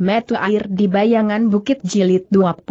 Metu air di bayangan bukit jilid 23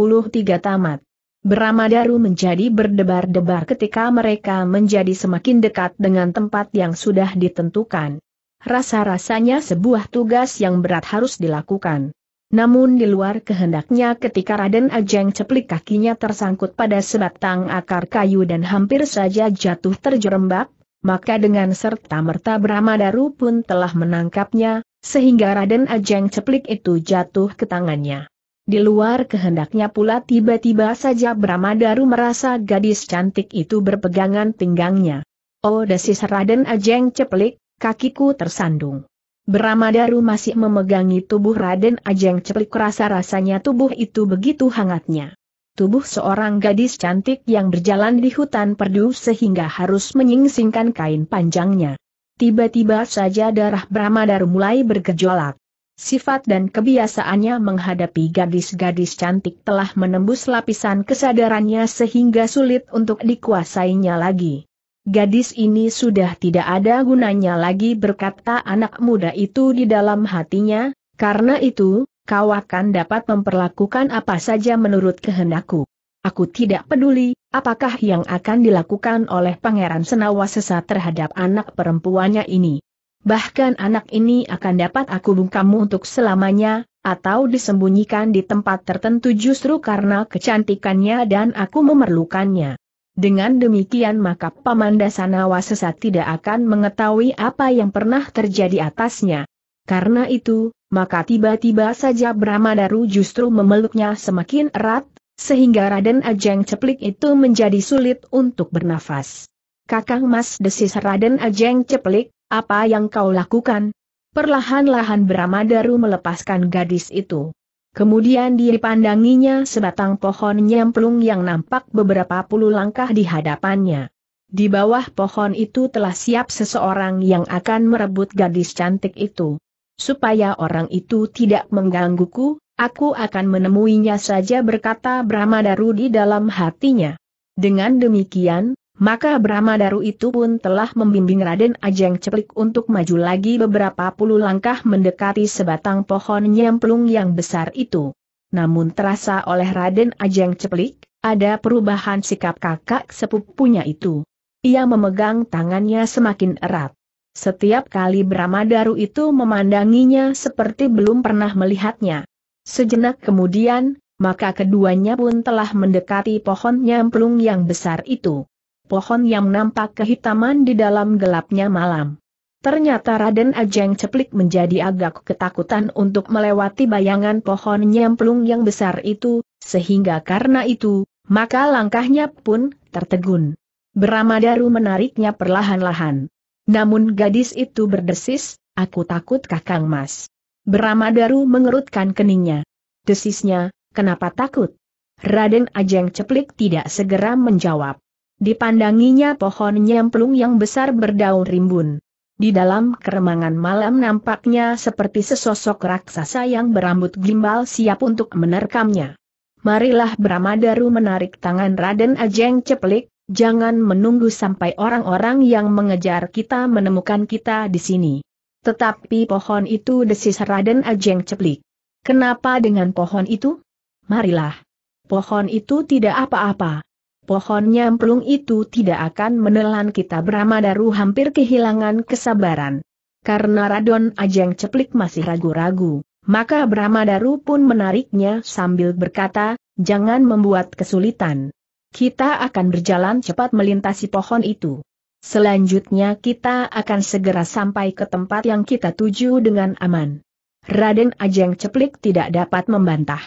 tamat. Beramadaru menjadi berdebar-debar ketika mereka menjadi semakin dekat dengan tempat yang sudah ditentukan. Rasa-rasanya sebuah tugas yang berat harus dilakukan. Namun di luar kehendaknya ketika Raden Ajeng ceplik kakinya tersangkut pada sebatang akar kayu dan hampir saja jatuh terjerembab, maka dengan serta merta Bramadaru pun telah menangkapnya, sehingga Raden Ajeng Ceplik itu jatuh ke tangannya. Di luar kehendaknya pula tiba-tiba saja Bramadaru merasa gadis cantik itu berpegangan pinggangnya. Oh desis Raden Ajeng Ceplik, kakiku tersandung. Bramadaru masih memegangi tubuh Raden Ajeng Ceplik rasa-rasanya tubuh itu begitu hangatnya. Tubuh seorang gadis cantik yang berjalan di hutan perdu sehingga harus menyingsingkan kain panjangnya. Tiba-tiba saja darah Bramadar mulai bergejolak. Sifat dan kebiasaannya menghadapi gadis-gadis cantik telah menembus lapisan kesadarannya sehingga sulit untuk dikuasainya lagi. Gadis ini sudah tidak ada gunanya lagi berkata anak muda itu di dalam hatinya, karena itu, kau akan dapat memperlakukan apa saja menurut kehendakku. Aku tidak peduli, apakah yang akan dilakukan oleh Pangeran Senawa sesat terhadap anak perempuannya ini. Bahkan anak ini akan dapat aku bungkamu untuk selamanya, atau disembunyikan di tempat tertentu justru karena kecantikannya dan aku memerlukannya. Dengan demikian maka Pamanda Dasanawa sesat tidak akan mengetahui apa yang pernah terjadi atasnya. Karena itu, maka tiba-tiba saja Brahmadaru justru memeluknya semakin erat, sehingga Raden Ajeng Ceplik itu menjadi sulit untuk bernafas. Kakang Mas desis Raden Ajeng Ceplik, apa yang kau lakukan? Perlahan-lahan Bramadaru melepaskan gadis itu. Kemudian dipandanginya sebatang pohon nyemplung yang nampak beberapa puluh langkah di hadapannya. Di bawah pohon itu telah siap seseorang yang akan merebut gadis cantik itu. Supaya orang itu tidak menggangguku, Aku akan menemuinya saja berkata Brahmadaru di dalam hatinya. Dengan demikian, maka Brahmadaru itu pun telah membimbing Raden Ajeng Ceplik untuk maju lagi beberapa puluh langkah mendekati sebatang pohon nyemplung yang besar itu. Namun terasa oleh Raden Ajeng Ceplik, ada perubahan sikap kakak sepupunya itu. Ia memegang tangannya semakin erat. Setiap kali Brahmadaru itu memandanginya seperti belum pernah melihatnya. Sejenak kemudian, maka keduanya pun telah mendekati pohon nyamplung yang besar itu. Pohon yang nampak kehitaman di dalam gelapnya malam. Ternyata Raden Ajeng Ceplik menjadi agak ketakutan untuk melewati bayangan pohon nyamplung yang besar itu, sehingga karena itu, maka langkahnya pun tertegun. Beramadaru menariknya perlahan-lahan. Namun gadis itu berdesis, aku takut kakang mas. Beramadaru mengerutkan keningnya. Desisnya, kenapa takut? Raden Ajeng Ceplik tidak segera menjawab. Dipandanginya pohon nyemplung yang besar berdaun rimbun. Di dalam keremangan malam nampaknya seperti sesosok raksasa yang berambut gimbal siap untuk menerkamnya. Marilah Bramadaru menarik tangan Raden Ajeng Ceplik, jangan menunggu sampai orang-orang yang mengejar kita menemukan kita di sini. Tetapi pohon itu desis Raden Ajeng Ceplik. Kenapa dengan pohon itu? Marilah. Pohon itu tidak apa-apa. Pohon nyamplung itu tidak akan menelan kita Bramadaru hampir kehilangan kesabaran. Karena Radon Ajeng Ceplik masih ragu-ragu, maka Bramadaru pun menariknya sambil berkata, jangan membuat kesulitan. Kita akan berjalan cepat melintasi pohon itu. Selanjutnya kita akan segera sampai ke tempat yang kita tuju dengan aman. Raden Ajeng Ceplik tidak dapat membantah.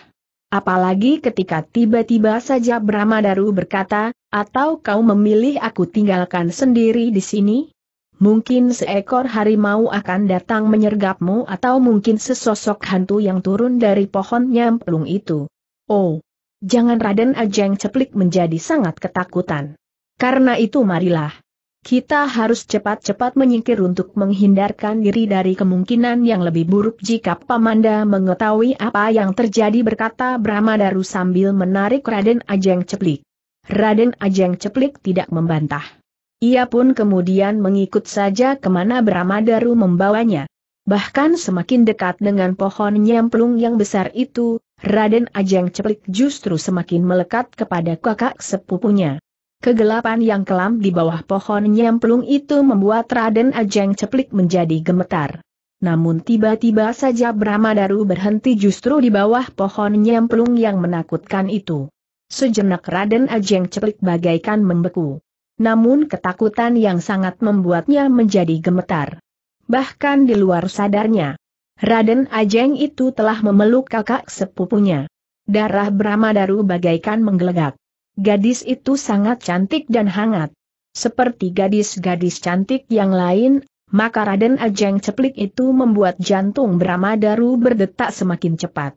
Apalagi ketika tiba-tiba saja Brahma Daru berkata, atau kau memilih aku tinggalkan sendiri di sini? Mungkin seekor harimau akan datang menyergapmu atau mungkin sesosok hantu yang turun dari pohon nyamplung itu. Oh, jangan Raden Ajeng Ceplik menjadi sangat ketakutan. Karena itu marilah kita harus cepat-cepat menyingkir untuk menghindarkan diri dari kemungkinan yang lebih buruk jika Pamanda mengetahui apa yang terjadi berkata Brahma Daru sambil menarik Raden Ajeng Ceplik. Raden Ajeng Ceplik tidak membantah. Ia pun kemudian mengikut saja kemana Brahma Daru membawanya. Bahkan semakin dekat dengan pohon nyemplung yang besar itu, Raden Ajeng Ceplik justru semakin melekat kepada kakak sepupunya. Kegelapan yang kelam di bawah pohon nyemplung itu membuat Raden Ajeng Ceplik menjadi gemetar. Namun tiba-tiba saja Brahma Daru berhenti justru di bawah pohon nyemplung yang menakutkan itu. Sejenak Raden Ajeng Ceplik bagaikan membeku. Namun ketakutan yang sangat membuatnya menjadi gemetar. Bahkan di luar sadarnya. Raden Ajeng itu telah memeluk kakak sepupunya. Darah Brahma Daru bagaikan menggelegak. Gadis itu sangat cantik dan hangat. Seperti gadis-gadis cantik yang lain, maka Raden Ajeng Ceplik itu membuat jantung Bramadaru berdetak semakin cepat.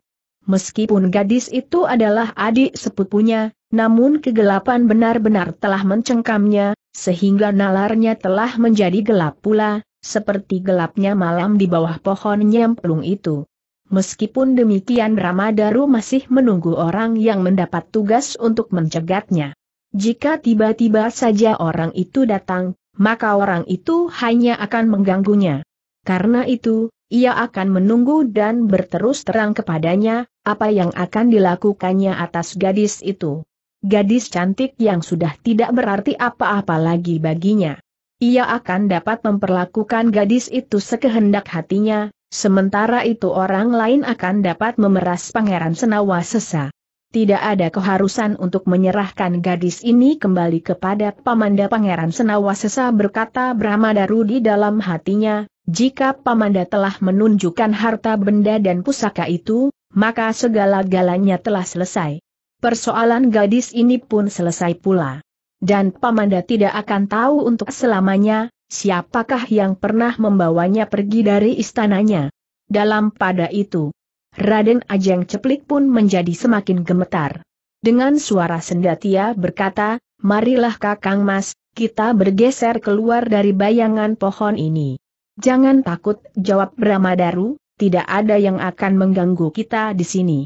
Meskipun gadis itu adalah adik sepupunya, namun kegelapan benar-benar telah mencengkamnya, sehingga nalarnya telah menjadi gelap pula, seperti gelapnya malam di bawah pohon nyemplung itu. Meskipun demikian Ramadaru masih menunggu orang yang mendapat tugas untuk mencegatnya. Jika tiba-tiba saja orang itu datang, maka orang itu hanya akan mengganggunya. Karena itu, ia akan menunggu dan berterus terang kepadanya, apa yang akan dilakukannya atas gadis itu. Gadis cantik yang sudah tidak berarti apa-apa lagi baginya. Ia akan dapat memperlakukan gadis itu sekehendak hatinya, Sementara itu orang lain akan dapat memeras Pangeran Senawa sesa. Tidak ada keharusan untuk menyerahkan gadis ini kembali kepada Pamanda Pangeran Senawa sesa berkata Brahma Darudi dalam hatinya, jika Pamanda telah menunjukkan harta benda dan pusaka itu, maka segala-galanya telah selesai. Persoalan gadis ini pun selesai pula. Dan Pamanda tidak akan tahu untuk selamanya, siapakah yang pernah membawanya pergi dari istananya. Dalam pada itu, Raden Ajeng Ceplik pun menjadi semakin gemetar. Dengan suara sendatia berkata, marilah kakang mas, kita bergeser keluar dari bayangan pohon ini. Jangan takut, jawab Bramadaru, tidak ada yang akan mengganggu kita di sini.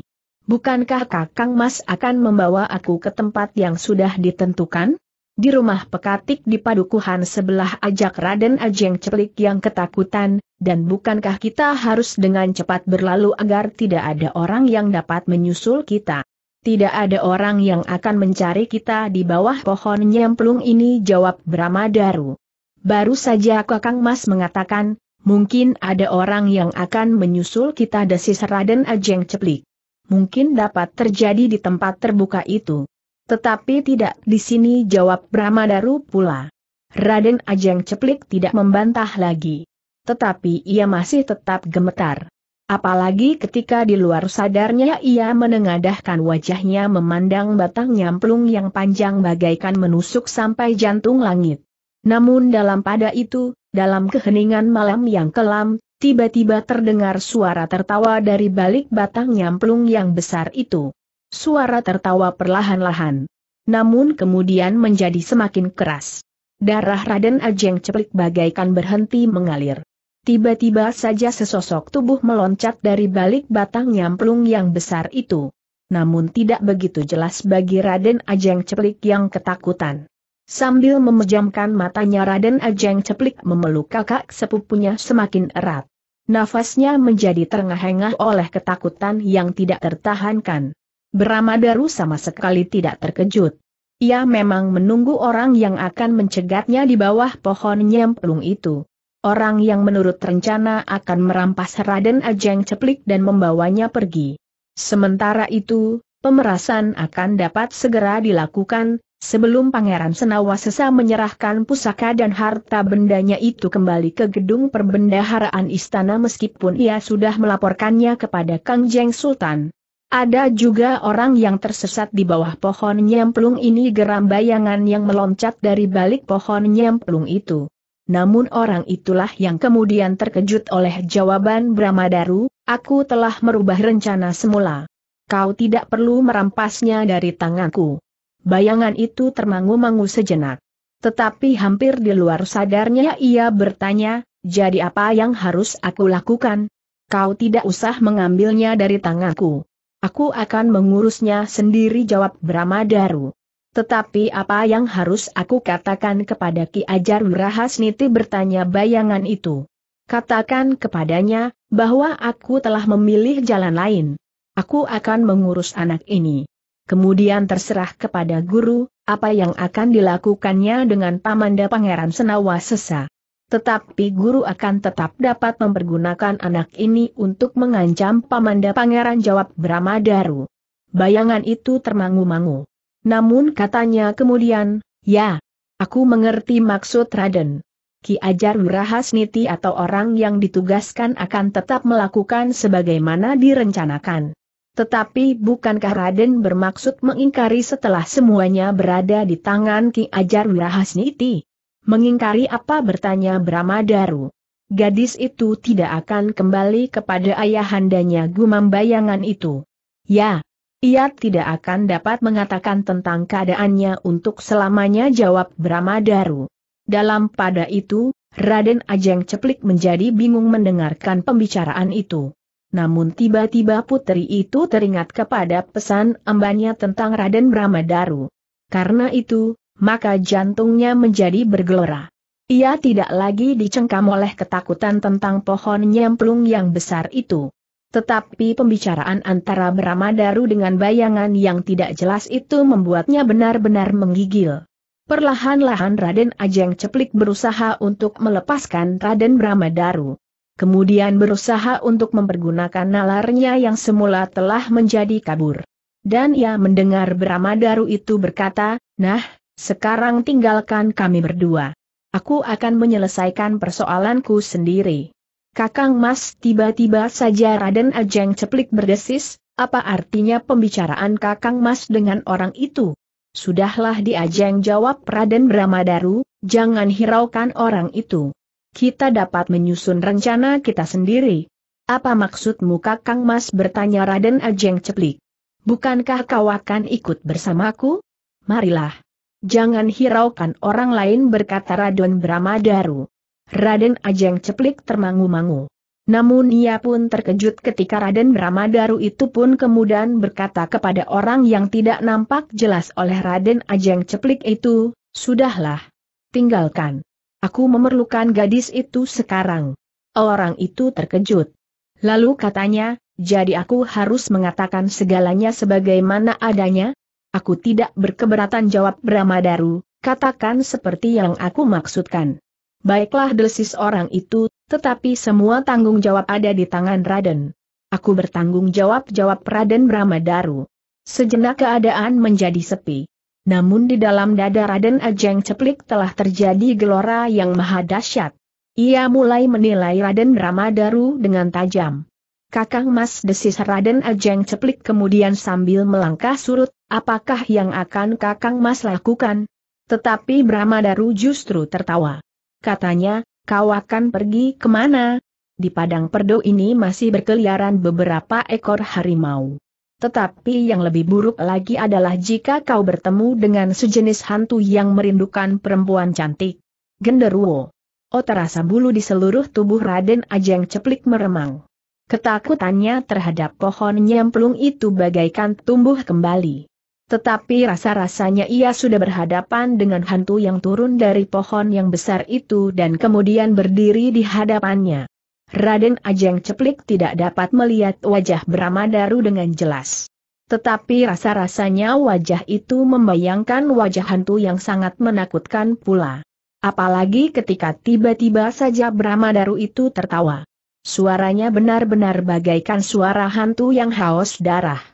Bukankah kakang mas akan membawa aku ke tempat yang sudah ditentukan? Di rumah pekatik di padukuhan sebelah ajak Raden Ajeng Ceplik yang ketakutan, dan bukankah kita harus dengan cepat berlalu agar tidak ada orang yang dapat menyusul kita? Tidak ada orang yang akan mencari kita di bawah pohon nyemplung ini jawab Bramadaru. Baru saja Kakang Mas mengatakan, mungkin ada orang yang akan menyusul kita desis Raden Ajeng Ceplik. Mungkin dapat terjadi di tempat terbuka itu. Tetapi tidak di sini jawab Brahma pula. Raden Ajeng Ceplik tidak membantah lagi. Tetapi ia masih tetap gemetar. Apalagi ketika di luar sadarnya ia menengadahkan wajahnya memandang batang nyamplung yang panjang bagaikan menusuk sampai jantung langit. Namun dalam pada itu, dalam keheningan malam yang kelam, tiba-tiba terdengar suara tertawa dari balik batang nyamplung yang besar itu suara tertawa perlahan-lahan. Namun kemudian menjadi semakin keras. Darah Raden Ajeng Ceplik bagaikan berhenti mengalir. Tiba-tiba saja sesosok tubuh meloncat dari balik batang nyamplung yang besar itu. Namun tidak begitu jelas bagi Raden Ajeng Ceplik yang ketakutan. Sambil memejamkan matanya Raden Ajeng Ceplik memeluk kakak sepupunya semakin erat. Nafasnya menjadi terengah-engah oleh ketakutan yang tidak tertahankan. Beramadaru sama sekali tidak terkejut. Ia memang menunggu orang yang akan mencegatnya di bawah pohon nyemplung itu. Orang yang menurut rencana akan merampas Raden Ajeng Ceplik dan membawanya pergi. Sementara itu, pemerasan akan dapat segera dilakukan, sebelum Pangeran Senawasesa menyerahkan pusaka dan harta bendanya itu kembali ke gedung perbendaharaan istana meskipun ia sudah melaporkannya kepada Kang Jeng Sultan. Ada juga orang yang tersesat di bawah pohon nyemplung ini geram bayangan yang meloncat dari balik pohon nyemplung itu. Namun orang itulah yang kemudian terkejut oleh jawaban Bramadaru, aku telah merubah rencana semula. Kau tidak perlu merampasnya dari tanganku. Bayangan itu termangu-mangu sejenak. Tetapi hampir di luar sadarnya ia bertanya, jadi apa yang harus aku lakukan? Kau tidak usah mengambilnya dari tanganku. Aku akan mengurusnya sendiri jawab Daru. Tetapi apa yang harus aku katakan kepada Ki Ajar Wirahasniti bertanya bayangan itu. Katakan kepadanya, bahwa aku telah memilih jalan lain. Aku akan mengurus anak ini. Kemudian terserah kepada guru, apa yang akan dilakukannya dengan Pamanda Pangeran Senawa Sesa. Tetapi guru akan tetap dapat mempergunakan anak ini untuk mengancam Pamanda Pangeran jawab Bramadaru. Bayangan itu termangu-mangu. Namun katanya kemudian, ya, aku mengerti maksud Raden. Ki Ajar Wirahasniti atau orang yang ditugaskan akan tetap melakukan sebagaimana direncanakan. Tetapi bukankah Raden bermaksud mengingkari setelah semuanya berada di tangan Ki Ajar Wirahasniti? Mengingkari apa bertanya Bramadaru. Gadis itu tidak akan kembali kepada ayahandanya gumam bayangan itu. Ya, ia tidak akan dapat mengatakan tentang keadaannya untuk selamanya jawab Bramadaru. Dalam pada itu, Raden Ajeng Ceplik menjadi bingung mendengarkan pembicaraan itu. Namun tiba-tiba putri itu teringat kepada pesan embannya tentang Raden Bramadaru. Karena itu, maka jantungnya menjadi bergelora. Ia tidak lagi dicengkam oleh ketakutan tentang pohon nyemplung yang besar itu. Tetapi pembicaraan antara Beramadaru dengan bayangan yang tidak jelas itu membuatnya benar-benar menggigil. Perlahan-lahan Raden Ajeng Ceplik berusaha untuk melepaskan Raden Bramadaru. Kemudian berusaha untuk mempergunakan nalarnya yang semula telah menjadi kabur. Dan ia mendengar Bramadaru itu berkata, Nah, sekarang tinggalkan kami berdua. Aku akan menyelesaikan persoalanku sendiri. Kakang Mas tiba-tiba saja Raden Ajeng Ceplik berdesis, apa artinya pembicaraan Kakang Mas dengan orang itu? Sudahlah di Ajeng jawab Raden Bramadaru, jangan hiraukan orang itu. Kita dapat menyusun rencana kita sendiri. Apa maksudmu Kakang Mas bertanya Raden Ajeng Ceplik? Bukankah kau akan ikut bersamaku? Marilah. Jangan hiraukan orang lain berkata Raden Bramadaru. Raden Ajeng Ceplik termangu-mangu. Namun ia pun terkejut ketika Raden Bramadaru itu pun kemudian berkata kepada orang yang tidak nampak jelas oleh Raden Ajeng Ceplik itu, Sudahlah. Tinggalkan. Aku memerlukan gadis itu sekarang. Orang itu terkejut. Lalu katanya, jadi aku harus mengatakan segalanya sebagaimana adanya? Aku tidak berkeberatan jawab Bramadaru, katakan seperti yang aku maksudkan. Baiklah desis orang itu, tetapi semua tanggung jawab ada di tangan Raden. Aku bertanggung jawab jawab Raden Bramadaru. Sejenak keadaan menjadi sepi. Namun di dalam dada Raden Ajeng Ceplik telah terjadi gelora yang maha dahsyat. Ia mulai menilai Raden Bramadaru dengan tajam. Kakang Mas desis Raden Ajeng Ceplik kemudian sambil melangkah surut, Apakah yang akan Kakang Mas lakukan? Tetapi Brahma justru tertawa. Katanya, kau akan pergi kemana? Di padang perdo ini masih berkeliaran beberapa ekor harimau. Tetapi yang lebih buruk lagi adalah jika kau bertemu dengan sejenis hantu yang merindukan perempuan cantik. Genderuwo. Oh terasa bulu di seluruh tubuh Raden Ajeng Ceplik meremang. Ketakutannya terhadap pohon nyemplung itu bagaikan tumbuh kembali. Tetapi rasa-rasanya ia sudah berhadapan dengan hantu yang turun dari pohon yang besar itu dan kemudian berdiri di hadapannya. Raden Ajeng Ceplik tidak dapat melihat wajah Bramadaru dengan jelas. Tetapi rasa-rasanya wajah itu membayangkan wajah hantu yang sangat menakutkan pula. Apalagi ketika tiba-tiba saja Bramadaru itu tertawa. Suaranya benar-benar bagaikan suara hantu yang haus darah.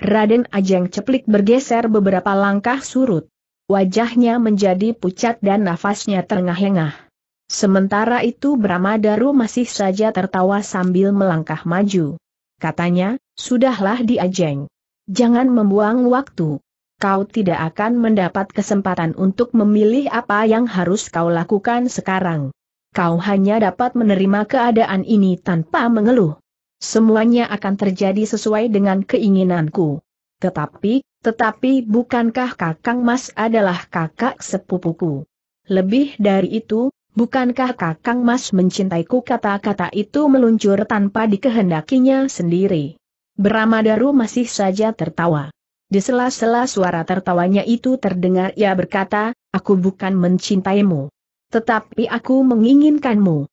Raden Ajeng Ceplik bergeser beberapa langkah surut. Wajahnya menjadi pucat dan nafasnya terengah-engah. Sementara itu Bramadaru masih saja tertawa sambil melangkah maju. Katanya, sudahlah di Ajeng. Jangan membuang waktu. Kau tidak akan mendapat kesempatan untuk memilih apa yang harus kau lakukan sekarang. Kau hanya dapat menerima keadaan ini tanpa mengeluh. Semuanya akan terjadi sesuai dengan keinginanku. Tetapi, tetapi bukankah kakang mas adalah kakak sepupuku? Lebih dari itu, bukankah kakang mas mencintaiku kata-kata itu meluncur tanpa dikehendakinya sendiri? Beramadaru masih saja tertawa. Di sela-sela suara tertawanya itu terdengar ia berkata, aku bukan mencintaimu. Tetapi aku menginginkanmu.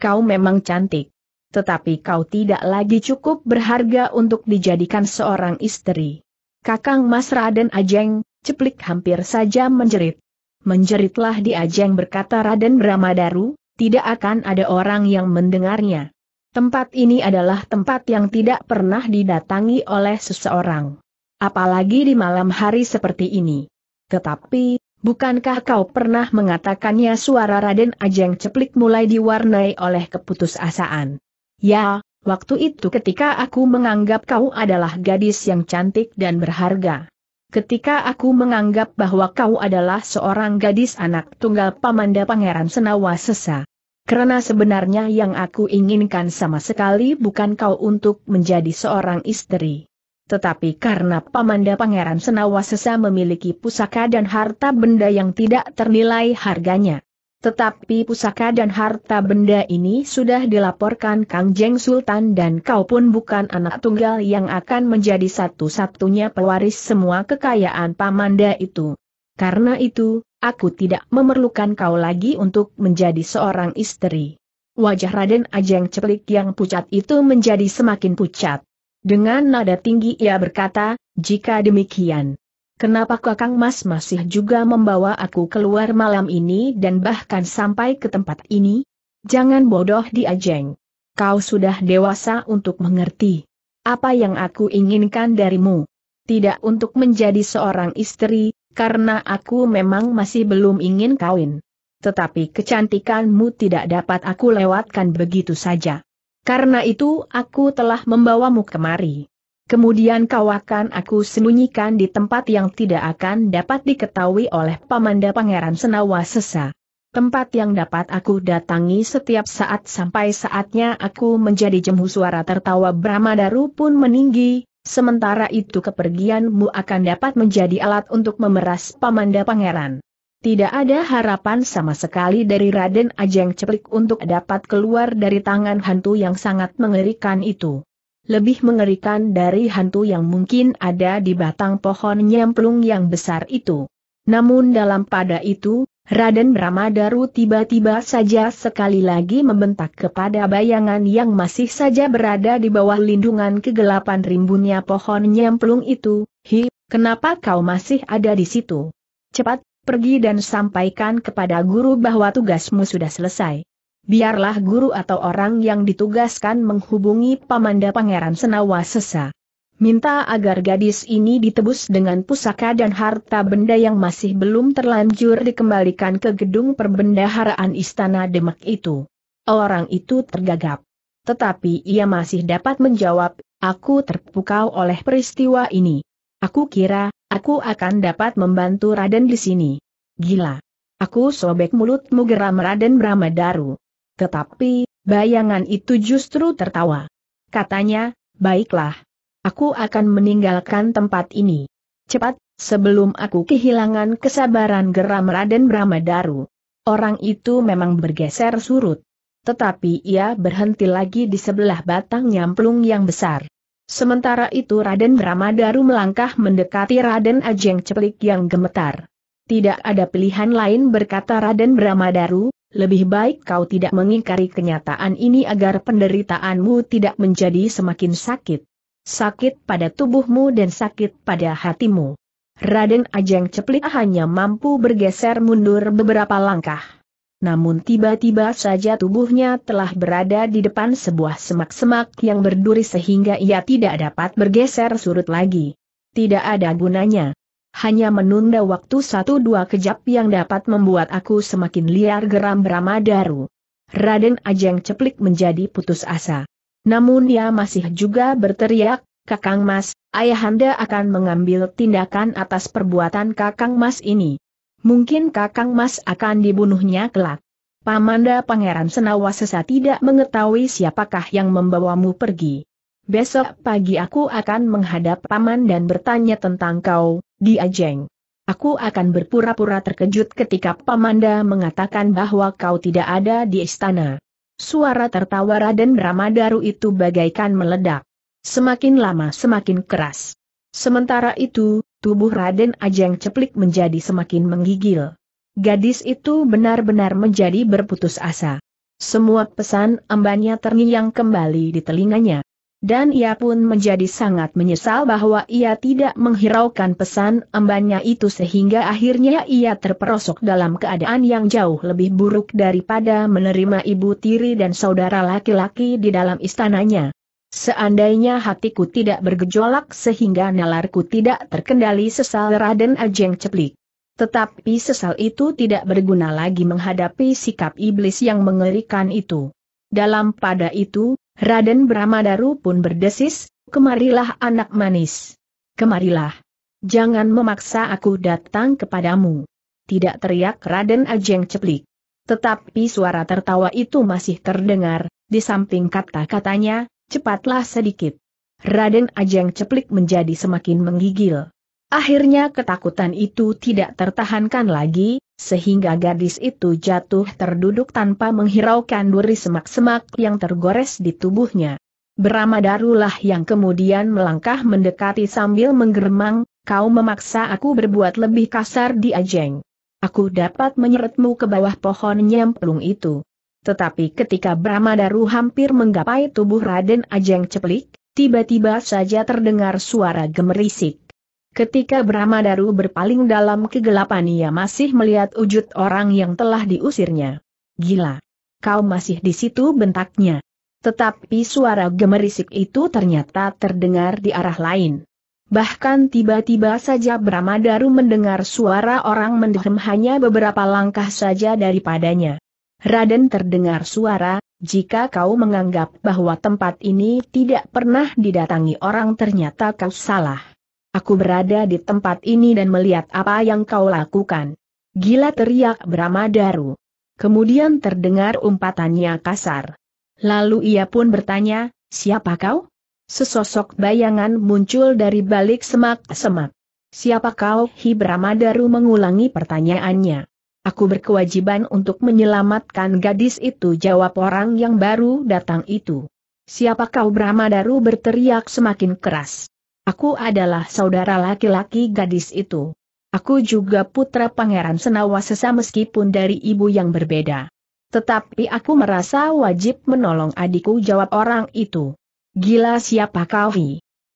Kau memang cantik tetapi kau tidak lagi cukup berharga untuk dijadikan seorang istri. Kakang Mas Raden Ajeng, ceplik hampir saja menjerit. Menjeritlah di Ajeng berkata Raden Bramadaru, tidak akan ada orang yang mendengarnya. Tempat ini adalah tempat yang tidak pernah didatangi oleh seseorang. Apalagi di malam hari seperti ini. Tetapi, bukankah kau pernah mengatakannya suara Raden Ajeng Ceplik mulai diwarnai oleh keputusasaan. Ya, waktu itu ketika aku menganggap kau adalah gadis yang cantik dan berharga. Ketika aku menganggap bahwa kau adalah seorang gadis anak tunggal Pamanda Pangeran Senawa Sesa. Karena sebenarnya yang aku inginkan sama sekali bukan kau untuk menjadi seorang istri. Tetapi karena Pamanda Pangeran Sesa memiliki pusaka dan harta benda yang tidak ternilai harganya. Tetapi pusaka dan harta benda ini sudah dilaporkan Kang Jeng Sultan dan kau pun bukan anak tunggal yang akan menjadi satu-satunya pewaris semua kekayaan Pamanda itu. Karena itu, aku tidak memerlukan kau lagi untuk menjadi seorang istri. Wajah Raden Ajeng Ceplik yang pucat itu menjadi semakin pucat. Dengan nada tinggi ia berkata, jika demikian, Kenapa Kakang Mas masih juga membawa aku keluar malam ini dan bahkan sampai ke tempat ini? Jangan bodoh diajeng. Kau sudah dewasa untuk mengerti. Apa yang aku inginkan darimu? Tidak untuk menjadi seorang istri, karena aku memang masih belum ingin kawin. Tetapi kecantikanmu tidak dapat aku lewatkan begitu saja. Karena itu aku telah membawamu kemari. Kemudian kau akan aku sembunyikan di tempat yang tidak akan dapat diketahui oleh Pamanda Pangeran Senawa Sesa. Tempat yang dapat aku datangi setiap saat sampai saatnya aku menjadi jemu suara tertawa Brahma pun meninggi, sementara itu kepergianmu akan dapat menjadi alat untuk memeras Pamanda Pangeran. Tidak ada harapan sama sekali dari Raden Ajeng Ceplik untuk dapat keluar dari tangan hantu yang sangat mengerikan itu lebih mengerikan dari hantu yang mungkin ada di batang pohon nyemplung yang besar itu. Namun dalam pada itu, Raden Ramadaru tiba-tiba saja sekali lagi membentak kepada bayangan yang masih saja berada di bawah lindungan kegelapan rimbunnya pohon nyemplung itu, Hi, kenapa kau masih ada di situ? Cepat, pergi dan sampaikan kepada guru bahwa tugasmu sudah selesai biarlah guru atau orang yang ditugaskan menghubungi Pamanda Pangeran Senawa Sesa. Minta agar gadis ini ditebus dengan pusaka dan harta benda yang masih belum terlanjur dikembalikan ke gedung perbendaharaan istana Demak itu. Orang itu tergagap. Tetapi ia masih dapat menjawab, aku terpukau oleh peristiwa ini. Aku kira, aku akan dapat membantu Raden di sini. Gila. Aku sobek mulutmu geram Raden Bramadaru. Tetapi, bayangan itu justru tertawa. Katanya, baiklah. Aku akan meninggalkan tempat ini. Cepat, sebelum aku kehilangan kesabaran geram Raden Bramadaru. Orang itu memang bergeser surut. Tetapi ia berhenti lagi di sebelah batang nyamplung yang besar. Sementara itu Raden Bramadaru melangkah mendekati Raden Ajeng Ceplik yang gemetar. Tidak ada pilihan lain berkata Raden Bramadaru, lebih baik kau tidak mengingkari kenyataan ini agar penderitaanmu tidak menjadi semakin sakit. Sakit pada tubuhmu dan sakit pada hatimu. Raden Ajeng Ceplik hanya mampu bergeser mundur beberapa langkah. Namun tiba-tiba saja tubuhnya telah berada di depan sebuah semak-semak yang berduri sehingga ia tidak dapat bergeser surut lagi. Tidak ada gunanya. Hanya menunda waktu satu dua kejap yang dapat membuat aku semakin liar geram beramadaru. Raden Ajeng Ceplik menjadi putus asa. Namun ia masih juga berteriak, Kakang Mas, ayahanda akan mengambil tindakan atas perbuatan Kakang Mas ini. Mungkin Kakang Mas akan dibunuhnya kelak. Pamanda Pangeran Senawasesa tidak mengetahui siapakah yang membawamu pergi. Besok pagi aku akan menghadap paman dan bertanya tentang kau, Diajeng. Aku akan berpura-pura terkejut ketika Pamanda mengatakan bahwa kau tidak ada di istana. Suara tertawa Raden Ramadaru itu bagaikan meledak. Semakin lama semakin keras. Sementara itu, tubuh Raden Ajeng Ceplik menjadi semakin menggigil. Gadis itu benar-benar menjadi berputus asa. Semua pesan embannya terngiang kembali di telinganya. Dan ia pun menjadi sangat menyesal bahwa ia tidak menghiraukan pesan embannya itu sehingga akhirnya ia terperosok dalam keadaan yang jauh lebih buruk daripada menerima ibu tiri dan saudara laki-laki di dalam istananya. Seandainya hatiku tidak bergejolak sehingga nalarku tidak terkendali sesal Raden Ajeng Ceplik. Tetapi sesal itu tidak berguna lagi menghadapi sikap iblis yang mengerikan itu. Dalam pada itu, Raden Bramadaru pun berdesis, kemarilah anak manis. Kemarilah. Jangan memaksa aku datang kepadamu. Tidak teriak Raden Ajeng Ceplik. Tetapi suara tertawa itu masih terdengar, di samping kata-katanya, cepatlah sedikit. Raden Ajeng Ceplik menjadi semakin menggigil. Akhirnya ketakutan itu tidak tertahankan lagi, sehingga gadis itu jatuh terduduk tanpa menghiraukan duri semak-semak yang tergores di tubuhnya. Beramadarulah yang kemudian melangkah mendekati sambil menggeremang, kau memaksa aku berbuat lebih kasar di Ajeng. Aku dapat menyeretmu ke bawah pohon nyemplung itu. Tetapi ketika Bramadaru hampir menggapai tubuh Raden Ajeng Ceplik, tiba-tiba saja terdengar suara gemerisik. Ketika Brahma Daru berpaling dalam kegelapan ia masih melihat wujud orang yang telah diusirnya. Gila! Kau masih di situ bentaknya. Tetapi suara gemerisik itu ternyata terdengar di arah lain. Bahkan tiba-tiba saja Brahma Daru mendengar suara orang mendehem hanya beberapa langkah saja daripadanya. Raden terdengar suara, jika kau menganggap bahwa tempat ini tidak pernah didatangi orang ternyata kau salah. Aku berada di tempat ini dan melihat apa yang kau lakukan. Gila teriak Bramadaru. Kemudian terdengar umpatannya kasar. Lalu ia pun bertanya, siapa kau? Sesosok bayangan muncul dari balik semak-semak. Siapa kau? Hi Daru mengulangi pertanyaannya. Aku berkewajiban untuk menyelamatkan gadis itu jawab orang yang baru datang itu. Siapa kau Bramadaru berteriak semakin keras. Aku adalah saudara laki-laki gadis itu. Aku juga putra Pangeran Senawasesa meskipun dari ibu yang berbeda. Tetapi aku merasa wajib menolong adikku jawab orang itu. Gila siapa kau?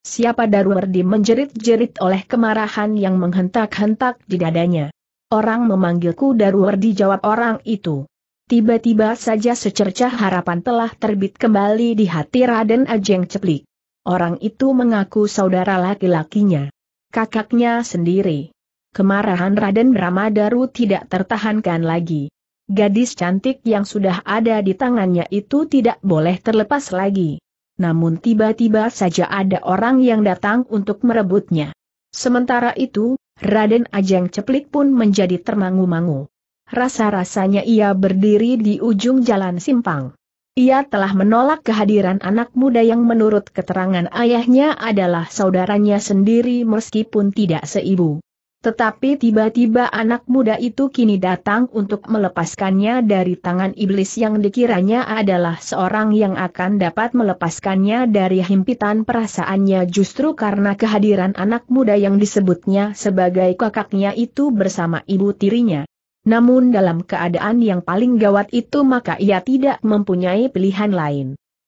Siapa Darwardi menjerit-jerit oleh kemarahan yang menghentak-hentak di dadanya. Orang memanggilku Darwardi jawab orang itu. Tiba-tiba saja secercah harapan telah terbit kembali di hati Raden Ajeng Ceplik. Orang itu mengaku saudara laki-lakinya. Kakaknya sendiri. Kemarahan Raden Ramadaru tidak tertahankan lagi. Gadis cantik yang sudah ada di tangannya itu tidak boleh terlepas lagi. Namun tiba-tiba saja ada orang yang datang untuk merebutnya. Sementara itu, Raden Ajeng Ceplik pun menjadi termangu-mangu. Rasa-rasanya ia berdiri di ujung jalan simpang. Ia telah menolak kehadiran anak muda yang menurut keterangan ayahnya adalah saudaranya sendiri meskipun tidak seibu. Tetapi tiba-tiba anak muda itu kini datang untuk melepaskannya dari tangan iblis yang dikiranya adalah seorang yang akan dapat melepaskannya dari himpitan perasaannya justru karena kehadiran anak muda yang disebutnya sebagai kakaknya itu bersama ibu tirinya. Namun dalam keadaan yang paling gawat itu maka ia tidak mempunyai pilihan lain.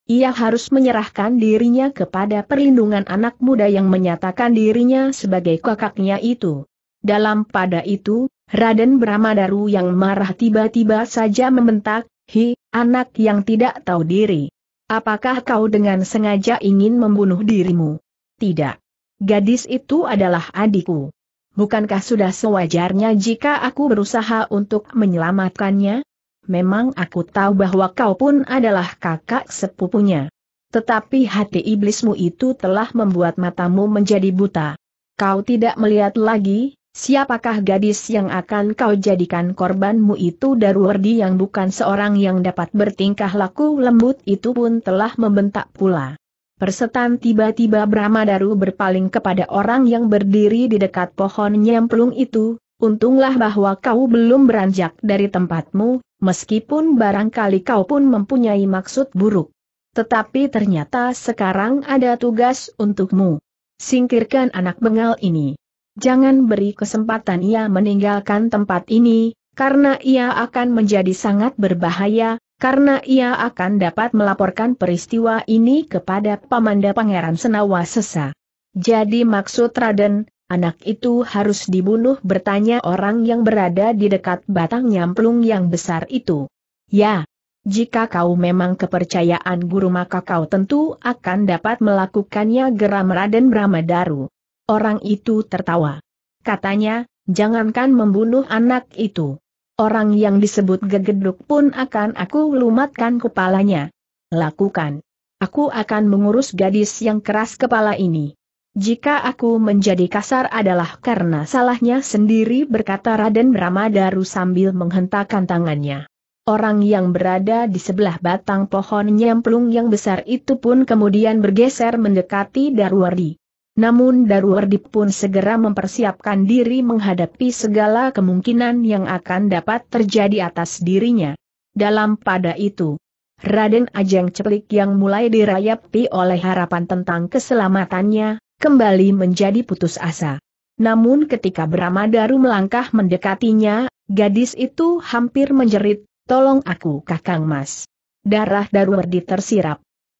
Ia harus menyerahkan dirinya kepada perlindungan anak muda yang menyatakan dirinya sebagai kakaknya itu. Dalam pada itu, Raden Bramadaru yang marah tiba-tiba saja membentak, Hi, anak yang tidak tahu diri. Apakah kau dengan sengaja ingin membunuh dirimu? Tidak. Gadis itu adalah adikku. Bukankah sudah sewajarnya jika aku berusaha untuk menyelamatkannya? Memang aku tahu bahwa kau pun adalah kakak sepupunya. Tetapi hati iblismu itu telah membuat matamu menjadi buta. Kau tidak melihat lagi, siapakah gadis yang akan kau jadikan korbanmu itu Darwardi yang bukan seorang yang dapat bertingkah laku lembut itu pun telah membentak pula. Persetan tiba-tiba Brahma Daru berpaling kepada orang yang berdiri di dekat pohon nyemplung itu, untunglah bahwa kau belum beranjak dari tempatmu, meskipun barangkali kau pun mempunyai maksud buruk. Tetapi ternyata sekarang ada tugas untukmu. Singkirkan anak bengal ini. Jangan beri kesempatan ia meninggalkan tempat ini, karena ia akan menjadi sangat berbahaya, karena ia akan dapat melaporkan peristiwa ini kepada Pamanda Pangeran Senawa Sesa. Jadi maksud Raden, anak itu harus dibunuh bertanya orang yang berada di dekat batang nyamplung yang besar itu. Ya, jika kau memang kepercayaan guru maka kau tentu akan dapat melakukannya geram Raden Bramadaru. Orang itu tertawa. Katanya, jangankan membunuh anak itu. Orang yang disebut gegeduk pun akan aku lumatkan kepalanya. Lakukan. Aku akan mengurus gadis yang keras kepala ini. Jika aku menjadi kasar adalah karena salahnya sendiri berkata Raden Ramadaru sambil menghentakkan tangannya. Orang yang berada di sebelah batang pohon nyemplung yang besar itu pun kemudian bergeser mendekati Darwari. Namun Darwardi pun segera mempersiapkan diri menghadapi segala kemungkinan yang akan dapat terjadi atas dirinya. Dalam pada itu, Raden Ajeng Ceplik yang mulai dirayapi oleh harapan tentang keselamatannya, kembali menjadi putus asa. Namun ketika Brahma Daru melangkah mendekatinya, gadis itu hampir menjerit, tolong aku kakang mas. Darah Darwardi tersirap.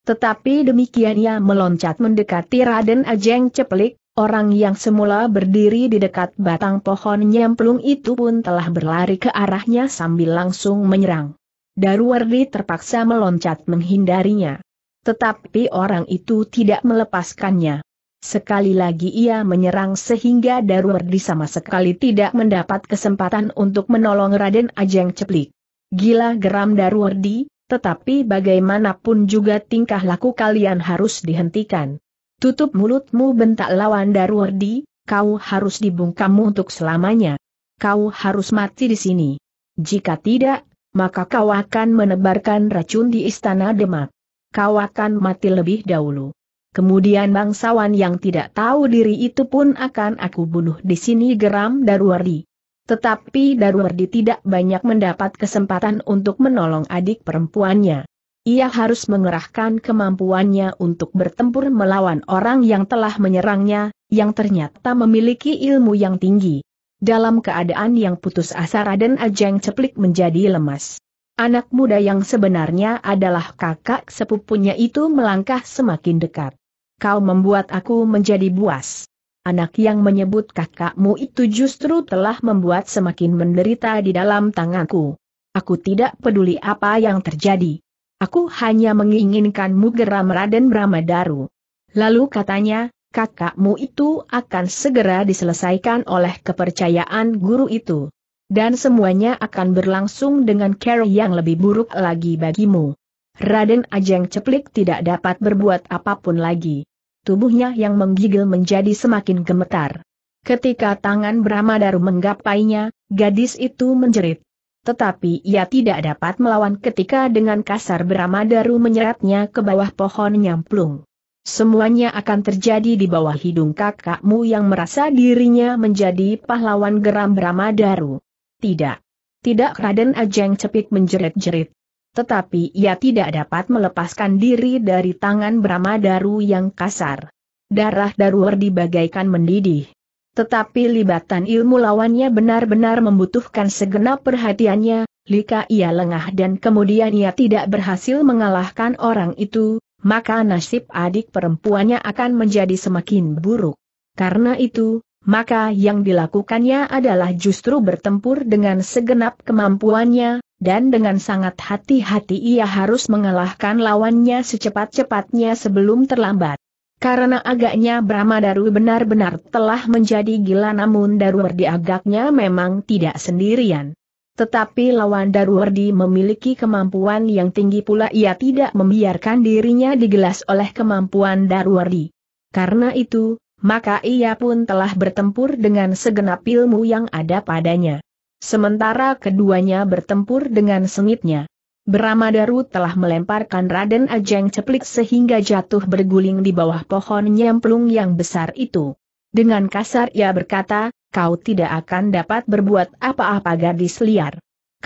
Tetapi demikian ia meloncat mendekati Raden Ajeng Ceplik, orang yang semula berdiri di dekat batang pohon nyemplung itu pun telah berlari ke arahnya sambil langsung menyerang. Daruwardi terpaksa meloncat menghindarinya. Tetapi orang itu tidak melepaskannya. Sekali lagi ia menyerang sehingga Daruwardi sama sekali tidak mendapat kesempatan untuk menolong Raden Ajeng Ceplik. Gila geram Daruwardi, tetapi bagaimanapun juga tingkah laku kalian harus dihentikan. Tutup mulutmu bentak lawan Darwardi, kau harus dibungkammu untuk selamanya. Kau harus mati di sini. Jika tidak, maka kau akan menebarkan racun di istana Demak. Kau akan mati lebih dahulu. Kemudian bangsawan yang tidak tahu diri itu pun akan aku bunuh di sini geram Darwardi. Tetapi Darwardi tidak banyak mendapat kesempatan untuk menolong adik perempuannya. Ia harus mengerahkan kemampuannya untuk bertempur melawan orang yang telah menyerangnya, yang ternyata memiliki ilmu yang tinggi. Dalam keadaan yang putus asa Raden Ajeng Ceplik menjadi lemas. Anak muda yang sebenarnya adalah kakak sepupunya itu melangkah semakin dekat. Kau membuat aku menjadi buas anak yang menyebut kakakmu itu justru telah membuat semakin menderita di dalam tanganku. Aku tidak peduli apa yang terjadi. Aku hanya menginginkanmu geram Raden Bramadaru. Lalu katanya, kakakmu itu akan segera diselesaikan oleh kepercayaan guru itu. Dan semuanya akan berlangsung dengan cara yang lebih buruk lagi bagimu. Raden Ajeng Ceplik tidak dapat berbuat apapun lagi tubuhnya yang menggigil menjadi semakin gemetar. Ketika tangan Brahma Daru menggapainya, gadis itu menjerit. Tetapi ia tidak dapat melawan ketika dengan kasar Brahma Daru menyeratnya ke bawah pohon nyamplung. Semuanya akan terjadi di bawah hidung kakakmu yang merasa dirinya menjadi pahlawan geram Brahma Tidak. Tidak Raden Ajeng Cepik menjerit-jerit tetapi ia tidak dapat melepaskan diri dari tangan Brahma Daru yang kasar. Darah Daruwardi bagaikan mendidih. Tetapi libatan ilmu lawannya benar-benar membutuhkan segenap perhatiannya, lika ia lengah dan kemudian ia tidak berhasil mengalahkan orang itu, maka nasib adik perempuannya akan menjadi semakin buruk. Karena itu, maka yang dilakukannya adalah justru bertempur dengan segenap kemampuannya, dan dengan sangat hati-hati ia harus mengalahkan lawannya secepat-cepatnya sebelum terlambat. Karena agaknya Brahma Daru benar-benar telah menjadi gila namun Daruwardi agaknya memang tidak sendirian. Tetapi lawan Daruwardi memiliki kemampuan yang tinggi pula ia tidak membiarkan dirinya digelas oleh kemampuan Daruwardi. Karena itu, maka ia pun telah bertempur dengan segenap ilmu yang ada padanya. Sementara keduanya bertempur dengan sengitnya. Beramadaru telah melemparkan Raden Ajeng ceplik sehingga jatuh berguling di bawah pohon nyemplung yang besar itu. Dengan kasar ia berkata, kau tidak akan dapat berbuat apa-apa gadis liar.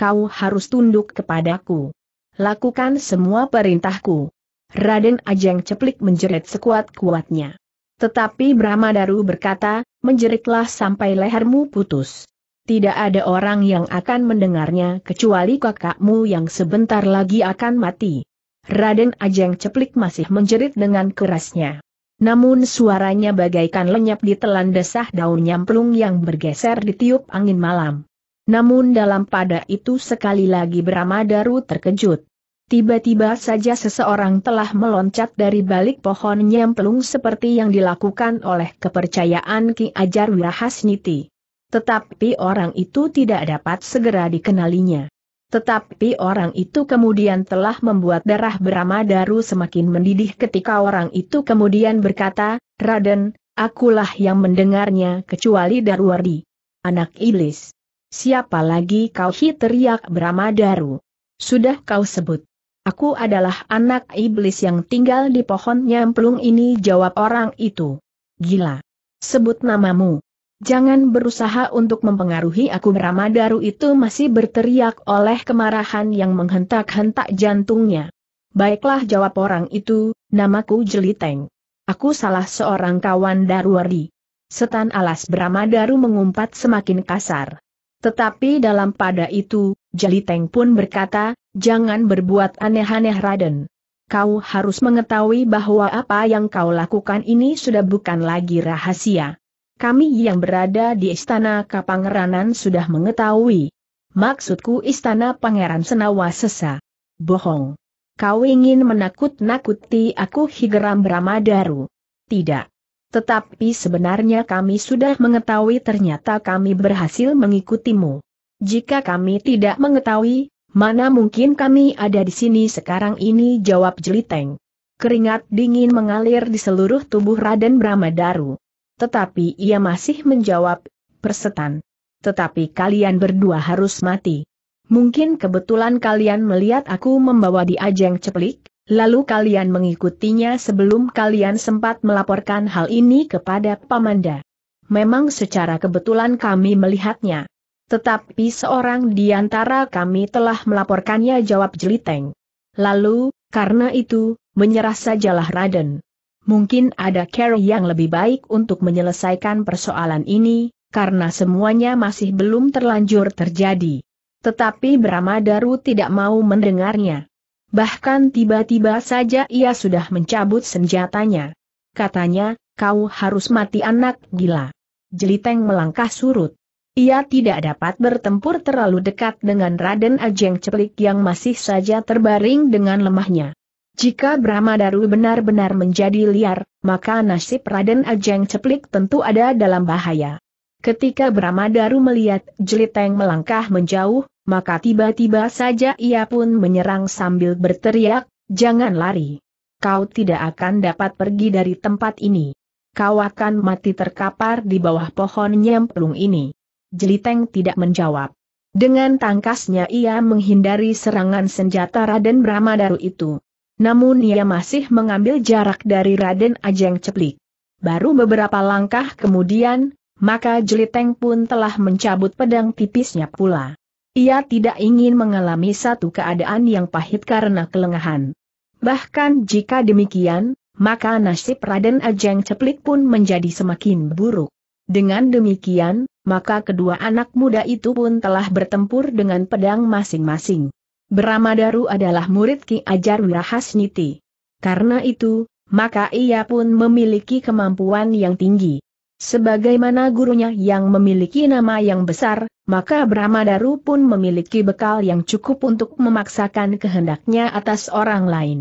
Kau harus tunduk kepadaku. Lakukan semua perintahku. Raden Ajeng ceplik menjerit sekuat-kuatnya. Tetapi Bramadaru berkata, menjeritlah sampai lehermu putus. Tidak ada orang yang akan mendengarnya kecuali kakakmu yang sebentar lagi akan mati. Raden Ajeng Ceplik masih menjerit dengan kerasnya. Namun suaranya bagaikan lenyap di telan desah daun nyamplung yang bergeser ditiup angin malam. Namun dalam pada itu sekali lagi Bramadaru terkejut. Tiba-tiba saja seseorang telah meloncat dari balik pohon nyamplung seperti yang dilakukan oleh kepercayaan Ki Ajar Wirahasniti. Tetapi orang itu tidak dapat segera dikenalinya. Tetapi orang itu kemudian telah membuat darah Daru semakin mendidih ketika orang itu kemudian berkata, Raden, akulah yang mendengarnya kecuali Darwardi. Anak Iblis. Siapa lagi kau hi teriak Daru? Sudah kau sebut. Aku adalah anak iblis yang tinggal di pohon nyemplung ini jawab orang itu. Gila. Sebut namamu. Jangan berusaha untuk mempengaruhi aku Ramadaru itu masih berteriak oleh kemarahan yang menghentak-hentak jantungnya. Baiklah jawab orang itu, namaku Jeliteng. Aku salah seorang kawan Darwari. Setan alas Bramadaru mengumpat semakin kasar. Tetapi dalam pada itu, Jeliteng pun berkata, jangan berbuat aneh-aneh Raden. Kau harus mengetahui bahwa apa yang kau lakukan ini sudah bukan lagi rahasia kami yang berada di istana Kapangeranan sudah mengetahui. Maksudku istana Pangeran Senawa Sesa. Bohong. Kau ingin menakut-nakuti aku Higeram Bramadaru? Tidak. Tetapi sebenarnya kami sudah mengetahui ternyata kami berhasil mengikutimu. Jika kami tidak mengetahui, mana mungkin kami ada di sini sekarang ini jawab Jeliteng. Keringat dingin mengalir di seluruh tubuh Raden Bramadaru. Tetapi ia masih menjawab, persetan. Tetapi kalian berdua harus mati. Mungkin kebetulan kalian melihat aku membawa di ajeng ceplik, lalu kalian mengikutinya sebelum kalian sempat melaporkan hal ini kepada Pamanda. Memang secara kebetulan kami melihatnya. Tetapi seorang di antara kami telah melaporkannya jawab Jeliteng. Lalu, karena itu, menyerah sajalah Raden. Mungkin ada cara yang lebih baik untuk menyelesaikan persoalan ini, karena semuanya masih belum terlanjur terjadi. Tetapi Brahma Daru tidak mau mendengarnya. Bahkan tiba-tiba saja ia sudah mencabut senjatanya. Katanya, kau harus mati anak gila. Jeliteng melangkah surut. Ia tidak dapat bertempur terlalu dekat dengan Raden Ajeng Ceplik yang masih saja terbaring dengan lemahnya. Jika Brahma Daru benar-benar menjadi liar, maka nasib Raden Ajeng Ceplik tentu ada dalam bahaya. Ketika Brahma Daru melihat Jeliteng melangkah menjauh, maka tiba-tiba saja ia pun menyerang sambil berteriak, jangan lari. Kau tidak akan dapat pergi dari tempat ini. Kau akan mati terkapar di bawah pohon nyemplung ini. Jeliteng tidak menjawab. Dengan tangkasnya ia menghindari serangan senjata Raden Brahma Daru itu namun ia masih mengambil jarak dari Raden Ajeng Ceplik. Baru beberapa langkah kemudian, maka Jeliteng pun telah mencabut pedang tipisnya pula. Ia tidak ingin mengalami satu keadaan yang pahit karena kelengahan. Bahkan jika demikian, maka nasib Raden Ajeng Ceplik pun menjadi semakin buruk. Dengan demikian, maka kedua anak muda itu pun telah bertempur dengan pedang masing-masing. Beramadaru adalah murid Ki Ajar Wirahasniti. Karena itu, maka ia pun memiliki kemampuan yang tinggi. Sebagaimana gurunya yang memiliki nama yang besar, maka Bramadaru pun memiliki bekal yang cukup untuk memaksakan kehendaknya atas orang lain.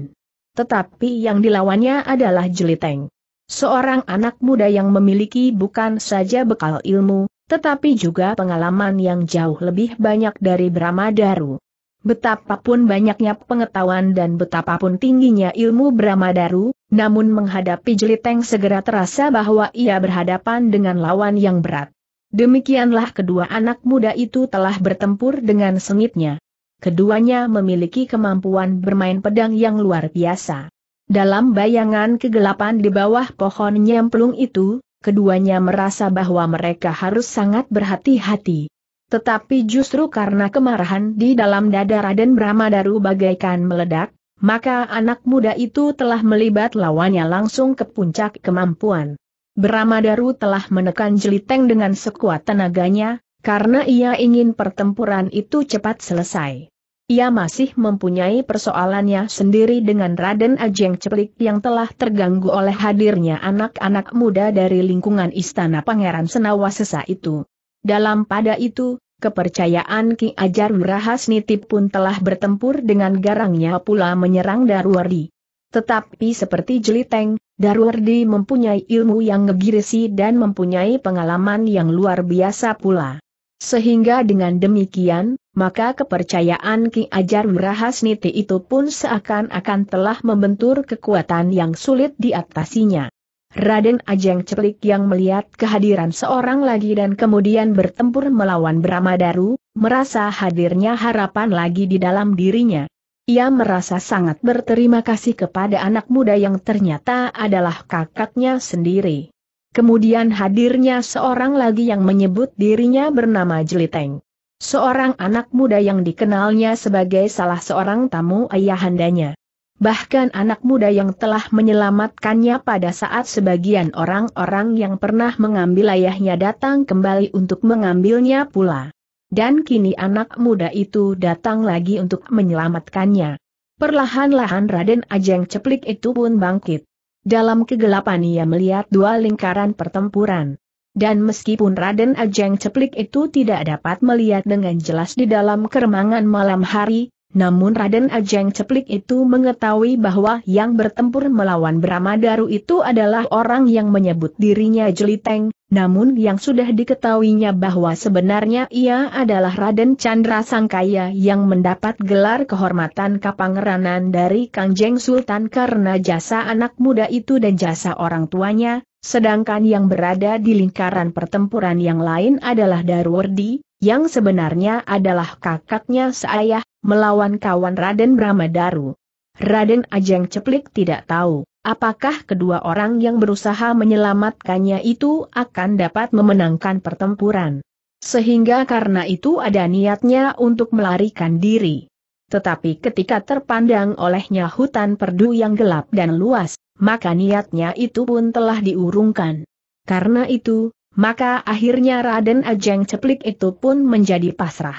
Tetapi yang dilawannya adalah Jeliteng. Seorang anak muda yang memiliki bukan saja bekal ilmu, tetapi juga pengalaman yang jauh lebih banyak dari Bramadaru. Betapapun banyaknya pengetahuan dan betapapun tingginya ilmu Bramadaru, namun menghadapi Jeliteng segera terasa bahwa ia berhadapan dengan lawan yang berat. Demikianlah kedua anak muda itu telah bertempur dengan sengitnya. Keduanya memiliki kemampuan bermain pedang yang luar biasa. Dalam bayangan kegelapan di bawah pohon nyemplung itu, keduanya merasa bahwa mereka harus sangat berhati-hati. Tetapi justru karena kemarahan di dalam dada Raden Brahma bagaikan meledak, maka anak muda itu telah melibat lawannya langsung ke puncak kemampuan. Brahma telah menekan Jeliteng dengan sekuat tenaganya, karena ia ingin pertempuran itu cepat selesai. Ia masih mempunyai persoalannya sendiri dengan Raden Ajeng Ceplik yang telah terganggu oleh hadirnya anak-anak muda dari lingkungan istana Pangeran Senawasesa itu. Dalam pada itu, kepercayaan Ki Ajar Nitip pun telah bertempur dengan garangnya pula menyerang Darwardi. Tetapi seperti jeliteng, Darwardi mempunyai ilmu yang ngegirisi dan mempunyai pengalaman yang luar biasa pula. Sehingga dengan demikian, maka kepercayaan Ki Ajar Nitip itu pun seakan-akan telah membentur kekuatan yang sulit diatasinya. Raden Ajeng Ceplik yang melihat kehadiran seorang lagi dan kemudian bertempur melawan Bramadaru, merasa hadirnya harapan lagi di dalam dirinya. Ia merasa sangat berterima kasih kepada anak muda yang ternyata adalah kakaknya sendiri. Kemudian hadirnya seorang lagi yang menyebut dirinya bernama Jeliteng. Seorang anak muda yang dikenalnya sebagai salah seorang tamu ayahandanya bahkan anak muda yang telah menyelamatkannya pada saat sebagian orang-orang yang pernah mengambil ayahnya datang kembali untuk mengambilnya pula. Dan kini anak muda itu datang lagi untuk menyelamatkannya. Perlahan-lahan Raden Ajeng Ceplik itu pun bangkit. Dalam kegelapan ia melihat dua lingkaran pertempuran. Dan meskipun Raden Ajeng Ceplik itu tidak dapat melihat dengan jelas di dalam keremangan malam hari, namun Raden Ajeng Ceplik itu mengetahui bahwa yang bertempur melawan Bramadaru itu adalah orang yang menyebut dirinya Jeliteng, namun yang sudah diketahuinya bahwa sebenarnya ia adalah Raden Chandra Sangkaya yang mendapat gelar kehormatan kapangeranan dari Kangjeng Sultan karena jasa anak muda itu dan jasa orang tuanya, sedangkan yang berada di lingkaran pertempuran yang lain adalah Darwardi, yang sebenarnya adalah kakaknya seayah, melawan kawan Raden Bramadaru. Raden Ajeng Ceplik tidak tahu, apakah kedua orang yang berusaha menyelamatkannya itu akan dapat memenangkan pertempuran. Sehingga karena itu ada niatnya untuk melarikan diri. Tetapi ketika terpandang olehnya hutan perdu yang gelap dan luas, maka niatnya itu pun telah diurungkan. Karena itu, maka akhirnya Raden Ajeng Ceplik itu pun menjadi pasrah.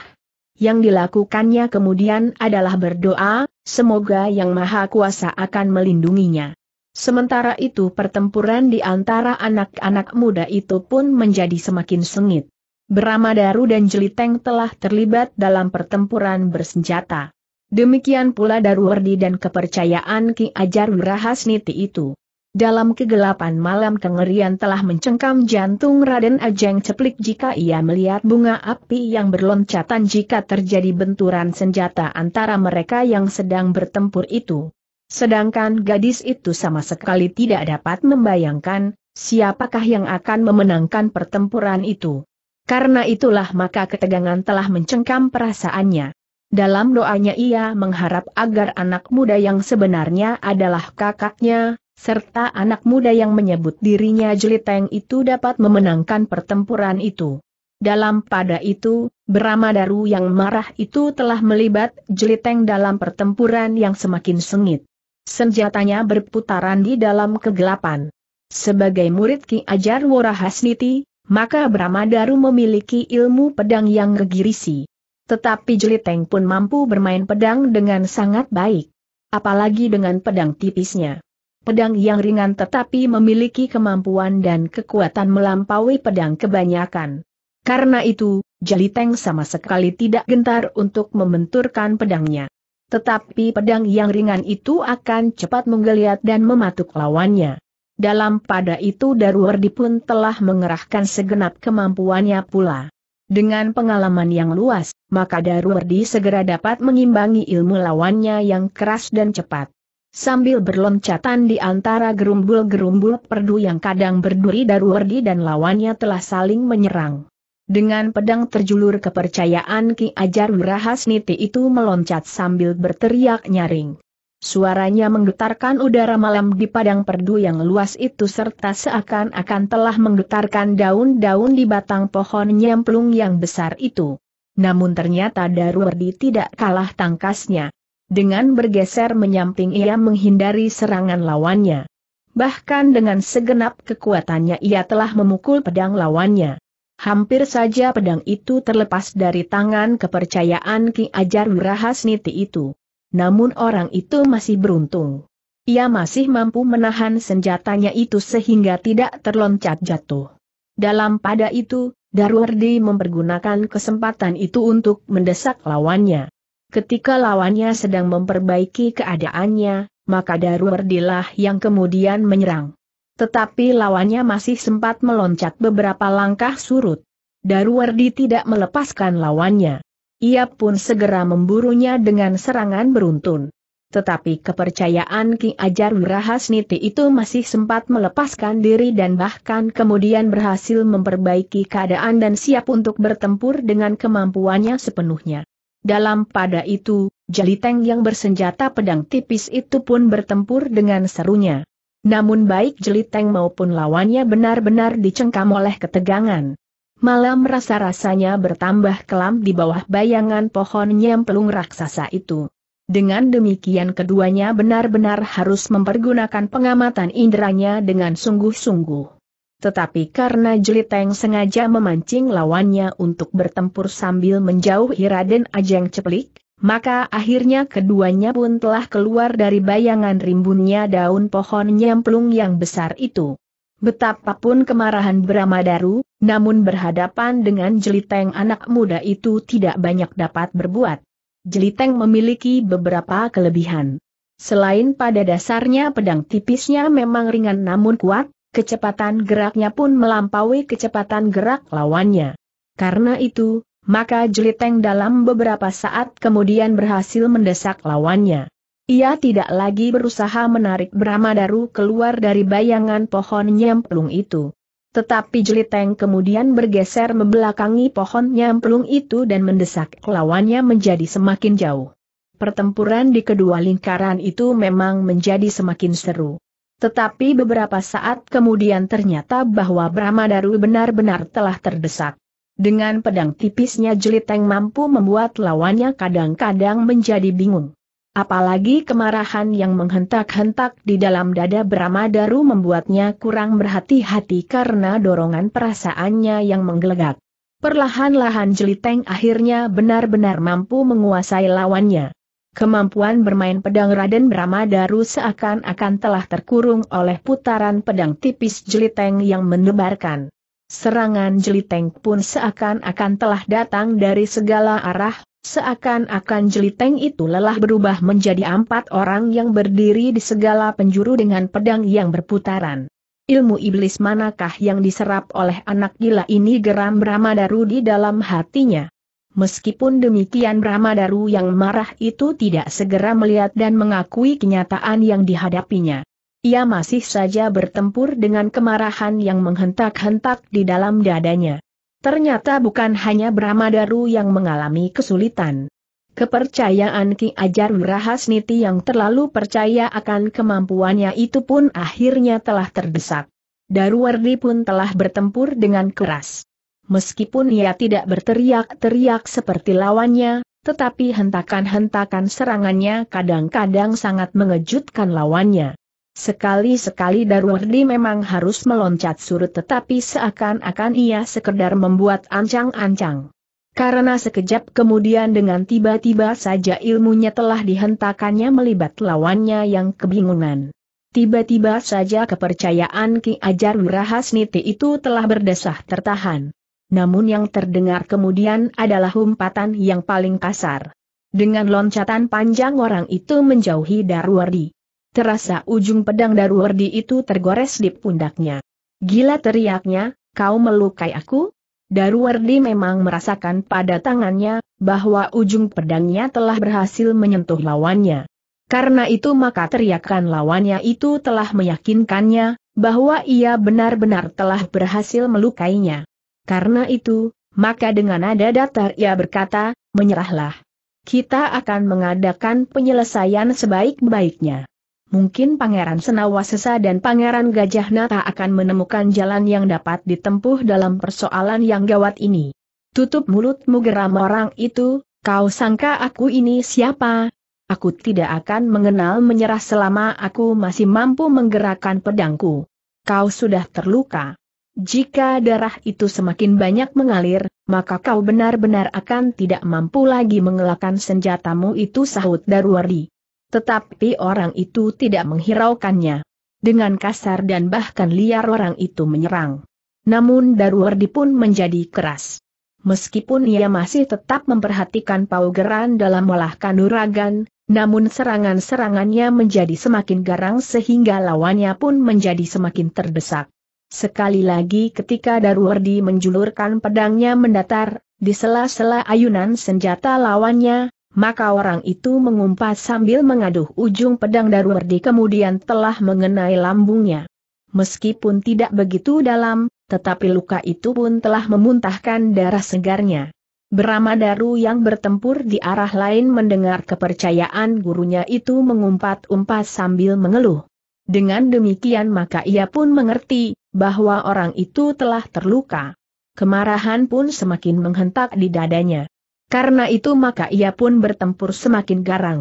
Yang dilakukannya kemudian adalah berdoa, semoga Yang Maha Kuasa akan melindunginya. Sementara itu pertempuran di antara anak-anak muda itu pun menjadi semakin sengit. Beramadaru dan Jeliteng telah terlibat dalam pertempuran bersenjata. Demikian pula Darwardi dan kepercayaan Ki Ajar Wirahasniti itu. Dalam kegelapan malam kengerian telah mencengkam jantung Raden Ajeng Ceplik jika ia melihat bunga api yang berloncatan jika terjadi benturan senjata antara mereka yang sedang bertempur itu. Sedangkan gadis itu sama sekali tidak dapat membayangkan, siapakah yang akan memenangkan pertempuran itu. Karena itulah maka ketegangan telah mencengkam perasaannya. Dalam doanya ia mengharap agar anak muda yang sebenarnya adalah kakaknya, serta anak muda yang menyebut dirinya Jeliteng itu dapat memenangkan pertempuran itu. Dalam pada itu, Beramadaru yang marah itu telah melibat Jeliteng dalam pertempuran yang semakin sengit. Senjatanya berputaran di dalam kegelapan. Sebagai murid Ki Ajar Warahasniti, maka Bramadaru memiliki ilmu pedang yang gegirisi. Tetapi Jeliteng pun mampu bermain pedang dengan sangat baik. Apalagi dengan pedang tipisnya pedang yang ringan tetapi memiliki kemampuan dan kekuatan melampaui pedang kebanyakan. Karena itu, Jaliteng sama sekali tidak gentar untuk membenturkan pedangnya. Tetapi pedang yang ringan itu akan cepat menggeliat dan mematuk lawannya. Dalam pada itu Darwardi pun telah mengerahkan segenap kemampuannya pula. Dengan pengalaman yang luas, maka Darwardi segera dapat mengimbangi ilmu lawannya yang keras dan cepat. Sambil berloncatan di antara gerumbul-gerumbul perdu yang kadang berduri daruwerdi dan lawannya telah saling menyerang. Dengan pedang terjulur kepercayaan Ki Ajar Wirahasniti itu meloncat sambil berteriak nyaring. Suaranya menggetarkan udara malam di padang perdu yang luas itu serta seakan-akan telah menggetarkan daun-daun di batang pohon nyemplung yang besar itu. Namun ternyata Darwardi tidak kalah tangkasnya. Dengan bergeser menyamping ia menghindari serangan lawannya. Bahkan dengan segenap kekuatannya ia telah memukul pedang lawannya. Hampir saja pedang itu terlepas dari tangan kepercayaan Ki Ajar Wirahasniti itu. Namun orang itu masih beruntung. Ia masih mampu menahan senjatanya itu sehingga tidak terloncat jatuh. Dalam pada itu, Darwardi mempergunakan kesempatan itu untuk mendesak lawannya. Ketika lawannya sedang memperbaiki keadaannya, maka Darwardilah yang kemudian menyerang. Tetapi lawannya masih sempat meloncat beberapa langkah surut. Darwardi tidak melepaskan lawannya. Ia pun segera memburunya dengan serangan beruntun. Tetapi kepercayaan Ki Ajar Wirahasniti itu masih sempat melepaskan diri dan bahkan kemudian berhasil memperbaiki keadaan dan siap untuk bertempur dengan kemampuannya sepenuhnya. Dalam pada itu, Jaliteng yang bersenjata pedang tipis itu pun bertempur dengan serunya. Namun baik Jeliteng maupun lawannya benar-benar dicengkam oleh ketegangan. Malam rasa-rasanya bertambah kelam di bawah bayangan pohon nyempelung raksasa itu. Dengan demikian keduanya benar-benar harus mempergunakan pengamatan inderanya dengan sungguh-sungguh. Tetapi karena Jeliteng sengaja memancing lawannya untuk bertempur sambil menjauhi Raden Ajeng Ceplik, maka akhirnya keduanya pun telah keluar dari bayangan rimbunnya daun pohon nyemplung yang besar itu. Betapapun kemarahan Bramadaru, namun berhadapan dengan Jeliteng anak muda itu tidak banyak dapat berbuat. Jeliteng memiliki beberapa kelebihan. Selain pada dasarnya pedang tipisnya memang ringan namun kuat, kecepatan geraknya pun melampaui kecepatan gerak lawannya. Karena itu, maka Jeliteng dalam beberapa saat kemudian berhasil mendesak lawannya. Ia tidak lagi berusaha menarik Bramadaru keluar dari bayangan pohon nyemplung itu. Tetapi Jeliteng kemudian bergeser membelakangi pohon nyemplung itu dan mendesak lawannya menjadi semakin jauh. Pertempuran di kedua lingkaran itu memang menjadi semakin seru. Tetapi beberapa saat kemudian ternyata bahwa Brahma benar-benar telah terdesak. Dengan pedang tipisnya Jeliteng mampu membuat lawannya kadang-kadang menjadi bingung. Apalagi kemarahan yang menghentak-hentak di dalam dada Brahma membuatnya kurang berhati-hati karena dorongan perasaannya yang menggelegak. Perlahan-lahan Jeliteng akhirnya benar-benar mampu menguasai lawannya. Kemampuan bermain pedang Raden Brahma Daru seakan-akan telah terkurung oleh putaran pedang tipis jeliteng yang menebarkan. Serangan jeliteng pun seakan-akan telah datang dari segala arah, seakan-akan jeliteng itu lelah berubah menjadi empat orang yang berdiri di segala penjuru dengan pedang yang berputaran. Ilmu iblis manakah yang diserap oleh anak gila ini geram Brahma Daru di dalam hatinya. Meskipun demikian Brahma Daru yang marah itu tidak segera melihat dan mengakui kenyataan yang dihadapinya. Ia masih saja bertempur dengan kemarahan yang menghentak-hentak di dalam dadanya. Ternyata bukan hanya Brahma Daru yang mengalami kesulitan. Kepercayaan Ki Ajar Wirahasniti yang terlalu percaya akan kemampuannya itu pun akhirnya telah terdesak. Daruwardi pun telah bertempur dengan keras meskipun ia tidak berteriak-teriak seperti lawannya, tetapi hentakan-hentakan serangannya kadang-kadang sangat mengejutkan lawannya. Sekali-sekali Darwardi memang harus meloncat surut tetapi seakan-akan ia sekedar membuat ancang-ancang. Karena sekejap kemudian dengan tiba-tiba saja ilmunya telah dihentakannya melibat lawannya yang kebingungan. Tiba-tiba saja kepercayaan Ki Ajar Wirahasniti itu telah berdesah tertahan namun yang terdengar kemudian adalah umpatan yang paling kasar. Dengan loncatan panjang orang itu menjauhi Darwardi. Terasa ujung pedang Darwardi itu tergores di pundaknya. Gila teriaknya, kau melukai aku? Darwardi memang merasakan pada tangannya, bahwa ujung pedangnya telah berhasil menyentuh lawannya. Karena itu maka teriakan lawannya itu telah meyakinkannya, bahwa ia benar-benar telah berhasil melukainya. Karena itu, maka dengan nada datar ia berkata, menyerahlah. Kita akan mengadakan penyelesaian sebaik-baiknya. Mungkin Pangeran Senawasesa dan Pangeran Gajah Nata akan menemukan jalan yang dapat ditempuh dalam persoalan yang gawat ini. Tutup mulutmu geram orang itu, kau sangka aku ini siapa? Aku tidak akan mengenal menyerah selama aku masih mampu menggerakkan pedangku. Kau sudah terluka. Jika darah itu semakin banyak mengalir, maka kau benar-benar akan tidak mampu lagi mengelakkan senjatamu itu sahut Darwari. Tetapi orang itu tidak menghiraukannya. Dengan kasar dan bahkan liar orang itu menyerang. Namun Darwardi pun menjadi keras. Meskipun ia masih tetap memperhatikan paugeran dalam olah kanuragan, namun serangan-serangannya menjadi semakin garang sehingga lawannya pun menjadi semakin terdesak. Sekali lagi ketika Darwardi menjulurkan pedangnya mendatar, di sela-sela ayunan senjata lawannya, maka orang itu mengumpat sambil mengaduh ujung pedang Darwardi kemudian telah mengenai lambungnya. Meskipun tidak begitu dalam, tetapi luka itu pun telah memuntahkan darah segarnya. Berama Daru yang bertempur di arah lain mendengar kepercayaan gurunya itu mengumpat-umpat sambil mengeluh. Dengan demikian maka ia pun mengerti, bahwa orang itu telah terluka. Kemarahan pun semakin menghentak di dadanya. Karena itu maka ia pun bertempur semakin garang.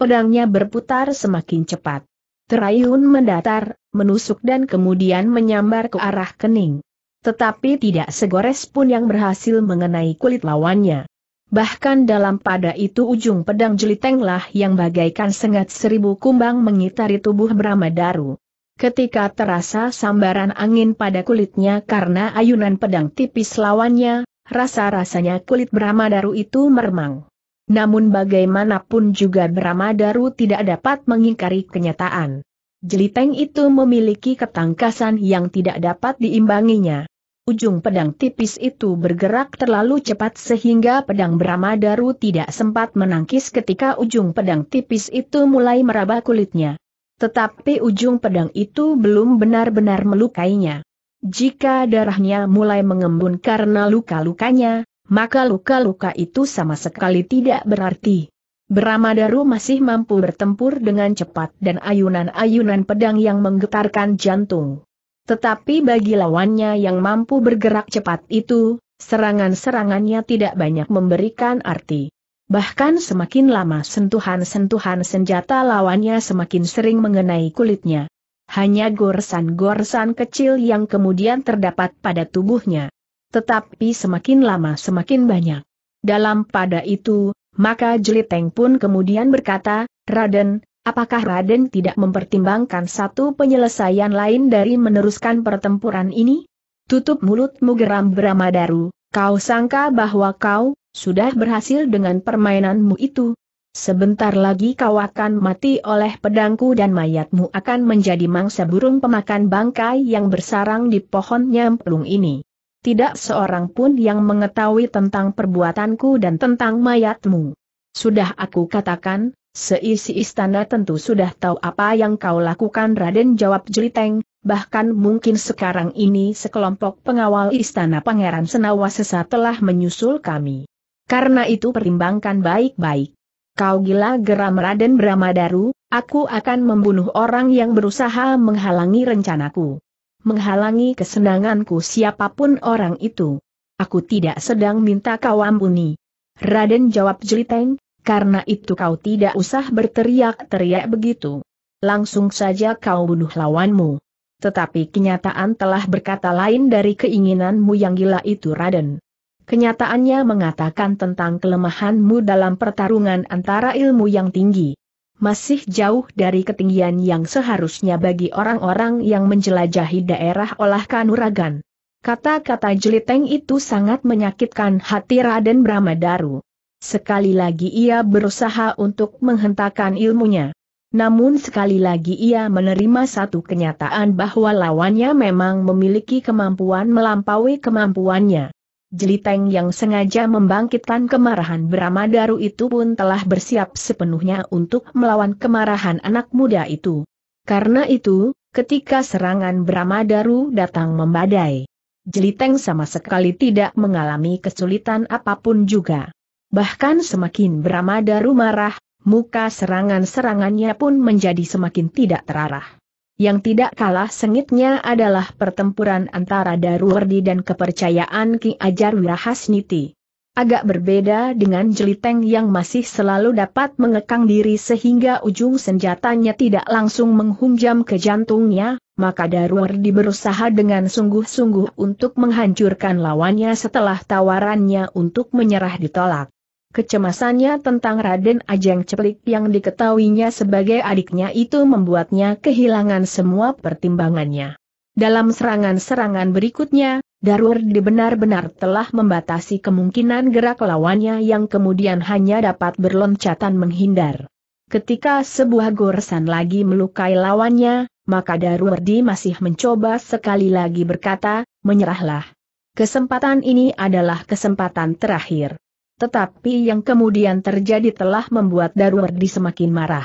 Pedangnya berputar semakin cepat. Terayun mendatar, menusuk dan kemudian menyambar ke arah kening. Tetapi tidak segores pun yang berhasil mengenai kulit lawannya. Bahkan dalam pada itu ujung pedang jelitenglah yang bagaikan sengat seribu kumbang mengitari tubuh Brahma Daru. Ketika terasa sambaran angin pada kulitnya karena ayunan pedang tipis lawannya, rasa-rasanya kulit Bramadaru itu meremang. Namun bagaimanapun juga Bramadaru tidak dapat mengingkari kenyataan. Jeliteng itu memiliki ketangkasan yang tidak dapat diimbanginya. Ujung pedang tipis itu bergerak terlalu cepat sehingga pedang Bramadaru tidak sempat menangkis ketika ujung pedang tipis itu mulai meraba kulitnya. Tetapi ujung pedang itu belum benar-benar melukainya. Jika darahnya mulai mengembun karena luka-lukanya, maka luka-luka itu sama sekali tidak berarti. Beramadaru masih mampu bertempur dengan cepat dan ayunan-ayunan pedang yang menggetarkan jantung. Tetapi bagi lawannya yang mampu bergerak cepat itu, serangan-serangannya tidak banyak memberikan arti. Bahkan semakin lama sentuhan-sentuhan senjata lawannya semakin sering mengenai kulitnya. Hanya goresan-goresan kecil yang kemudian terdapat pada tubuhnya. Tetapi semakin lama semakin banyak. Dalam pada itu, maka Jeliteng pun kemudian berkata, Raden, apakah Raden tidak mempertimbangkan satu penyelesaian lain dari meneruskan pertempuran ini? Tutup mulutmu geram beramadaru, kau sangka bahwa kau, sudah berhasil dengan permainanmu itu. Sebentar lagi kau akan mati oleh pedangku dan mayatmu akan menjadi mangsa burung pemakan bangkai yang bersarang di pohon nyemplung ini. Tidak seorang pun yang mengetahui tentang perbuatanku dan tentang mayatmu. Sudah aku katakan, seisi istana tentu sudah tahu apa yang kau lakukan Raden jawab Jeliteng, Bahkan mungkin sekarang ini sekelompok pengawal istana Pangeran Senawa sesa telah menyusul kami. Karena itu pertimbangkan baik-baik. Kau gila geram Raden Bramadaru, aku akan membunuh orang yang berusaha menghalangi rencanaku. Menghalangi kesenanganku siapapun orang itu. Aku tidak sedang minta kau ampuni. Raden jawab jeliteng, karena itu kau tidak usah berteriak-teriak begitu. Langsung saja kau bunuh lawanmu. Tetapi kenyataan telah berkata lain dari keinginanmu yang gila itu Raden kenyataannya mengatakan tentang kelemahanmu dalam pertarungan antara ilmu yang tinggi. Masih jauh dari ketinggian yang seharusnya bagi orang-orang yang menjelajahi daerah olah kanuragan. Kata-kata jeliteng itu sangat menyakitkan hati Raden Brahmadaru. Sekali lagi ia berusaha untuk menghentakkan ilmunya. Namun sekali lagi ia menerima satu kenyataan bahwa lawannya memang memiliki kemampuan melampaui kemampuannya. Jeliteng yang sengaja membangkitkan kemarahan Bramadaru itu pun telah bersiap sepenuhnya untuk melawan kemarahan anak muda itu. Karena itu, ketika serangan Bramadaru datang membadai, Jeliteng sama sekali tidak mengalami kesulitan apapun juga. Bahkan semakin Bramadaru marah, muka serangan-serangannya pun menjadi semakin tidak terarah. Yang tidak kalah sengitnya adalah pertempuran antara Daruwardi dan kepercayaan Ki Ajar Wirahasniti. Agak berbeda dengan Jeliteng yang masih selalu dapat mengekang diri sehingga ujung senjatanya tidak langsung menghunjam ke jantungnya, maka Daruwardi berusaha dengan sungguh-sungguh untuk menghancurkan lawannya setelah tawarannya untuk menyerah ditolak. Kecemasannya tentang Raden Ajeng Ceplik yang diketahuinya sebagai adiknya itu membuatnya kehilangan semua pertimbangannya. Dalam serangan-serangan berikutnya, Darur benar-benar telah membatasi kemungkinan gerak lawannya yang kemudian hanya dapat berloncatan menghindar. Ketika sebuah goresan lagi melukai lawannya, maka Darurdi masih mencoba sekali lagi berkata, menyerahlah. Kesempatan ini adalah kesempatan terakhir. Tetapi yang kemudian terjadi telah membuat Darwardi semakin marah.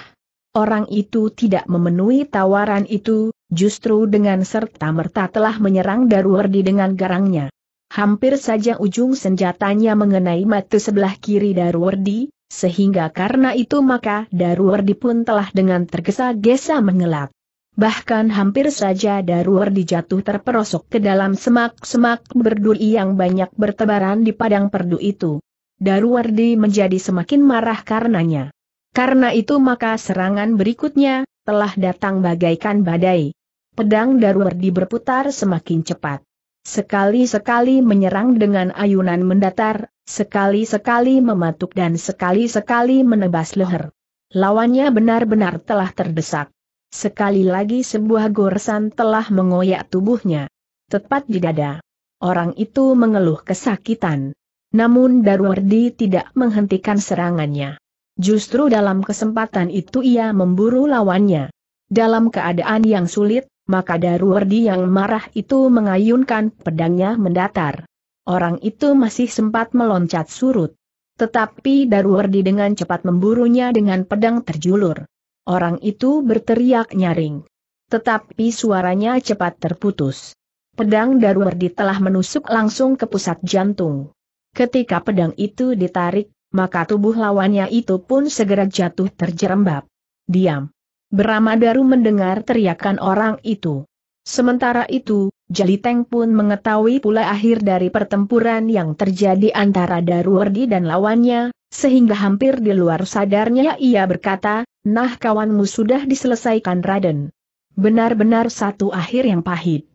Orang itu tidak memenuhi tawaran itu, justru dengan serta-merta telah menyerang Darwardi dengan garangnya. Hampir saja ujung senjatanya mengenai mata sebelah kiri Darwardi, sehingga karena itu maka Darwardi pun telah dengan tergesa-gesa mengelak. Bahkan hampir saja Darwardi jatuh terperosok ke dalam semak-semak berduri yang banyak bertebaran di padang perdu itu. Daruwardi menjadi semakin marah karenanya. Karena itu maka serangan berikutnya, telah datang bagaikan badai. Pedang Daruwardi berputar semakin cepat. Sekali-sekali menyerang dengan ayunan mendatar, sekali-sekali mematuk dan sekali-sekali menebas leher. Lawannya benar-benar telah terdesak. Sekali lagi sebuah goresan telah mengoyak tubuhnya. Tepat di dada. Orang itu mengeluh kesakitan. Namun Darwardi tidak menghentikan serangannya. Justru dalam kesempatan itu ia memburu lawannya. Dalam keadaan yang sulit, maka Darwardi yang marah itu mengayunkan pedangnya mendatar. Orang itu masih sempat meloncat surut. Tetapi Darwardi dengan cepat memburunya dengan pedang terjulur. Orang itu berteriak nyaring. Tetapi suaranya cepat terputus. Pedang Darwardi telah menusuk langsung ke pusat jantung. Ketika pedang itu ditarik, maka tubuh lawannya itu pun segera jatuh terjerembab. Diam. Beramadaru mendengar teriakan orang itu. Sementara itu, jaliteng pun mengetahui pula akhir dari pertempuran yang terjadi antara Daruwerdi dan lawannya, sehingga hampir di luar sadarnya ia berkata, Nah kawanmu sudah diselesaikan Raden. Benar-benar satu akhir yang pahit.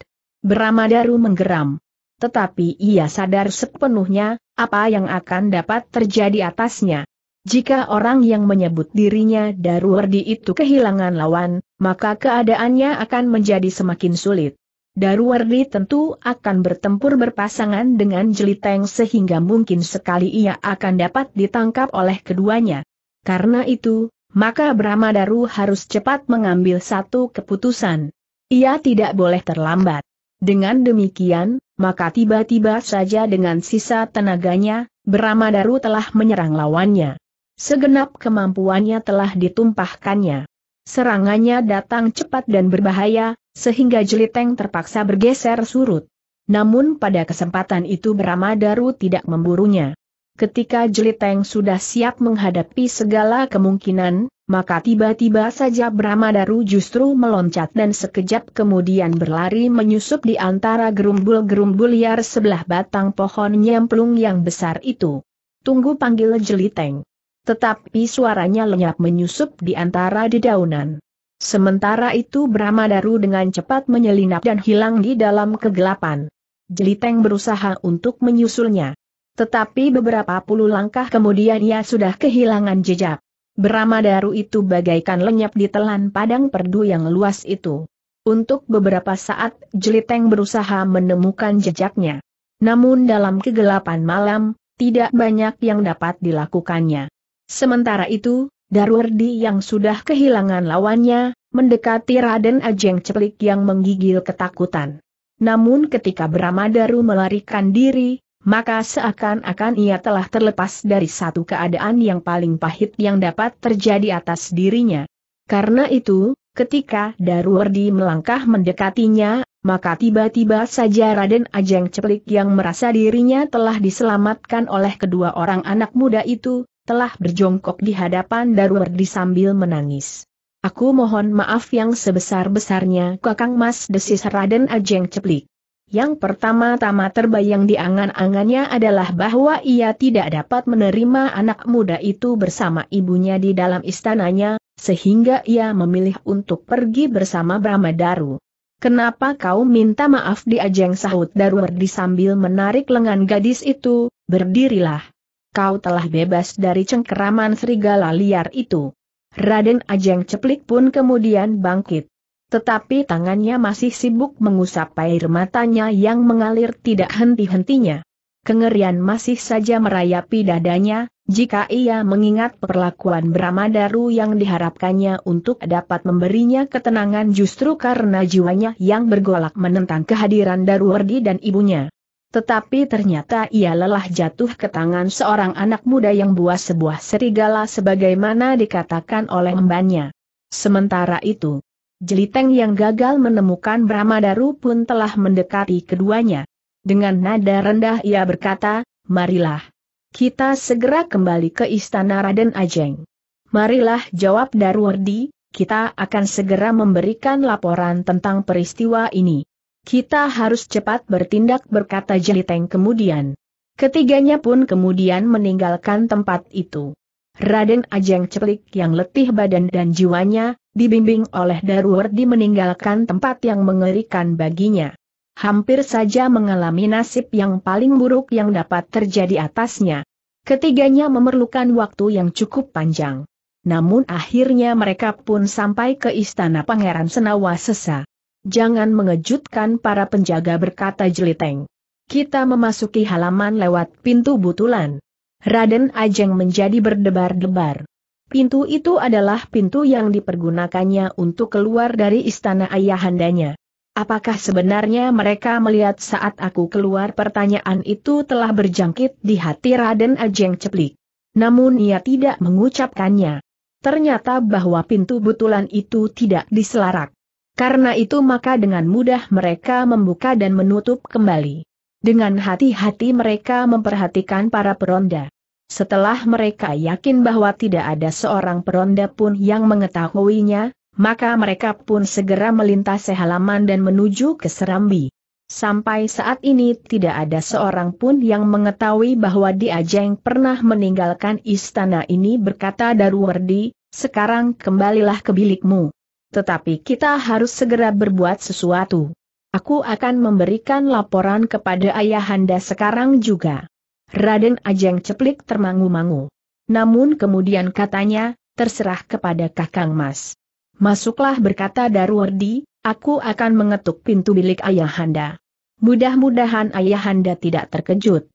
Beramadaru menggeram. Tetapi ia sadar sepenuhnya, apa yang akan dapat terjadi atasnya? Jika orang yang menyebut dirinya Daruwardi itu kehilangan lawan, maka keadaannya akan menjadi semakin sulit. Daruwardi tentu akan bertempur berpasangan dengan Jeliteng sehingga mungkin sekali ia akan dapat ditangkap oleh keduanya. Karena itu, maka Brahma Daru harus cepat mengambil satu keputusan. Ia tidak boleh terlambat. Dengan demikian, maka tiba-tiba saja dengan sisa tenaganya, Bramadaru telah menyerang lawannya. Segenap kemampuannya telah ditumpahkannya. Serangannya datang cepat dan berbahaya, sehingga Jeliteng terpaksa bergeser surut. Namun pada kesempatan itu Bramadaru tidak memburunya. Ketika Jeliteng sudah siap menghadapi segala kemungkinan, maka tiba-tiba saja Brahma justru meloncat dan sekejap kemudian berlari menyusup di antara gerumbul-gerumbul liar sebelah batang pohon nyemplung yang besar itu. Tunggu panggil jeliteng. Tetapi suaranya lenyap menyusup di antara dedaunan. Sementara itu Brahma dengan cepat menyelinap dan hilang di dalam kegelapan. Jeliteng berusaha untuk menyusulnya. Tetapi beberapa puluh langkah kemudian ia sudah kehilangan jejak. Berama itu bagaikan lenyap di telan padang perdu yang luas itu. Untuk beberapa saat, Jeliteng berusaha menemukan jejaknya. Namun dalam kegelapan malam, tidak banyak yang dapat dilakukannya. Sementara itu, Darwardi yang sudah kehilangan lawannya, mendekati Raden Ajeng Ceplik yang menggigil ketakutan. Namun ketika Brahmadaru melarikan diri, maka seakan-akan ia telah terlepas dari satu keadaan yang paling pahit yang dapat terjadi atas dirinya. Karena itu, ketika Darwardi melangkah mendekatinya, maka tiba-tiba saja Raden Ajeng Ceplik yang merasa dirinya telah diselamatkan oleh kedua orang anak muda itu, telah berjongkok di hadapan Darwardi sambil menangis. Aku mohon maaf yang sebesar-besarnya Kakang Mas desis Raden Ajeng Ceplik. Yang pertama-tama terbayang di angan-angannya adalah bahwa ia tidak dapat menerima anak muda itu bersama ibunya di dalam istananya, sehingga ia memilih untuk pergi bersama Brahma Daru. Kenapa kau minta maaf di ajeng sahut Daru sambil menarik lengan gadis itu, berdirilah. Kau telah bebas dari cengkeraman serigala liar itu. Raden Ajeng Ceplik pun kemudian bangkit. Tetapi tangannya masih sibuk mengusap air matanya yang mengalir tidak henti-hentinya. Kengerian masih saja merayapi dadanya, jika ia mengingat perlakuan Bramadaru yang diharapkannya untuk dapat memberinya ketenangan justru karena jiwanya yang bergolak menentang kehadiran Daruwardi dan ibunya. Tetapi ternyata ia lelah jatuh ke tangan seorang anak muda yang buas sebuah serigala sebagaimana dikatakan oleh embannya. Sementara itu, Jeliteng yang gagal menemukan Brahma Daru pun telah mendekati keduanya. Dengan nada rendah ia berkata, marilah. Kita segera kembali ke istana Raden Ajeng. Marilah jawab Darwardi, kita akan segera memberikan laporan tentang peristiwa ini. Kita harus cepat bertindak berkata Jeliteng kemudian. Ketiganya pun kemudian meninggalkan tempat itu. Raden Ajeng Celik yang letih badan dan jiwanya, dibimbing oleh Darwardi meninggalkan tempat yang mengerikan baginya. Hampir saja mengalami nasib yang paling buruk yang dapat terjadi atasnya. Ketiganya memerlukan waktu yang cukup panjang. Namun akhirnya mereka pun sampai ke istana Pangeran Senawa Sesa. Jangan mengejutkan para penjaga berkata Jeliteng. Kita memasuki halaman lewat pintu butulan. Raden Ajeng menjadi berdebar-debar. Pintu itu adalah pintu yang dipergunakannya untuk keluar dari istana ayahandanya. Apakah sebenarnya mereka melihat saat aku keluar pertanyaan itu telah berjangkit di hati Raden Ajeng Ceplik. Namun ia tidak mengucapkannya. Ternyata bahwa pintu butulan itu tidak diselarak. Karena itu maka dengan mudah mereka membuka dan menutup kembali. Dengan hati-hati mereka memperhatikan para peronda. Setelah mereka yakin bahwa tidak ada seorang peronda pun yang mengetahuinya, maka mereka pun segera melintasi halaman dan menuju ke Serambi. Sampai saat ini tidak ada seorang pun yang mengetahui bahwa Diajeng pernah meninggalkan istana ini berkata Daruwerdi, sekarang kembalilah ke bilikmu. Tetapi kita harus segera berbuat sesuatu. Aku akan memberikan laporan kepada ayahanda sekarang juga. Raden Ajeng Ceplik termangu-mangu. Namun kemudian katanya, terserah kepada Kakang Mas. Masuklah berkata Darwardi, aku akan mengetuk pintu bilik ayahanda. Mudah-mudahan ayahanda tidak terkejut.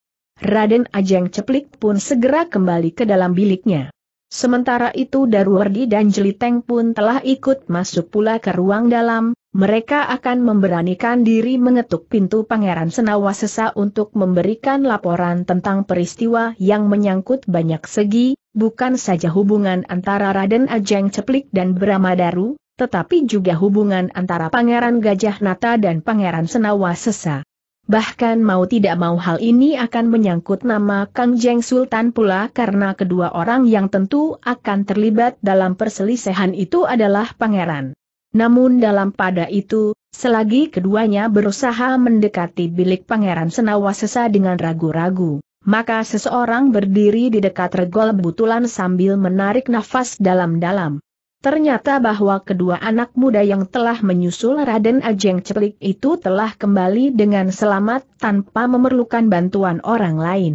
Raden Ajeng Ceplik pun segera kembali ke dalam biliknya. Sementara itu Darwardi dan Jeliteng pun telah ikut masuk pula ke ruang dalam, mereka akan memberanikan diri mengetuk pintu Pangeran Senawa Sesa untuk memberikan laporan tentang peristiwa yang menyangkut banyak segi, bukan saja hubungan antara Raden Ajeng Ceplik dan Bramadaru, tetapi juga hubungan antara Pangeran Gajah Nata dan Pangeran Senawa Sesa. Bahkan mau tidak mau hal ini akan menyangkut nama Kang Jeng Sultan pula karena kedua orang yang tentu akan terlibat dalam perselisihan itu adalah pangeran. Namun dalam pada itu, selagi keduanya berusaha mendekati bilik Pangeran Senawasesa dengan ragu-ragu, maka seseorang berdiri di dekat regol butulan sambil menarik nafas dalam-dalam. Ternyata bahwa kedua anak muda yang telah menyusul Raden Ajeng Celik itu telah kembali dengan selamat tanpa memerlukan bantuan orang lain.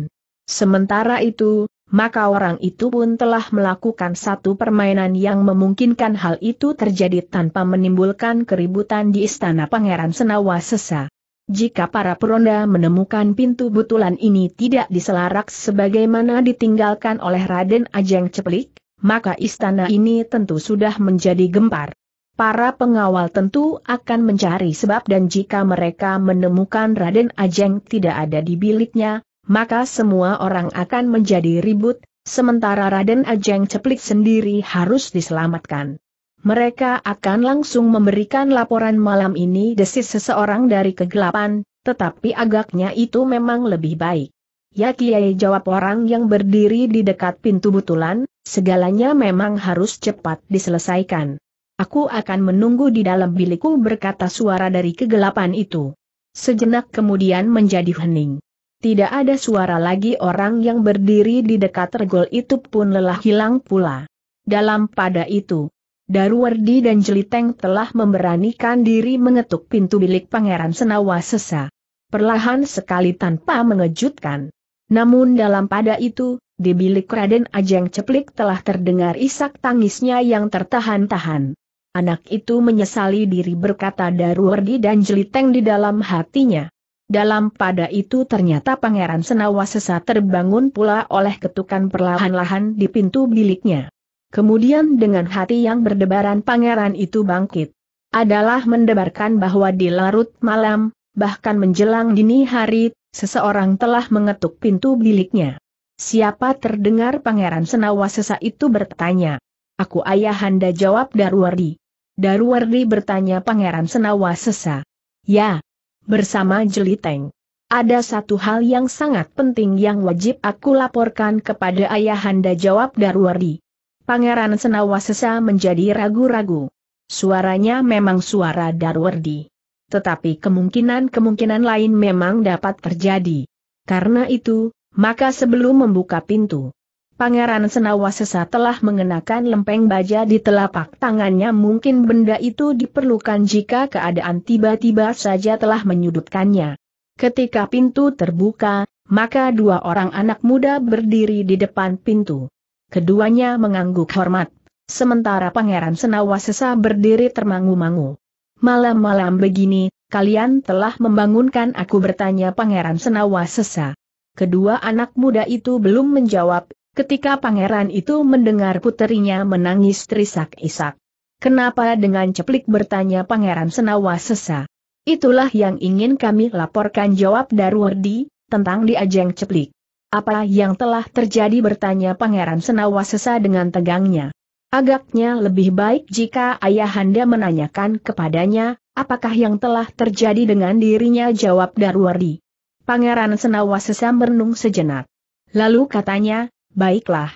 Sementara itu, maka orang itu pun telah melakukan satu permainan yang memungkinkan hal itu terjadi tanpa menimbulkan keributan di istana Pangeran Senawa Sesa. Jika para peronda menemukan pintu butulan ini tidak diselarak sebagaimana ditinggalkan oleh Raden Ajeng Ceplik, maka istana ini tentu sudah menjadi gempar. Para pengawal tentu akan mencari sebab dan jika mereka menemukan Raden Ajeng tidak ada di biliknya, maka semua orang akan menjadi ribut, sementara Raden Ajeng Ceplik sendiri harus diselamatkan. Mereka akan langsung memberikan laporan malam ini desis seseorang dari kegelapan, tetapi agaknya itu memang lebih baik. Ya Kiai jawab orang yang berdiri di dekat pintu butulan, segalanya memang harus cepat diselesaikan. Aku akan menunggu di dalam bilikku berkata suara dari kegelapan itu. Sejenak kemudian menjadi hening. Tidak ada suara lagi orang yang berdiri di dekat regol itu pun lelah hilang pula. Dalam pada itu, Darwardi dan Jeliteng telah memberanikan diri mengetuk pintu bilik Pangeran Senawa Sesa. Perlahan sekali tanpa mengejutkan. Namun dalam pada itu, di bilik Raden Ajeng Ceplik telah terdengar isak tangisnya yang tertahan-tahan. Anak itu menyesali diri berkata Darwardi dan Jeliteng di dalam hatinya. Dalam pada itu ternyata Pangeran Senawa Sesa terbangun pula oleh ketukan perlahan-lahan di pintu biliknya. Kemudian dengan hati yang berdebaran pangeran itu bangkit. Adalah mendebarkan bahwa di larut malam, bahkan menjelang dini hari, seseorang telah mengetuk pintu biliknya. Siapa terdengar pangeran Senawa Sesa itu bertanya. Aku ayah Anda jawab Darwardi. Darwardi bertanya pangeran Senawa sesa. Ya, bersama Jeliteng. Ada satu hal yang sangat penting yang wajib aku laporkan kepada Ayahanda jawab Darwardi. Pangeran Senawasesa menjadi ragu-ragu. Suaranya memang suara Darwardi. Tetapi kemungkinan-kemungkinan lain memang dapat terjadi. Karena itu, maka sebelum membuka pintu, Pangeran Senawasesa telah mengenakan lempeng baja di telapak tangannya mungkin benda itu diperlukan jika keadaan tiba-tiba saja telah menyudutkannya. Ketika pintu terbuka, maka dua orang anak muda berdiri di depan pintu. Keduanya mengangguk hormat, sementara Pangeran Senawasesa berdiri termangu-mangu. Malam-malam begini, kalian telah membangunkan aku bertanya Pangeran Senawasesa. Kedua anak muda itu belum menjawab, Ketika pangeran itu mendengar puterinya menangis terisak-isak. Kenapa dengan ceplik bertanya pangeran Senawa sesa? Itulah yang ingin kami laporkan jawab Darwardi, tentang diajeng ceplik. Apa yang telah terjadi bertanya pangeran Senawa sesa dengan tegangnya. Agaknya lebih baik jika ayahanda menanyakan kepadanya, apakah yang telah terjadi dengan dirinya jawab Darwardi. Pangeran Senawa sesa merenung sejenak. Lalu katanya, Baiklah.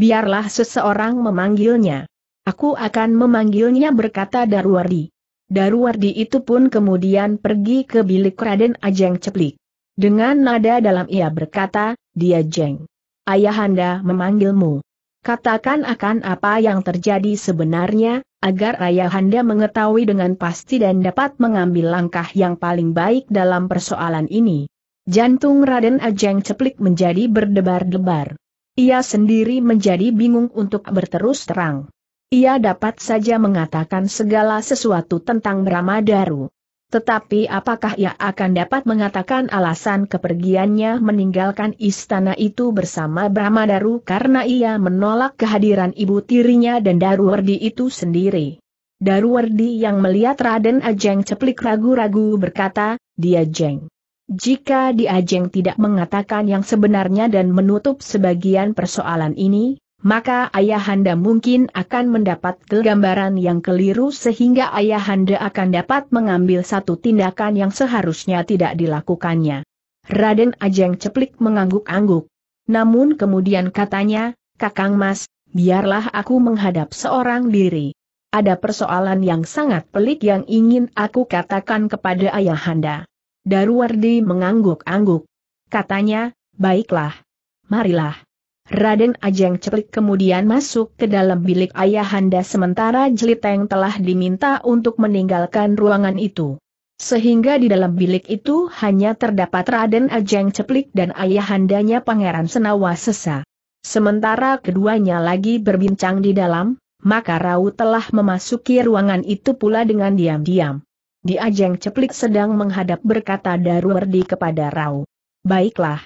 Biarlah seseorang memanggilnya. Aku akan memanggilnya berkata Darwardi. Darwardi itu pun kemudian pergi ke bilik Raden Ajeng Ceplik. Dengan nada dalam ia berkata, dia jeng. Ayahanda memanggilmu. Katakan akan apa yang terjadi sebenarnya, agar ayahanda mengetahui dengan pasti dan dapat mengambil langkah yang paling baik dalam persoalan ini. Jantung Raden Ajeng Ceplik menjadi berdebar-debar. Ia sendiri menjadi bingung untuk berterus terang. Ia dapat saja mengatakan segala sesuatu tentang Ramadaru. Tetapi apakah ia akan dapat mengatakan alasan kepergiannya meninggalkan istana itu bersama Daru karena ia menolak kehadiran ibu tirinya dan Daruwardi itu sendiri? Daruwardi yang melihat Raden Ajeng ceplik ragu-ragu berkata, dia Jeng. Jika Diajeng tidak mengatakan yang sebenarnya dan menutup sebagian persoalan ini, maka ayahanda mungkin akan mendapat gambaran yang keliru sehingga ayahanda akan dapat mengambil satu tindakan yang seharusnya tidak dilakukannya. Raden Ajeng Ceplik mengangguk-angguk. Namun kemudian katanya, Kakang Mas, biarlah aku menghadap seorang diri. Ada persoalan yang sangat pelik yang ingin aku katakan kepada ayahanda. Daruwardi mengangguk-angguk. Katanya, baiklah. Marilah. Raden Ajeng Celik kemudian masuk ke dalam bilik ayahanda sementara Jeliteng telah diminta untuk meninggalkan ruangan itu. Sehingga di dalam bilik itu hanya terdapat Raden Ajeng Ceplik dan ayahandanya Pangeran Senawa Sesa. Sementara keduanya lagi berbincang di dalam, maka Rau telah memasuki ruangan itu pula dengan diam-diam. Di ajeng ceplik sedang menghadap berkata darwardi kepada Rau. Baiklah.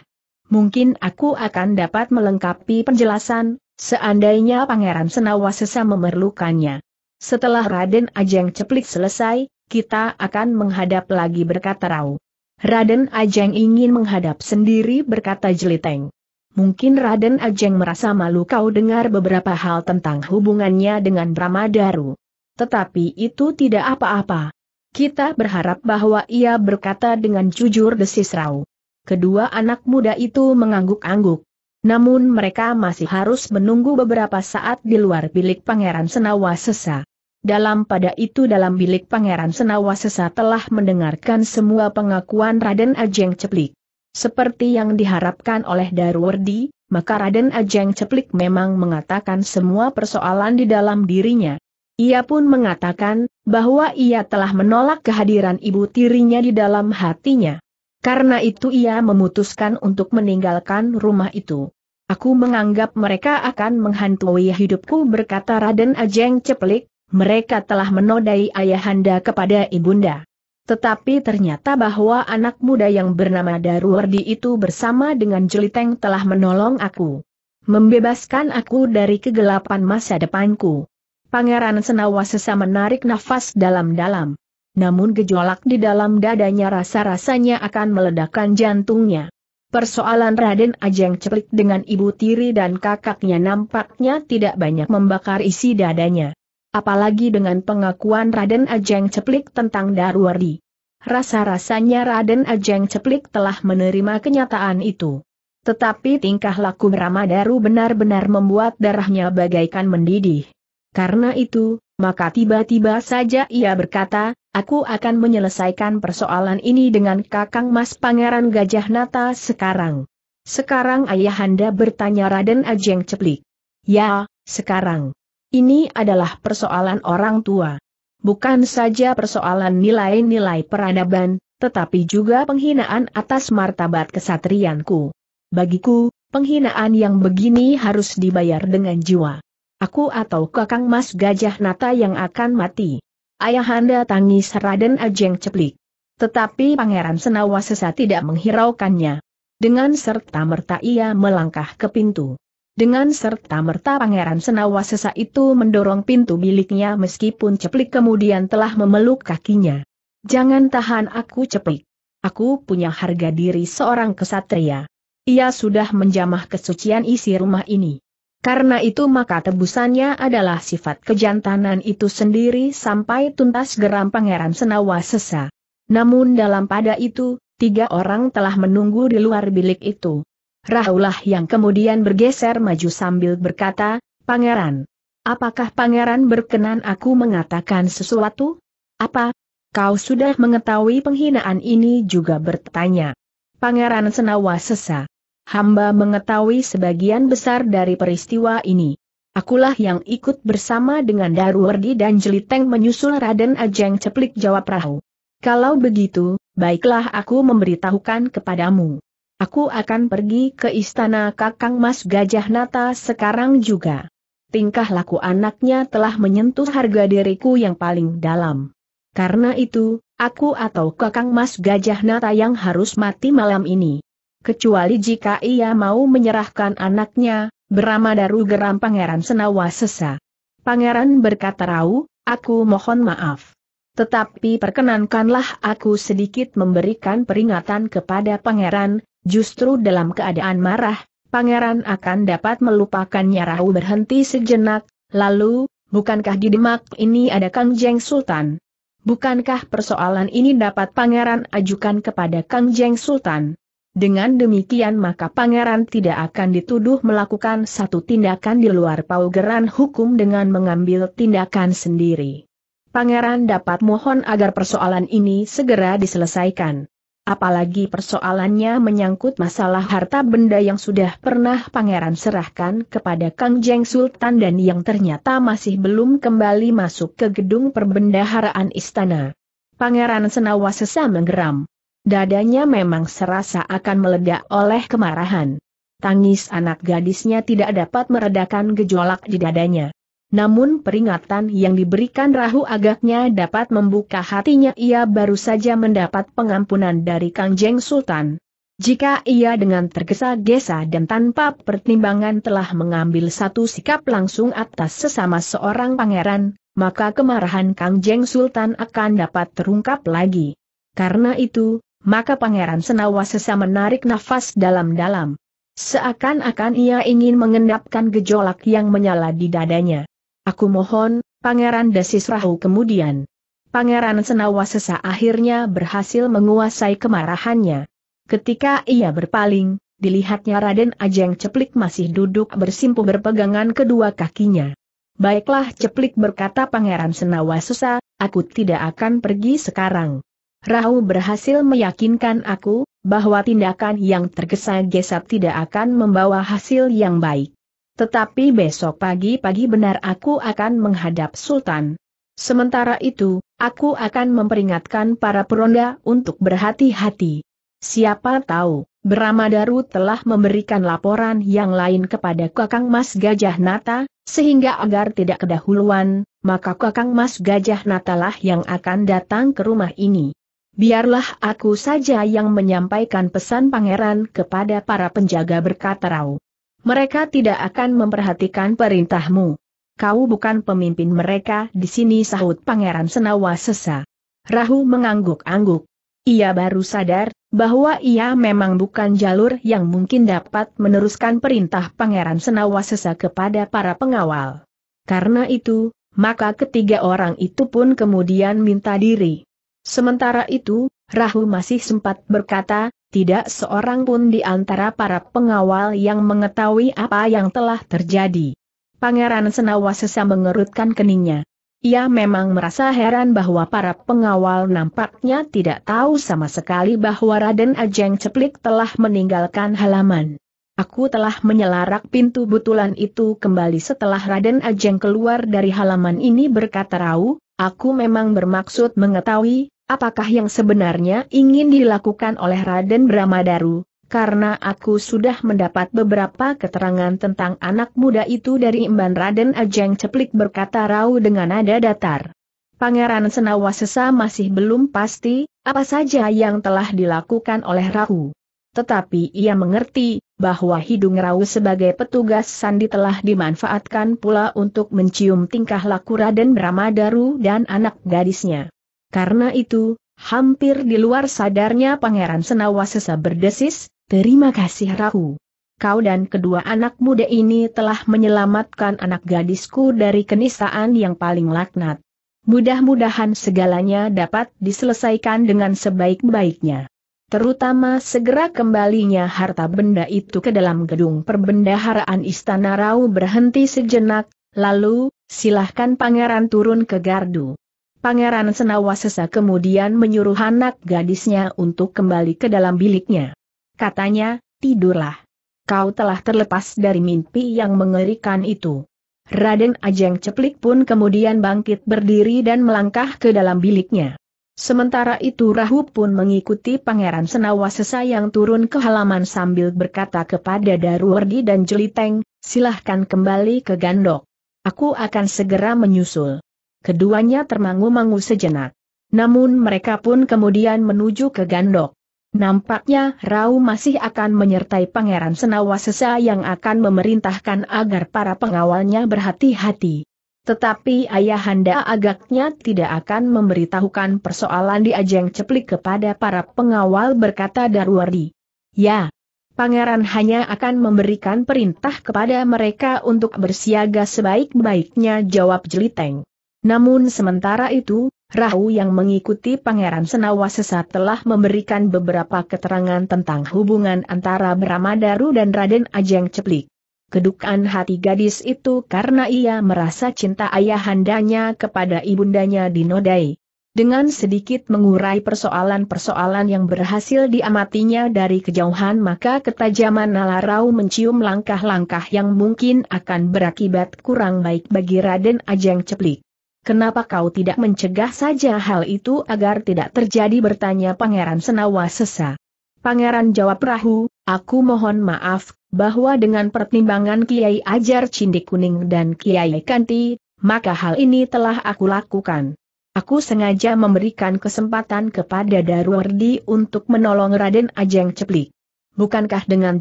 Mungkin aku akan dapat melengkapi penjelasan, seandainya Pangeran Senawa sesa memerlukannya. Setelah Raden Ajeng Ceplik selesai, kita akan menghadap lagi berkata Rau. Raden Ajeng ingin menghadap sendiri berkata Jeliteng. Mungkin Raden Ajeng merasa malu kau dengar beberapa hal tentang hubungannya dengan Bramadaru. Tetapi itu tidak apa-apa. Kita berharap bahwa ia berkata dengan jujur desis Rau. Kedua anak muda itu mengangguk-angguk. Namun mereka masih harus menunggu beberapa saat di luar bilik Pangeran Senawa Sesa. Dalam pada itu dalam bilik Pangeran Senawa Sesa telah mendengarkan semua pengakuan Raden Ajeng Ceplik. Seperti yang diharapkan oleh Darwardi, maka Raden Ajeng Ceplik memang mengatakan semua persoalan di dalam dirinya. Ia pun mengatakan, bahwa ia telah menolak kehadiran ibu tirinya di dalam hatinya. Karena itu ia memutuskan untuk meninggalkan rumah itu. Aku menganggap mereka akan menghantui hidupku berkata Raden Ajeng Ceplik, mereka telah menodai ayahanda kepada ibunda. Tetapi ternyata bahwa anak muda yang bernama Daruardi itu bersama dengan Jeliteng telah menolong aku. Membebaskan aku dari kegelapan masa depanku. Pangeran Senawasesa menarik nafas dalam-dalam. Namun gejolak di dalam dadanya rasa-rasanya akan meledakkan jantungnya. Persoalan Raden Ajeng Ceplik dengan ibu tiri dan kakaknya nampaknya tidak banyak membakar isi dadanya. Apalagi dengan pengakuan Raden Ajeng Ceplik tentang Darwari. Rasa-rasanya Raden Ajeng Ceplik telah menerima kenyataan itu. Tetapi tingkah laku Ramadaru benar-benar membuat darahnya bagaikan mendidih. Karena itu, maka tiba-tiba saja ia berkata, aku akan menyelesaikan persoalan ini dengan kakang mas pangeran Gajah Nata sekarang. Sekarang ayahanda bertanya Raden Ajeng Ceplik. Ya, sekarang. Ini adalah persoalan orang tua. Bukan saja persoalan nilai-nilai peradaban, tetapi juga penghinaan atas martabat kesatrianku. Bagiku, penghinaan yang begini harus dibayar dengan jiwa. Aku atau kakang mas gajah nata yang akan mati. Ayahanda tangis Raden Ajeng Ceplik. Tetapi Pangeran Senawasesa tidak menghiraukannya. Dengan serta-merta ia melangkah ke pintu. Dengan serta-merta Pangeran Senawasesa itu mendorong pintu miliknya meskipun Ceplik kemudian telah memeluk kakinya. Jangan tahan aku Ceplik. Aku punya harga diri seorang kesatria. Ia sudah menjamah kesucian isi rumah ini. Karena itu maka tebusannya adalah sifat kejantanan itu sendiri sampai tuntas geram Pangeran Senawa sesa. Namun dalam pada itu, tiga orang telah menunggu di luar bilik itu. Rahulah yang kemudian bergeser maju sambil berkata, Pangeran, apakah Pangeran berkenan aku mengatakan sesuatu? Apa? Kau sudah mengetahui penghinaan ini juga bertanya. Pangeran Senawa sesa hamba mengetahui sebagian besar dari peristiwa ini. Akulah yang ikut bersama dengan Daruwerdi dan Jeliteng menyusul Raden Ajeng Ceplik jawab Rahu. Kalau begitu, baiklah aku memberitahukan kepadamu. Aku akan pergi ke istana Kakang Mas Gajah Nata sekarang juga. Tingkah laku anaknya telah menyentuh harga diriku yang paling dalam. Karena itu, aku atau Kakang Mas Gajah Nata yang harus mati malam ini kecuali jika ia mau menyerahkan anaknya, Beramadaru geram Pangeran Senawa sesa. Pangeran berkata rau, aku mohon maaf. Tetapi perkenankanlah aku sedikit memberikan peringatan kepada pangeran, justru dalam keadaan marah, pangeran akan dapat melupakannya Rau berhenti sejenak, lalu, bukankah di Demak ini ada Kang Jeng Sultan? Bukankah persoalan ini dapat pangeran ajukan kepada Kang Jeng Sultan? Dengan demikian maka pangeran tidak akan dituduh melakukan satu tindakan di luar paugeran hukum dengan mengambil tindakan sendiri. Pangeran dapat mohon agar persoalan ini segera diselesaikan. Apalagi persoalannya menyangkut masalah harta benda yang sudah pernah pangeran serahkan kepada Kang Jeng Sultan dan yang ternyata masih belum kembali masuk ke gedung perbendaharaan istana. Pangeran Senawa sesa menggeram. Dadanya memang serasa akan meledak oleh kemarahan. Tangis anak gadisnya tidak dapat meredakan gejolak di dadanya. Namun peringatan yang diberikan Rahu agaknya dapat membuka hatinya ia baru saja mendapat pengampunan dari Kang Jeng Sultan. Jika ia dengan tergesa-gesa dan tanpa pertimbangan telah mengambil satu sikap langsung atas sesama seorang pangeran, maka kemarahan Kang Jeng Sultan akan dapat terungkap lagi. Karena itu, maka Pangeran Senawasesa menarik nafas dalam-dalam. Seakan-akan ia ingin mengendapkan gejolak yang menyala di dadanya. Aku mohon, Pangeran Desis Desisrahu kemudian. Pangeran Senawasesa akhirnya berhasil menguasai kemarahannya. Ketika ia berpaling, dilihatnya Raden Ajeng Ceplik masih duduk bersimpu berpegangan kedua kakinya. Baiklah Ceplik berkata Pangeran Senawasesa, aku tidak akan pergi sekarang. Rahu berhasil meyakinkan aku, bahwa tindakan yang tergesa-gesa tidak akan membawa hasil yang baik. Tetapi besok pagi-pagi benar aku akan menghadap Sultan. Sementara itu, aku akan memperingatkan para peronda untuk berhati-hati. Siapa tahu, Beramadaru telah memberikan laporan yang lain kepada Kakang Mas Gajah Nata, sehingga agar tidak kedahuluan, maka Kakang Mas Gajah Natalah yang akan datang ke rumah ini. Biarlah aku saja yang menyampaikan pesan pangeran kepada para penjaga berkata Rau. Mereka tidak akan memperhatikan perintahmu. Kau bukan pemimpin mereka di sini sahut pangeran Senawa Sesa. Rahu mengangguk-angguk. Ia baru sadar bahwa ia memang bukan jalur yang mungkin dapat meneruskan perintah pangeran Senawa Sesa kepada para pengawal. Karena itu, maka ketiga orang itu pun kemudian minta diri. Sementara itu, Rahu masih sempat berkata, tidak seorang pun di antara para pengawal yang mengetahui apa yang telah terjadi. Pangeran Senawa sesa mengerutkan keningnya. Ia memang merasa heran bahwa para pengawal nampaknya tidak tahu sama sekali bahwa Raden Ajeng Ceplik telah meninggalkan halaman. Aku telah menyelarak pintu butulan itu kembali setelah Raden Ajeng keluar dari halaman ini berkata Rau, aku memang bermaksud mengetahui apakah yang sebenarnya ingin dilakukan oleh Raden Bramadaru, karena aku sudah mendapat beberapa keterangan tentang anak muda itu dari Imban Raden Ajeng Ceplik berkata Rau dengan nada datar. Pangeran Senawasesa masih belum pasti, apa saja yang telah dilakukan oleh Rau. Tetapi ia mengerti, bahwa hidung Rau sebagai petugas sandi telah dimanfaatkan pula untuk mencium tingkah laku Raden Bramadaru dan anak gadisnya. Karena itu, hampir di luar sadarnya Pangeran Senawasesa berdesis, terima kasih Rahu. Kau dan kedua anak muda ini telah menyelamatkan anak gadisku dari kenisaan yang paling laknat. Mudah-mudahan segalanya dapat diselesaikan dengan sebaik-baiknya. Terutama segera kembalinya harta benda itu ke dalam gedung perbendaharaan Istana Rau berhenti sejenak, lalu, silahkan pangeran turun ke gardu. Pangeran Senawasesa kemudian menyuruh anak gadisnya untuk kembali ke dalam biliknya. Katanya, tidurlah. Kau telah terlepas dari mimpi yang mengerikan itu. Raden Ajeng Ceplik pun kemudian bangkit berdiri dan melangkah ke dalam biliknya. Sementara itu Rahu pun mengikuti Pangeran Senawasesa yang turun ke halaman sambil berkata kepada Daruwardi dan Jeliteng, silahkan kembali ke Gandok. Aku akan segera menyusul keduanya termangu-mangu sejenak. Namun mereka pun kemudian menuju ke Gandok. Nampaknya Rau masih akan menyertai Pangeran Senawasesa yang akan memerintahkan agar para pengawalnya berhati-hati. Tetapi Ayahanda agaknya tidak akan memberitahukan persoalan di Ajeng Ceplik kepada para pengawal berkata Darwardi. Ya, Pangeran hanya akan memberikan perintah kepada mereka untuk bersiaga sebaik-baiknya jawab Jeliteng. Namun sementara itu, Rahu yang mengikuti Pangeran Senawa sesat telah memberikan beberapa keterangan tentang hubungan antara Bramadaru dan Raden Ajeng Ceplik. Kedukaan hati gadis itu karena ia merasa cinta ayahandanya kepada ibundanya dinodai. Dengan sedikit mengurai persoalan-persoalan yang berhasil diamatinya dari kejauhan maka ketajaman Nalarau mencium langkah-langkah yang mungkin akan berakibat kurang baik bagi Raden Ajeng Ceplik. Kenapa kau tidak mencegah saja hal itu agar tidak terjadi bertanya Pangeran Senawa sesa. Pangeran jawab perahu, aku mohon maaf, bahwa dengan pertimbangan Kiai Ajar Cindik Kuning dan Kiai Kanti, maka hal ini telah aku lakukan. Aku sengaja memberikan kesempatan kepada Darwardi untuk menolong Raden Ajeng Ceplik. Bukankah dengan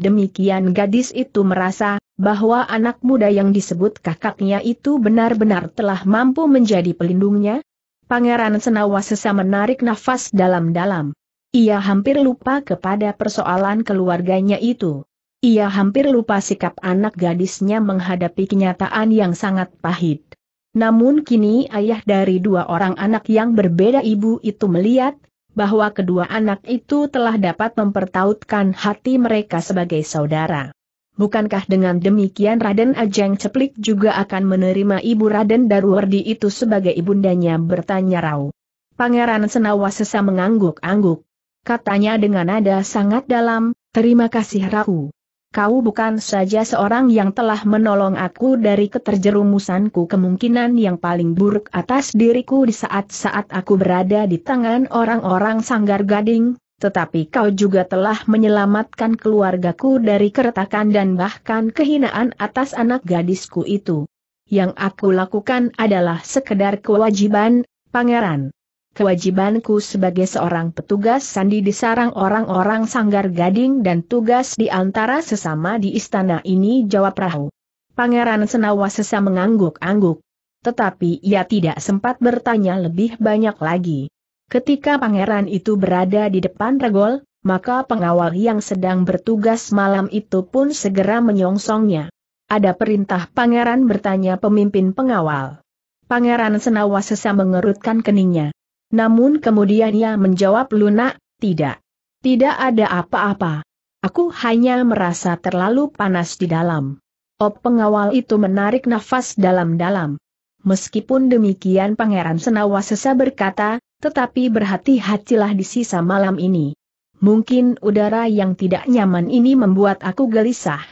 demikian gadis itu merasa bahwa anak muda yang disebut kakaknya itu benar-benar telah mampu menjadi pelindungnya? Pangeran Senawa sesama menarik nafas dalam-dalam. Ia hampir lupa kepada persoalan keluarganya itu. Ia hampir lupa sikap anak gadisnya menghadapi kenyataan yang sangat pahit. Namun kini ayah dari dua orang anak yang berbeda ibu itu melihat bahwa kedua anak itu telah dapat mempertautkan hati mereka sebagai saudara. Bukankah dengan demikian Raden Ajeng Ceplik juga akan menerima ibu Raden Darwardi itu sebagai ibundanya bertanya Rau. Pangeran Senawa sesa mengangguk-angguk. Katanya dengan nada sangat dalam, terima kasih Rau kau bukan saja seorang yang telah menolong aku dari keterjerumusanku kemungkinan yang paling buruk atas diriku di saat-saat aku berada di tangan orang-orang sanggar gading, tetapi kau juga telah menyelamatkan keluargaku dari keretakan dan bahkan kehinaan atas anak gadisku itu. Yang aku lakukan adalah sekedar kewajiban, pangeran kewajibanku sebagai seorang petugas sandi di sarang orang-orang sanggar gading dan tugas di antara sesama di istana ini jawab Rahu. Pangeran Senawa sesa mengangguk-angguk. Tetapi ia tidak sempat bertanya lebih banyak lagi. Ketika pangeran itu berada di depan regol, maka pengawal yang sedang bertugas malam itu pun segera menyongsongnya. Ada perintah pangeran bertanya pemimpin pengawal. Pangeran Senawa sesa mengerutkan keningnya. Namun kemudian ia menjawab lunak, tidak. Tidak ada apa-apa. Aku hanya merasa terlalu panas di dalam. Op pengawal itu menarik nafas dalam-dalam. Meskipun demikian Pangeran Senawa sesa berkata, tetapi berhati-hatilah di sisa malam ini. Mungkin udara yang tidak nyaman ini membuat aku gelisah.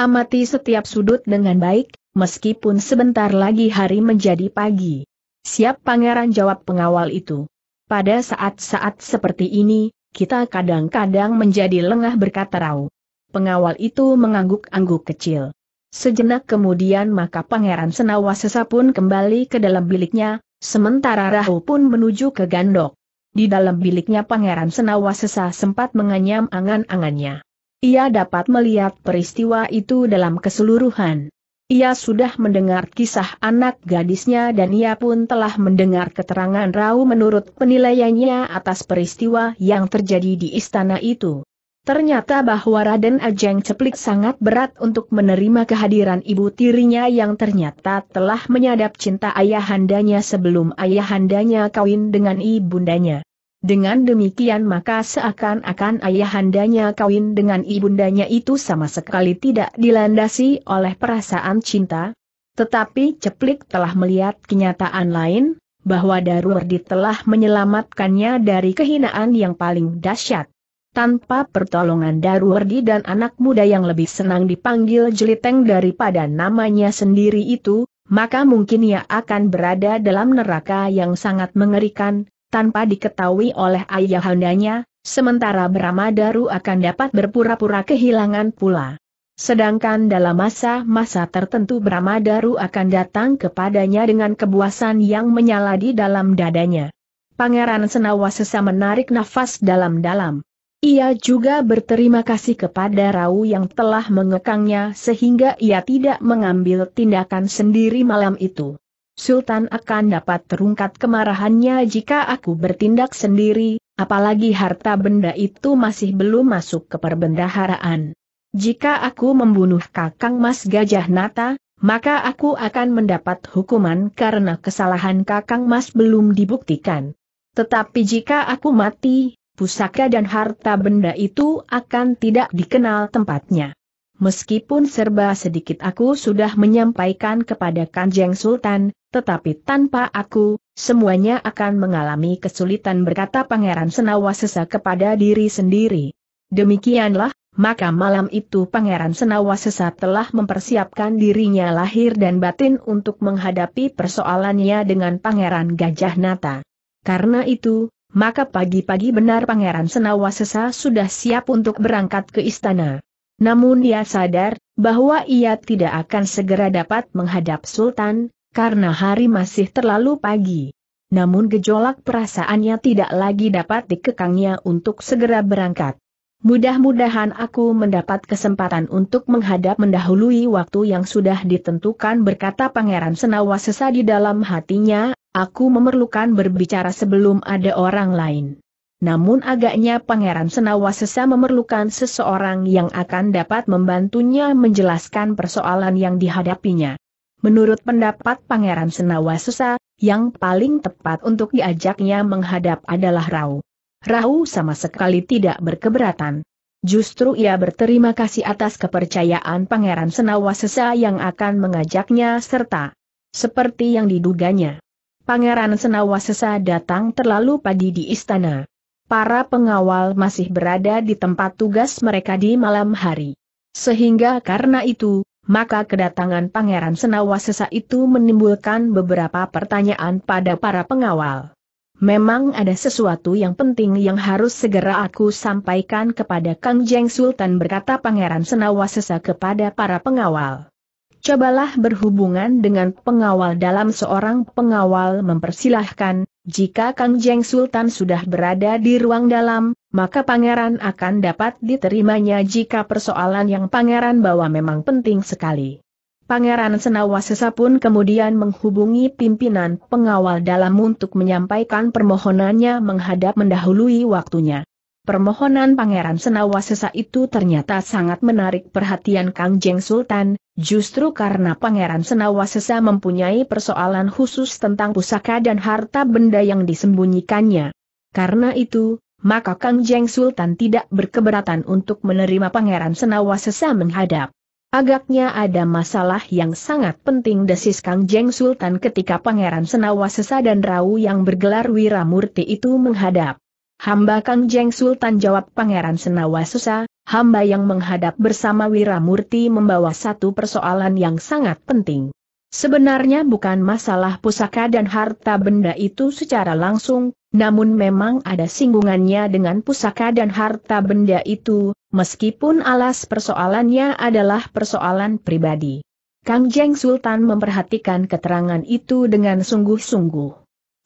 Amati setiap sudut dengan baik, meskipun sebentar lagi hari menjadi pagi. Siap pangeran jawab pengawal itu. Pada saat-saat seperti ini, kita kadang-kadang menjadi lengah berkata rau. Pengawal itu mengangguk-angguk kecil. Sejenak kemudian maka pangeran senawa sesa pun kembali ke dalam biliknya, sementara Rahu pun menuju ke gandok. Di dalam biliknya pangeran senawa sesa sempat menganyam angan-angannya. Ia dapat melihat peristiwa itu dalam keseluruhan. Ia sudah mendengar kisah anak gadisnya dan ia pun telah mendengar keterangan Rau menurut penilaiannya atas peristiwa yang terjadi di istana itu. Ternyata bahwa Raden Ajeng Ceplik sangat berat untuk menerima kehadiran ibu tirinya yang ternyata telah menyadap cinta ayahandanya sebelum ayahandanya kawin dengan ibundanya. Dengan demikian maka seakan-akan ayahandanya kawin dengan ibundanya itu sama sekali tidak dilandasi oleh perasaan cinta. Tetapi Ceplik telah melihat kenyataan lain, bahwa Darurdi telah menyelamatkannya dari kehinaan yang paling dahsyat. Tanpa pertolongan Daruwardi dan anak muda yang lebih senang dipanggil Jeliteng daripada namanya sendiri itu, maka mungkin ia akan berada dalam neraka yang sangat mengerikan, tanpa diketahui oleh ayahandanya, sementara Bramadaru akan dapat berpura-pura kehilangan pula. Sedangkan dalam masa-masa tertentu Bramadaru akan datang kepadanya dengan kebuasan yang menyala di dalam dadanya. Pangeran Senawa sesa menarik nafas dalam-dalam. Ia juga berterima kasih kepada Rau yang telah mengekangnya sehingga ia tidak mengambil tindakan sendiri malam itu. Sultan akan dapat terungkat kemarahannya jika aku bertindak sendiri, apalagi harta benda itu masih belum masuk ke perbendaharaan. Jika aku membunuh kakang Mas Gajah Nata, maka aku akan mendapat hukuman karena kesalahan kakang Mas belum dibuktikan. Tetapi jika aku mati, pusaka dan harta benda itu akan tidak dikenal tempatnya. Meskipun serba sedikit aku sudah menyampaikan kepada Kanjeng Sultan, tetapi tanpa aku, semuanya akan mengalami kesulitan berkata Pangeran Sesa kepada diri sendiri. Demikianlah, maka malam itu Pangeran Sesa telah mempersiapkan dirinya lahir dan batin untuk menghadapi persoalannya dengan Pangeran Gajah Nata. Karena itu, maka pagi-pagi benar Pangeran Sesa sudah siap untuk berangkat ke istana. Namun ia sadar, bahwa ia tidak akan segera dapat menghadap Sultan, karena hari masih terlalu pagi. Namun gejolak perasaannya tidak lagi dapat dikekangnya untuk segera berangkat. Mudah-mudahan aku mendapat kesempatan untuk menghadap mendahului waktu yang sudah ditentukan berkata Pangeran Senawa sesa di dalam hatinya, aku memerlukan berbicara sebelum ada orang lain namun agaknya Pangeran Senawasesa memerlukan seseorang yang akan dapat membantunya menjelaskan persoalan yang dihadapinya. Menurut pendapat Pangeran Senawasesa, yang paling tepat untuk diajaknya menghadap adalah Rau. Rau sama sekali tidak berkeberatan. Justru ia berterima kasih atas kepercayaan Pangeran Senawasesa yang akan mengajaknya serta seperti yang diduganya. Pangeran Senawasesa datang terlalu pagi di istana para pengawal masih berada di tempat tugas mereka di malam hari. Sehingga karena itu, maka kedatangan Pangeran Senawa sesa itu menimbulkan beberapa pertanyaan pada para pengawal. Memang ada sesuatu yang penting yang harus segera aku sampaikan kepada Kang Jeng Sultan berkata Pangeran Senawa sesa kepada para pengawal cobalah berhubungan dengan pengawal dalam seorang pengawal mempersilahkan, jika Kang Jeng Sultan sudah berada di ruang dalam, maka pangeran akan dapat diterimanya jika persoalan yang pangeran bawa memang penting sekali. Pangeran Senawasesa pun kemudian menghubungi pimpinan pengawal dalam untuk menyampaikan permohonannya menghadap mendahului waktunya. Permohonan Pangeran Senawasesa itu ternyata sangat menarik perhatian Kang Jeng Sultan, justru karena Pangeran Senawasesa mempunyai persoalan khusus tentang pusaka dan harta benda yang disembunyikannya. Karena itu, maka Kang Jeng Sultan tidak berkeberatan untuk menerima Pangeran Senawasesa menghadap. Agaknya ada masalah yang sangat penting desis Kang Jeng Sultan ketika Pangeran Senawasesa dan Rau yang bergelar Wiramurti itu menghadap. Hamba Kang Jeng Sultan jawab Pangeran Senawa Susa, hamba yang menghadap bersama Wiramurti membawa satu persoalan yang sangat penting. Sebenarnya bukan masalah pusaka dan harta benda itu secara langsung, namun memang ada singgungannya dengan pusaka dan harta benda itu, meskipun alas persoalannya adalah persoalan pribadi. Kang Jeng Sultan memperhatikan keterangan itu dengan sungguh-sungguh.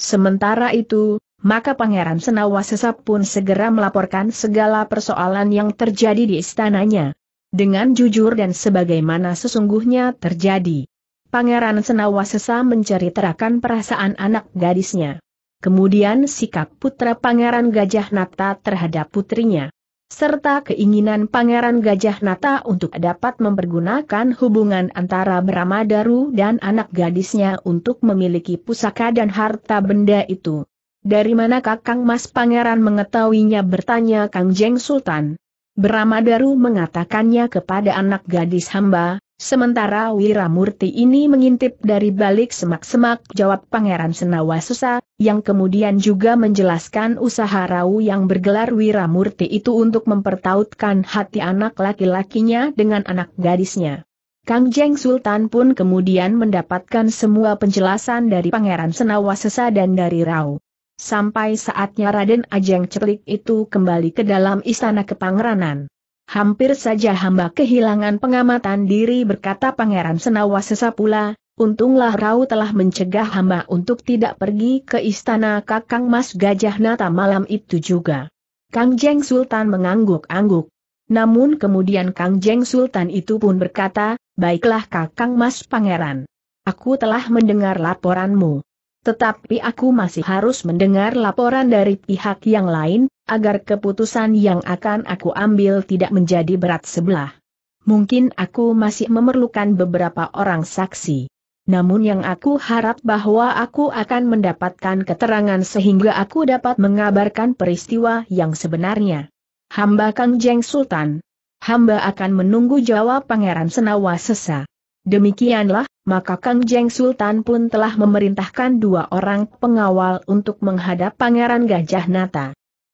Sementara itu, maka Pangeran Senawasesa pun segera melaporkan segala persoalan yang terjadi di istananya. Dengan jujur dan sebagaimana sesungguhnya terjadi. Pangeran Senawasesa menceritakan perasaan anak gadisnya. Kemudian sikap putra Pangeran Gajah Nata terhadap putrinya. Serta keinginan Pangeran Gajah Nata untuk dapat mempergunakan hubungan antara Bramadaru dan anak gadisnya untuk memiliki pusaka dan harta benda itu. Dari mana kakang mas pangeran mengetahuinya bertanya Kang Jeng Sultan. Beramadaru mengatakannya kepada anak gadis hamba, sementara Wiramurti ini mengintip dari balik semak-semak jawab Pangeran Senawasusa, yang kemudian juga menjelaskan usaha Rau yang bergelar Wiramurti itu untuk mempertautkan hati anak laki-lakinya dengan anak gadisnya. Kang Jeng Sultan pun kemudian mendapatkan semua penjelasan dari Pangeran Senawasesa dan dari Rao. Sampai saatnya Raden Ajeng Celik itu kembali ke dalam istana kepangeranan. Hampir saja hamba kehilangan pengamatan diri berkata Pangeran Senawa Sesapula, untunglah Rau telah mencegah hamba untuk tidak pergi ke istana Kakang Mas Gajah Nata malam itu juga. Kang Jeng Sultan mengangguk-angguk. Namun kemudian Kang Jeng Sultan itu pun berkata, baiklah Kakang Mas Pangeran. Aku telah mendengar laporanmu. Tetapi aku masih harus mendengar laporan dari pihak yang lain, agar keputusan yang akan aku ambil tidak menjadi berat sebelah. Mungkin aku masih memerlukan beberapa orang saksi. Namun yang aku harap bahwa aku akan mendapatkan keterangan sehingga aku dapat mengabarkan peristiwa yang sebenarnya. Hamba Kang Jeng Sultan. Hamba akan menunggu jawab Pangeran Senawa Sesa. Demikianlah, maka Kang Jeng Sultan pun telah memerintahkan dua orang pengawal untuk menghadap Pangeran Gajah Nata.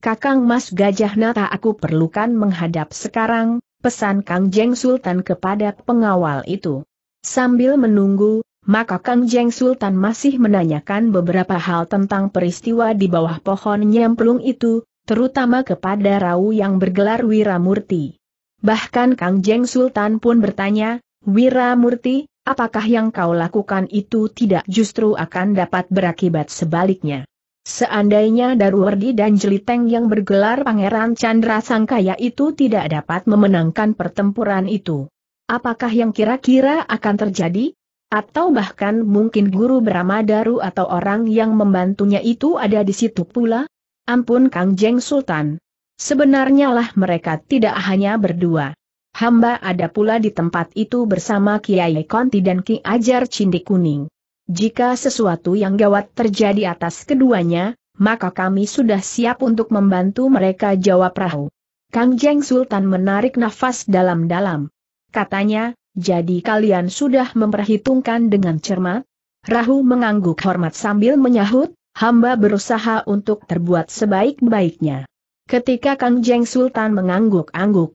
Kakang Mas Gajah Nata aku perlukan menghadap sekarang, pesan Kang Jeng Sultan kepada pengawal itu. Sambil menunggu, maka Kang Jeng Sultan masih menanyakan beberapa hal tentang peristiwa di bawah pohon nyemplung itu, terutama kepada Rau yang bergelar Wiramurti. Bahkan Kang Jeng Sultan pun bertanya, Wira Murti, apakah yang kau lakukan itu tidak justru akan dapat berakibat sebaliknya? Seandainya Daruwardi dan Jeliteng yang bergelar Pangeran Chandra Sangkaya itu tidak dapat memenangkan pertempuran itu. Apakah yang kira-kira akan terjadi? Atau bahkan mungkin Guru Brahma Daru atau orang yang membantunya itu ada di situ pula? Ampun Kang Jeng Sultan. Sebenarnya lah mereka tidak hanya berdua. Hamba ada pula di tempat itu bersama Kiai Konti dan Ki Ajar Cindi Kuning. Jika sesuatu yang gawat terjadi atas keduanya, maka kami sudah siap untuk membantu mereka jawab Rahu. Kang Jeng Sultan menarik nafas dalam-dalam. Katanya, jadi kalian sudah memperhitungkan dengan cermat? Rahu mengangguk hormat sambil menyahut, hamba berusaha untuk terbuat sebaik-baiknya. Ketika Kang Jeng Sultan mengangguk-angguk,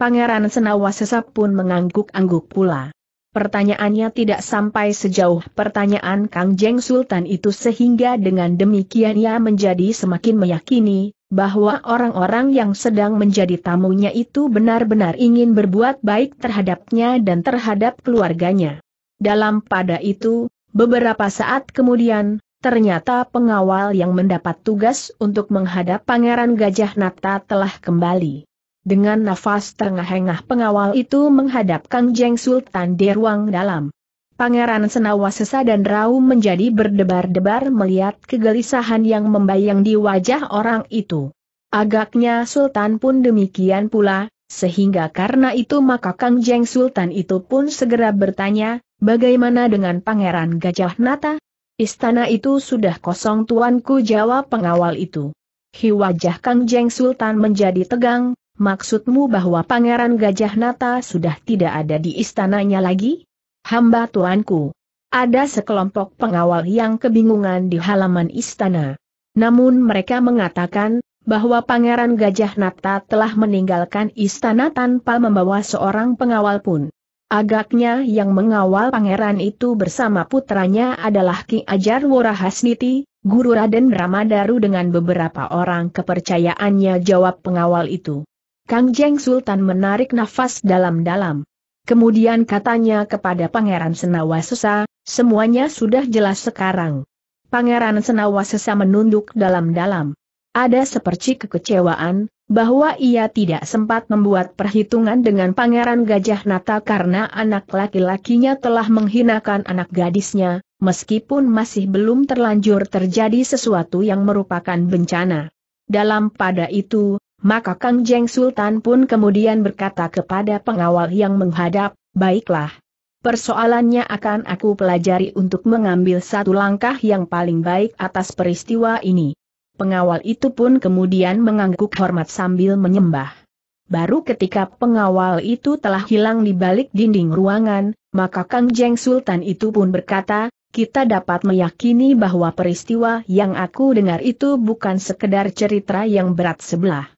Pangeran Senawa Sesap pun mengangguk-angguk pula. Pertanyaannya tidak sampai sejauh pertanyaan Kang Jeng Sultan itu sehingga dengan demikian ia menjadi semakin meyakini bahwa orang-orang yang sedang menjadi tamunya itu benar-benar ingin berbuat baik terhadapnya dan terhadap keluarganya. Dalam pada itu, beberapa saat kemudian, ternyata pengawal yang mendapat tugas untuk menghadap Pangeran Gajah Nata telah kembali. Dengan nafas terengah-engah pengawal itu menghadap Kang Jeng Sultan di ruang dalam. Pangeran Senawa Sesa dan Rau menjadi berdebar-debar melihat kegelisahan yang membayang di wajah orang itu. Agaknya Sultan pun demikian pula, sehingga karena itu maka Kang Jeng Sultan itu pun segera bertanya, bagaimana dengan Pangeran Gajah Nata? Istana itu sudah kosong tuanku jawab pengawal itu. Hi wajah Kang Jeng Sultan menjadi tegang, maksudmu bahwa Pangeran Gajah Nata sudah tidak ada di istananya lagi? Hamba tuanku. Ada sekelompok pengawal yang kebingungan di halaman istana. Namun mereka mengatakan, bahwa Pangeran Gajah Nata telah meninggalkan istana tanpa membawa seorang pengawal pun. Agaknya yang mengawal pangeran itu bersama putranya adalah Ki Ajar Worahasniti, guru Raden Ramadaru dengan beberapa orang kepercayaannya jawab pengawal itu. Kang Jeng Sultan menarik nafas dalam-dalam. Kemudian katanya kepada Pangeran Senawasesa, semuanya sudah jelas sekarang. Pangeran Senawasesa menunduk dalam-dalam. Ada sepercik kekecewaan, bahwa ia tidak sempat membuat perhitungan dengan Pangeran Gajah Nata karena anak laki-lakinya telah menghinakan anak gadisnya, meskipun masih belum terlanjur terjadi sesuatu yang merupakan bencana. Dalam pada itu, maka Kang Jeng Sultan pun kemudian berkata kepada pengawal yang menghadap, baiklah. Persoalannya akan aku pelajari untuk mengambil satu langkah yang paling baik atas peristiwa ini. Pengawal itu pun kemudian mengangguk hormat sambil menyembah. Baru ketika pengawal itu telah hilang di balik dinding ruangan, maka Kang Jeng Sultan itu pun berkata, kita dapat meyakini bahwa peristiwa yang aku dengar itu bukan sekedar cerita yang berat sebelah.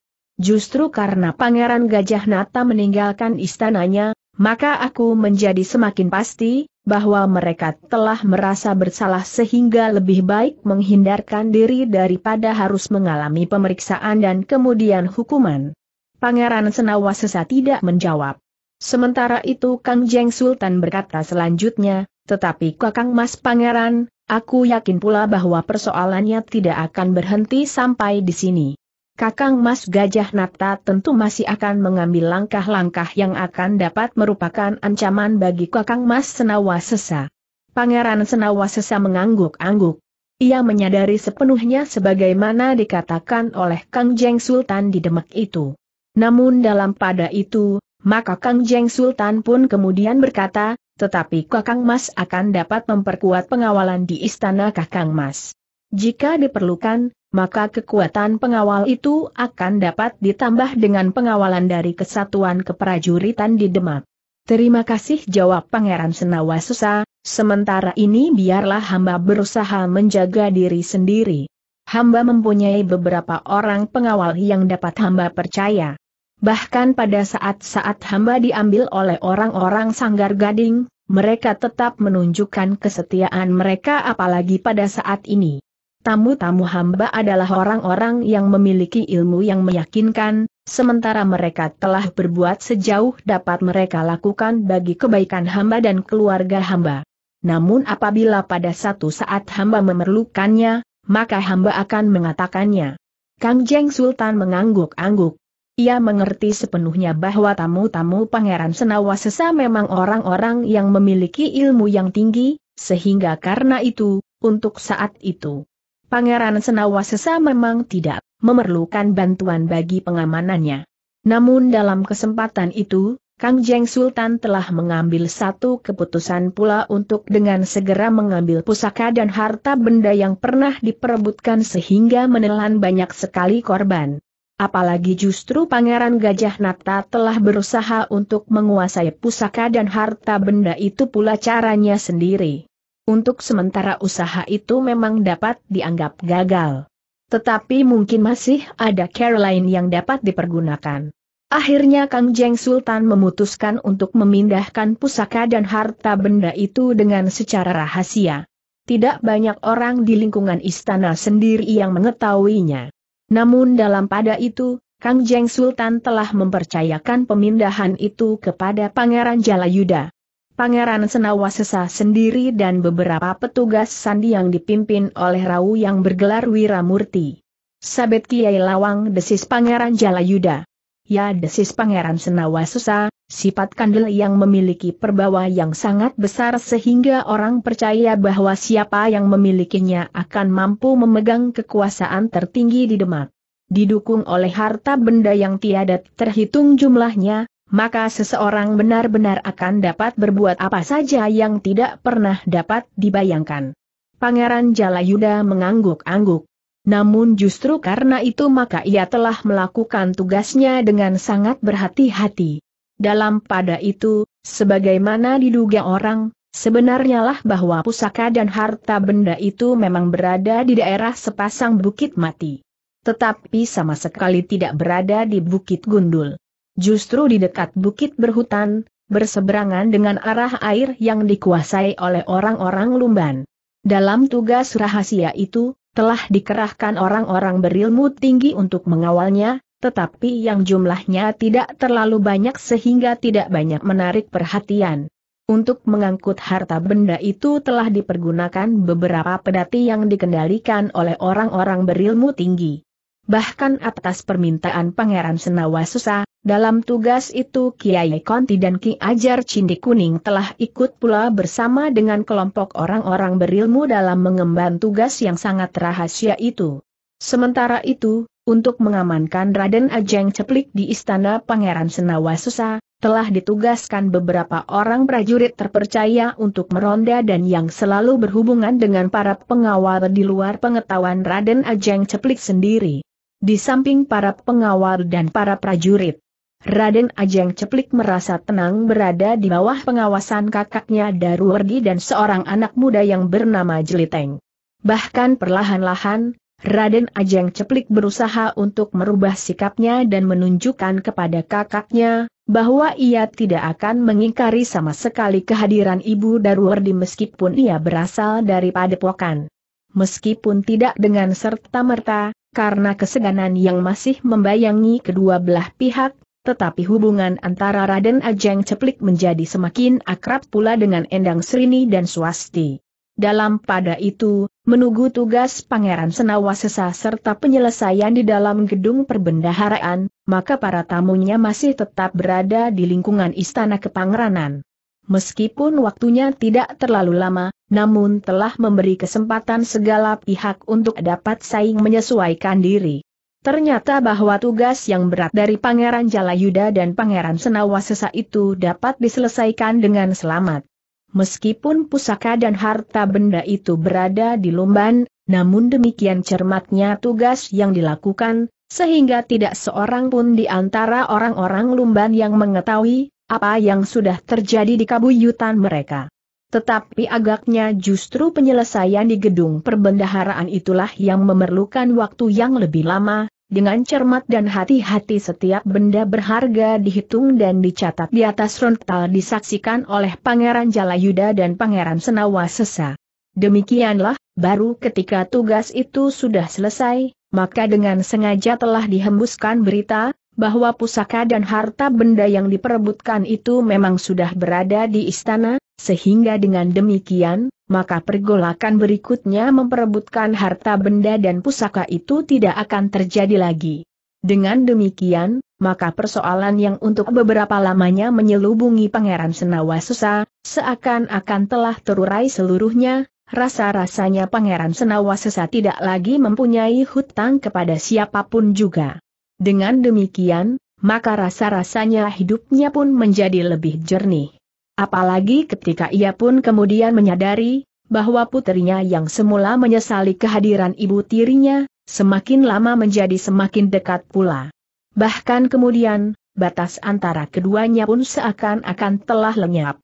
Justru karena Pangeran Gajah Nata meninggalkan istananya, maka aku menjadi semakin pasti, bahwa mereka telah merasa bersalah sehingga lebih baik menghindarkan diri daripada harus mengalami pemeriksaan dan kemudian hukuman. Pangeran Senawasesa tidak menjawab. Sementara itu Kang Jeng Sultan berkata selanjutnya, tetapi Kakang Mas Pangeran, aku yakin pula bahwa persoalannya tidak akan berhenti sampai di sini. Kakang Mas Gajah Nata tentu masih akan mengambil langkah-langkah yang akan dapat merupakan ancaman bagi Kakang Mas Senawa Sesa. Pangeran Senawa Sesa mengangguk-angguk. Ia menyadari sepenuhnya sebagaimana dikatakan oleh Kang Jeng Sultan di Demak itu. Namun dalam pada itu, maka Kang Jeng Sultan pun kemudian berkata, tetapi Kakang Mas akan dapat memperkuat pengawalan di istana Kakang Mas. Jika diperlukan, maka kekuatan pengawal itu akan dapat ditambah dengan pengawalan dari Kesatuan Keprajuritan di Demak. Terima kasih jawab Pangeran Senawasusa. sementara ini biarlah hamba berusaha menjaga diri sendiri. Hamba mempunyai beberapa orang pengawal yang dapat hamba percaya. Bahkan pada saat-saat hamba diambil oleh orang-orang sanggar gading, mereka tetap menunjukkan kesetiaan mereka apalagi pada saat ini. Tamu-tamu hamba adalah orang-orang yang memiliki ilmu yang meyakinkan, sementara mereka telah berbuat sejauh dapat mereka lakukan bagi kebaikan hamba dan keluarga hamba. Namun apabila pada satu saat hamba memerlukannya, maka hamba akan mengatakannya. Kang Jeng Sultan mengangguk-angguk. Ia mengerti sepenuhnya bahwa tamu-tamu Pangeran Senawasesa memang orang-orang yang memiliki ilmu yang tinggi, sehingga karena itu, untuk saat itu, Pangeran Senawasesa memang tidak memerlukan bantuan bagi pengamanannya. Namun dalam kesempatan itu, Kang Jeng Sultan telah mengambil satu keputusan pula untuk dengan segera mengambil pusaka dan harta benda yang pernah diperebutkan sehingga menelan banyak sekali korban. Apalagi justru Pangeran Gajah Nata telah berusaha untuk menguasai pusaka dan harta benda itu pula caranya sendiri. Untuk sementara usaha itu memang dapat dianggap gagal. Tetapi mungkin masih ada Caroline yang dapat dipergunakan. Akhirnya Kang Jeng Sultan memutuskan untuk memindahkan pusaka dan harta benda itu dengan secara rahasia. Tidak banyak orang di lingkungan istana sendiri yang mengetahuinya. Namun dalam pada itu, Kang Jeng Sultan telah mempercayakan pemindahan itu kepada Pangeran Jalayuda. Pangeran Senawa sendiri dan beberapa petugas sandi yang dipimpin oleh Rau yang bergelar Wiramurti. Sabet Kiai Lawang desis Pangeran Jalayuda. Ya desis Pangeran Senawa sifat kandel yang memiliki perbawa yang sangat besar sehingga orang percaya bahwa siapa yang memilikinya akan mampu memegang kekuasaan tertinggi di Demak. Didukung oleh harta benda yang tiada terhitung jumlahnya, maka seseorang benar-benar akan dapat berbuat apa saja yang tidak pernah dapat dibayangkan. Pangeran Jalayuda mengangguk-angguk. Namun justru karena itu maka ia telah melakukan tugasnya dengan sangat berhati-hati. Dalam pada itu, sebagaimana diduga orang, sebenarnya lah bahwa pusaka dan harta benda itu memang berada di daerah sepasang bukit mati. Tetapi sama sekali tidak berada di bukit gundul. Justru di dekat bukit berhutan, berseberangan dengan arah air yang dikuasai oleh orang-orang Lumban. Dalam tugas rahasia itu, telah dikerahkan orang-orang berilmu tinggi untuk mengawalnya, tetapi yang jumlahnya tidak terlalu banyak sehingga tidak banyak menarik perhatian. Untuk mengangkut harta benda itu telah dipergunakan beberapa pedati yang dikendalikan oleh orang-orang berilmu tinggi. Bahkan atas permintaan Pangeran Senawa Susa, dalam tugas itu Kiai Konti dan Ki Ajar Cindi Kuning telah ikut pula bersama dengan kelompok orang-orang berilmu dalam mengemban tugas yang sangat rahasia itu. Sementara itu, untuk mengamankan Raden Ajeng Ceplik di Istana Pangeran Senawasusa, telah ditugaskan beberapa orang prajurit terpercaya untuk meronda dan yang selalu berhubungan dengan para pengawal di luar pengetahuan Raden Ajeng Ceplik sendiri. Di samping para pengawal dan para prajurit, Raden Ajeng Ceplik merasa tenang berada di bawah pengawasan kakaknya Daruwardi dan seorang anak muda yang bernama Jeliteng. Bahkan perlahan-lahan, Raden Ajeng Ceplik berusaha untuk merubah sikapnya dan menunjukkan kepada kakaknya, bahwa ia tidak akan mengingkari sama sekali kehadiran Ibu Daruwardi meskipun ia berasal dari padepokan. Meskipun tidak dengan serta-merta, karena keseganan yang masih membayangi kedua belah pihak, tetapi hubungan antara Raden Ajeng Ceplik menjadi semakin akrab pula dengan Endang Srini dan Swasti. Dalam pada itu, menunggu tugas Pangeran Senawasesa serta penyelesaian di dalam gedung perbendaharaan, maka para tamunya masih tetap berada di lingkungan Istana Kepangeranan. Meskipun waktunya tidak terlalu lama, namun telah memberi kesempatan segala pihak untuk dapat saing menyesuaikan diri. Ternyata bahwa tugas yang berat dari Pangeran Jalayuda dan Pangeran Senawasesa itu dapat diselesaikan dengan selamat. Meskipun pusaka dan harta benda itu berada di Lumban, namun demikian cermatnya tugas yang dilakukan, sehingga tidak seorang pun di antara orang-orang Lumban yang mengetahui apa yang sudah terjadi di kabuyutan mereka. Tetapi agaknya justru penyelesaian di gedung perbendaharaan itulah yang memerlukan waktu yang lebih lama, dengan cermat dan hati-hati setiap benda berharga dihitung dan dicatat di atas rontal disaksikan oleh Pangeran Jalayuda dan Pangeran Senawa Sesa. Demikianlah, baru ketika tugas itu sudah selesai, maka dengan sengaja telah dihembuskan berita, bahwa pusaka dan harta benda yang diperebutkan itu memang sudah berada di istana, sehingga dengan demikian, maka pergolakan berikutnya memperebutkan harta benda dan pusaka itu tidak akan terjadi lagi. Dengan demikian, maka persoalan yang untuk beberapa lamanya menyelubungi Pangeran Senawa Sesa, seakan-akan telah terurai seluruhnya, rasa-rasanya Pangeran Senawa Sesa tidak lagi mempunyai hutang kepada siapapun juga. Dengan demikian, maka rasa-rasanya hidupnya pun menjadi lebih jernih. Apalagi ketika ia pun kemudian menyadari, bahwa putrinya yang semula menyesali kehadiran ibu tirinya, semakin lama menjadi semakin dekat pula. Bahkan kemudian, batas antara keduanya pun seakan-akan telah lenyap.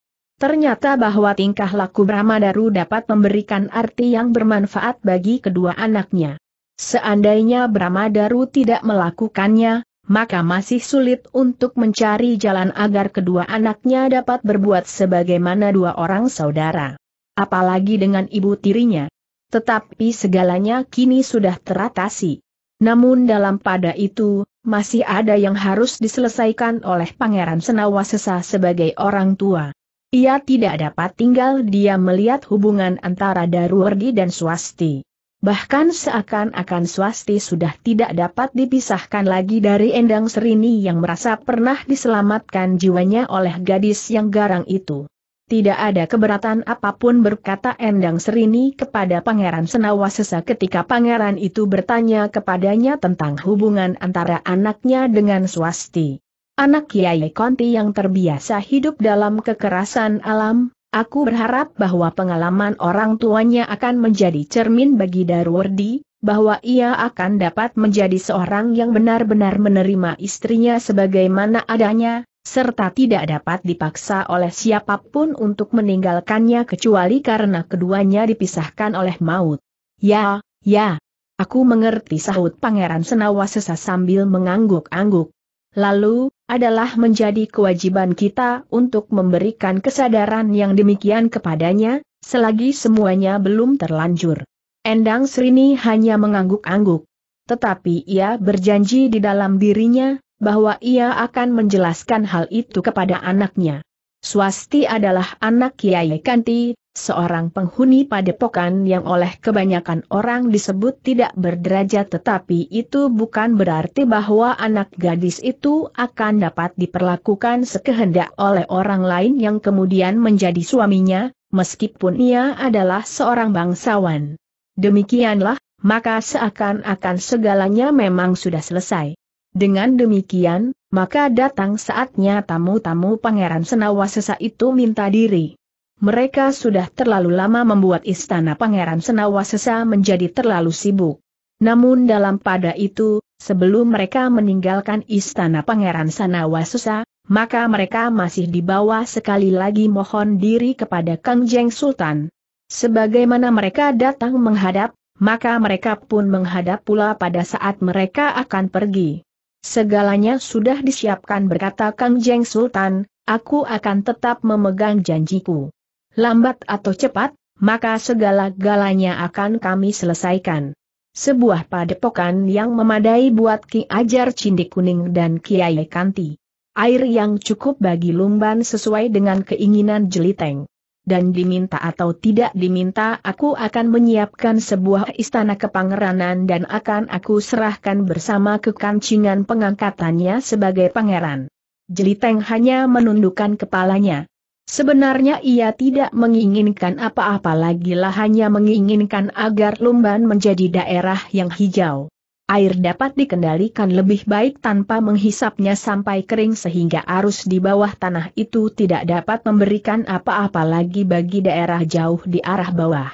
Ternyata bahwa tingkah laku Brahma Daru dapat memberikan arti yang bermanfaat bagi kedua anaknya. Seandainya Brahma Daru tidak melakukannya, maka masih sulit untuk mencari jalan agar kedua anaknya dapat berbuat sebagaimana dua orang saudara. Apalagi dengan ibu tirinya. Tetapi segalanya kini sudah teratasi. Namun dalam pada itu, masih ada yang harus diselesaikan oleh Pangeran Senawasesa sebagai orang tua. Ia tidak dapat tinggal dia melihat hubungan antara Daruwerdi dan Swasti. Bahkan seakan-akan swasti sudah tidak dapat dipisahkan lagi dari Endang Serini yang merasa pernah diselamatkan jiwanya oleh gadis yang garang itu. Tidak ada keberatan apapun berkata Endang Serini kepada Pangeran Senawasesa ketika Pangeran itu bertanya kepadanya tentang hubungan antara anaknya dengan swasti. Anak Kiai Konti yang terbiasa hidup dalam kekerasan alam, Aku berharap bahwa pengalaman orang tuanya akan menjadi cermin bagi Darwardi, bahwa ia akan dapat menjadi seorang yang benar-benar menerima istrinya sebagaimana adanya, serta tidak dapat dipaksa oleh siapapun untuk meninggalkannya kecuali karena keduanya dipisahkan oleh maut. Ya, ya. Aku mengerti sahut Pangeran Senawa sesa sambil mengangguk-angguk. Lalu, adalah menjadi kewajiban kita untuk memberikan kesadaran yang demikian kepadanya, selagi semuanya belum terlanjur. Endang Srini hanya mengangguk-angguk. Tetapi ia berjanji di dalam dirinya, bahwa ia akan menjelaskan hal itu kepada anaknya. Swasti adalah anak Kiai Kanti, seorang penghuni padepokan yang oleh kebanyakan orang disebut tidak berderajat tetapi itu bukan berarti bahwa anak gadis itu akan dapat diperlakukan sekehendak oleh orang lain yang kemudian menjadi suaminya, meskipun ia adalah seorang bangsawan. Demikianlah, maka seakan-akan segalanya memang sudah selesai. Dengan demikian, maka datang saatnya tamu-tamu Pangeran Sesa itu minta diri. Mereka sudah terlalu lama membuat istana Pangeran Sesa menjadi terlalu sibuk. Namun dalam pada itu, sebelum mereka meninggalkan istana Pangeran Sesa, maka mereka masih dibawa sekali lagi mohon diri kepada Kangjeng Sultan. Sebagaimana mereka datang menghadap, maka mereka pun menghadap pula pada saat mereka akan pergi. Segalanya sudah disiapkan berkata Kang Jeng Sultan, aku akan tetap memegang janjiku. Lambat atau cepat, maka segala-galanya akan kami selesaikan. Sebuah padepokan yang memadai buat Ki Ajar Cindi Kuning dan Kiai Kanti. Air yang cukup bagi Lumban sesuai dengan keinginan Jeliteng dan diminta atau tidak diminta aku akan menyiapkan sebuah istana kepangeranan dan akan aku serahkan bersama kekancingan pengangkatannya sebagai pangeran. Jeliteng hanya menundukkan kepalanya. Sebenarnya ia tidak menginginkan apa-apa lagi lah hanya menginginkan agar Lumban menjadi daerah yang hijau air dapat dikendalikan lebih baik tanpa menghisapnya sampai kering sehingga arus di bawah tanah itu tidak dapat memberikan apa-apa lagi bagi daerah jauh di arah bawah.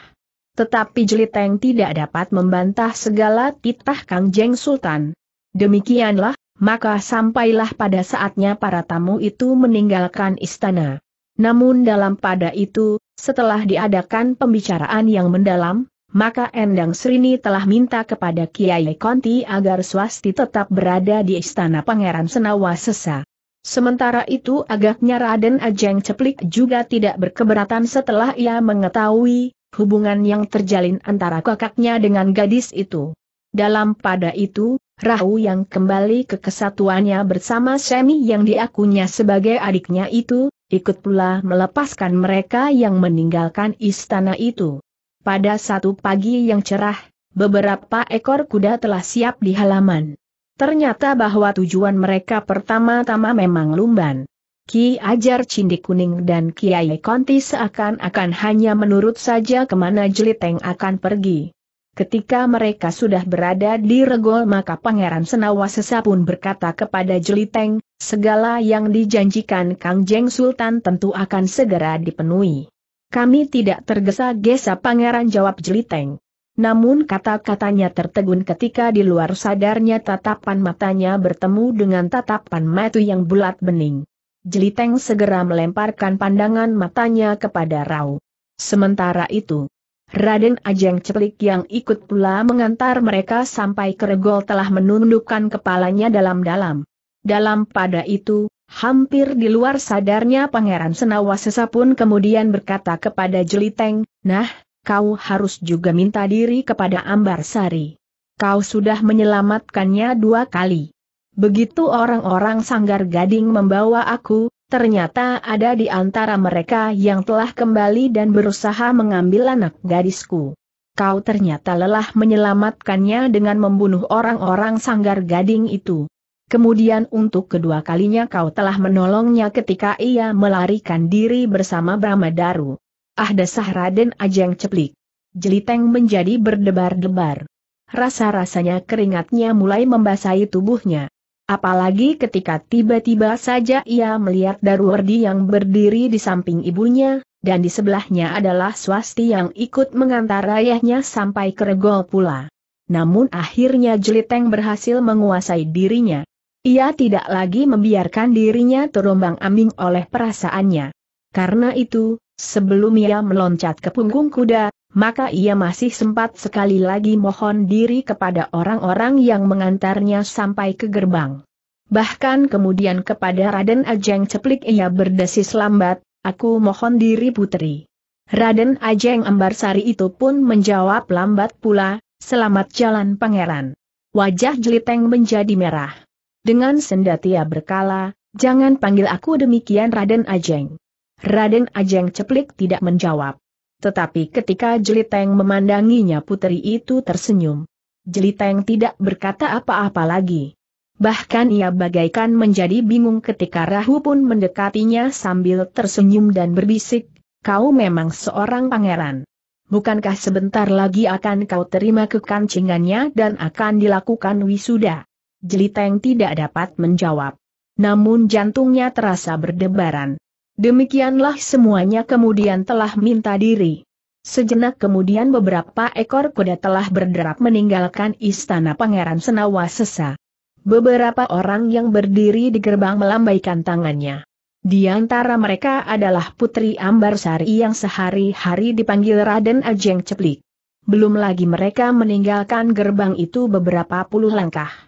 Tetapi Jeliteng tidak dapat membantah segala titah Kang Jeng Sultan. Demikianlah, maka sampailah pada saatnya para tamu itu meninggalkan istana. Namun dalam pada itu, setelah diadakan pembicaraan yang mendalam, maka Endang Srini telah minta kepada Kiai Konti agar swasti tetap berada di istana Pangeran Senawa Sesa. Sementara itu agaknya Raden Ajeng Ceplik juga tidak berkeberatan setelah ia mengetahui hubungan yang terjalin antara kakaknya dengan gadis itu. Dalam pada itu, Rahu yang kembali ke kesatuannya bersama Semi yang diakunya sebagai adiknya itu, ikut pula melepaskan mereka yang meninggalkan istana itu. Pada satu pagi yang cerah, beberapa ekor kuda telah siap di halaman. Ternyata bahwa tujuan mereka pertama-tama memang Lumban. Ki Ajar Cindik Kuning dan Kiai Konti seakan-akan hanya menurut saja kemana Jeliteng akan pergi. Ketika mereka sudah berada di regol maka Pangeran Senawasesa pun berkata kepada Jeliteng, segala yang dijanjikan Kang Jeng Sultan tentu akan segera dipenuhi. Kami tidak tergesa-gesa pangeran jawab jeliteng. Namun kata-katanya tertegun ketika di luar sadarnya tatapan matanya bertemu dengan tatapan matu yang bulat bening. Jeliteng segera melemparkan pandangan matanya kepada Rau. Sementara itu, Raden Ajeng Ceplik yang ikut pula mengantar mereka sampai ke regol telah menundukkan kepalanya dalam-dalam. Dalam pada itu, Hampir di luar sadarnya Pangeran Senawasesa pun kemudian berkata kepada Jeliteng, Nah, kau harus juga minta diri kepada Ambar Sari. Kau sudah menyelamatkannya dua kali. Begitu orang-orang sanggar gading membawa aku, ternyata ada di antara mereka yang telah kembali dan berusaha mengambil anak gadisku. Kau ternyata lelah menyelamatkannya dengan membunuh orang-orang sanggar gading itu. Kemudian untuk kedua kalinya kau telah menolongnya ketika ia melarikan diri bersama Brahma Daru. Ah dasah Raden Ajeng Ceplik. Jeliteng menjadi berdebar-debar. Rasa-rasanya keringatnya mulai membasahi tubuhnya. Apalagi ketika tiba-tiba saja ia melihat Erdi yang berdiri di samping ibunya, dan di sebelahnya adalah swasti yang ikut mengantar ayahnya sampai ke regol pula. Namun akhirnya Jeliteng berhasil menguasai dirinya. Ia tidak lagi membiarkan dirinya terombang-ambing oleh perasaannya. Karena itu, sebelum ia meloncat ke punggung kuda, maka ia masih sempat sekali lagi mohon diri kepada orang-orang yang mengantarnya sampai ke gerbang. Bahkan kemudian kepada Raden Ajeng Ceplik ia berdesis lambat, aku mohon diri putri. Raden Ajeng Ambarsari itu pun menjawab lambat pula, selamat jalan pangeran. Wajah Jeliteng menjadi merah. Dengan sendatia berkala, jangan panggil aku demikian Raden Ajeng. Raden Ajeng Ceplik tidak menjawab. Tetapi ketika Jeliteng memandanginya putri itu tersenyum. Jeliteng tidak berkata apa-apa lagi. Bahkan ia bagaikan menjadi bingung ketika Rahu pun mendekatinya sambil tersenyum dan berbisik, kau memang seorang pangeran. Bukankah sebentar lagi akan kau terima kekancingannya dan akan dilakukan wisuda? Jeliteng tidak dapat menjawab. Namun jantungnya terasa berdebaran. Demikianlah semuanya kemudian telah minta diri. Sejenak kemudian beberapa ekor kuda telah berderap meninggalkan istana Pangeran Senawa Sesa. Beberapa orang yang berdiri di gerbang melambaikan tangannya. Di antara mereka adalah Putri Sari yang sehari-hari dipanggil Raden Ajeng Ceplik. Belum lagi mereka meninggalkan gerbang itu beberapa puluh langkah.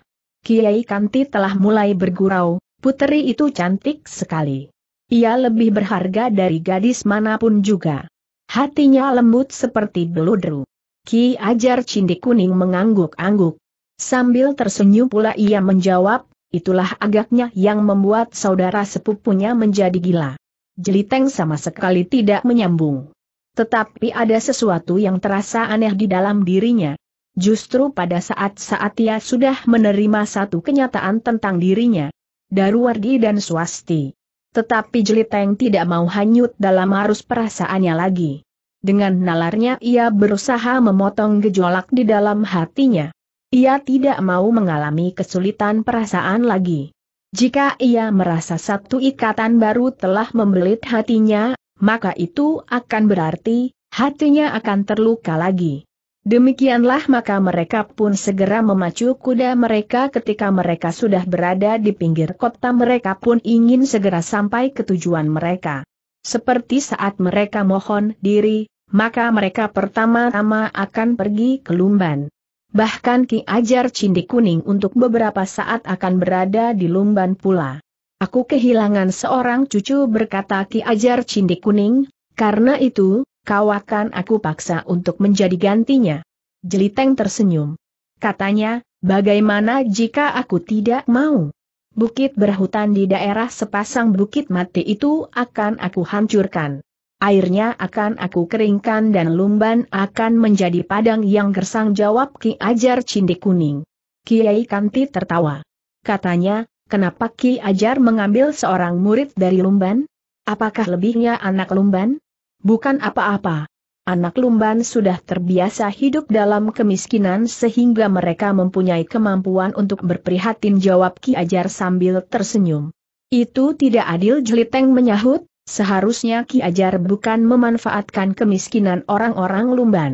Kiai Kanti telah mulai bergurau, puteri itu cantik sekali. Ia lebih berharga dari gadis manapun juga. Hatinya lembut seperti beludru. Ki Ajar Cindik Kuning mengangguk-angguk. Sambil tersenyum pula ia menjawab, itulah agaknya yang membuat saudara sepupunya menjadi gila. Jeliteng sama sekali tidak menyambung. Tetapi ada sesuatu yang terasa aneh di dalam dirinya, Justru pada saat-saat ia sudah menerima satu kenyataan tentang dirinya. Daruwardi dan Swasti. Tetapi Jeliteng tidak mau hanyut dalam arus perasaannya lagi. Dengan nalarnya ia berusaha memotong gejolak di dalam hatinya. Ia tidak mau mengalami kesulitan perasaan lagi. Jika ia merasa satu ikatan baru telah membelit hatinya, maka itu akan berarti hatinya akan terluka lagi. Demikianlah maka mereka pun segera memacu kuda mereka ketika mereka sudah berada di pinggir kota mereka pun ingin segera sampai ke tujuan mereka. Seperti saat mereka mohon diri, maka mereka pertama-tama akan pergi ke Lumban. Bahkan Ki Ajar Cindi Kuning untuk beberapa saat akan berada di Lumban pula. Aku kehilangan seorang cucu berkata Ki Ajar Cindi Kuning, karena itu, kau akan aku paksa untuk menjadi gantinya. Jeliteng tersenyum. Katanya, bagaimana jika aku tidak mau? Bukit berhutan di daerah sepasang bukit mati itu akan aku hancurkan. Airnya akan aku keringkan dan lumban akan menjadi padang yang gersang jawab Ki Ajar Cindik Kuning. Kiai Kanti tertawa. Katanya, kenapa Ki Ajar mengambil seorang murid dari lumban? Apakah lebihnya anak lumban? Bukan apa-apa. Anak Lumban sudah terbiasa hidup dalam kemiskinan sehingga mereka mempunyai kemampuan untuk berprihatin jawab Ki Ajar sambil tersenyum. Itu tidak adil Jeliteng menyahut, seharusnya Ki Ajar bukan memanfaatkan kemiskinan orang-orang Lumban.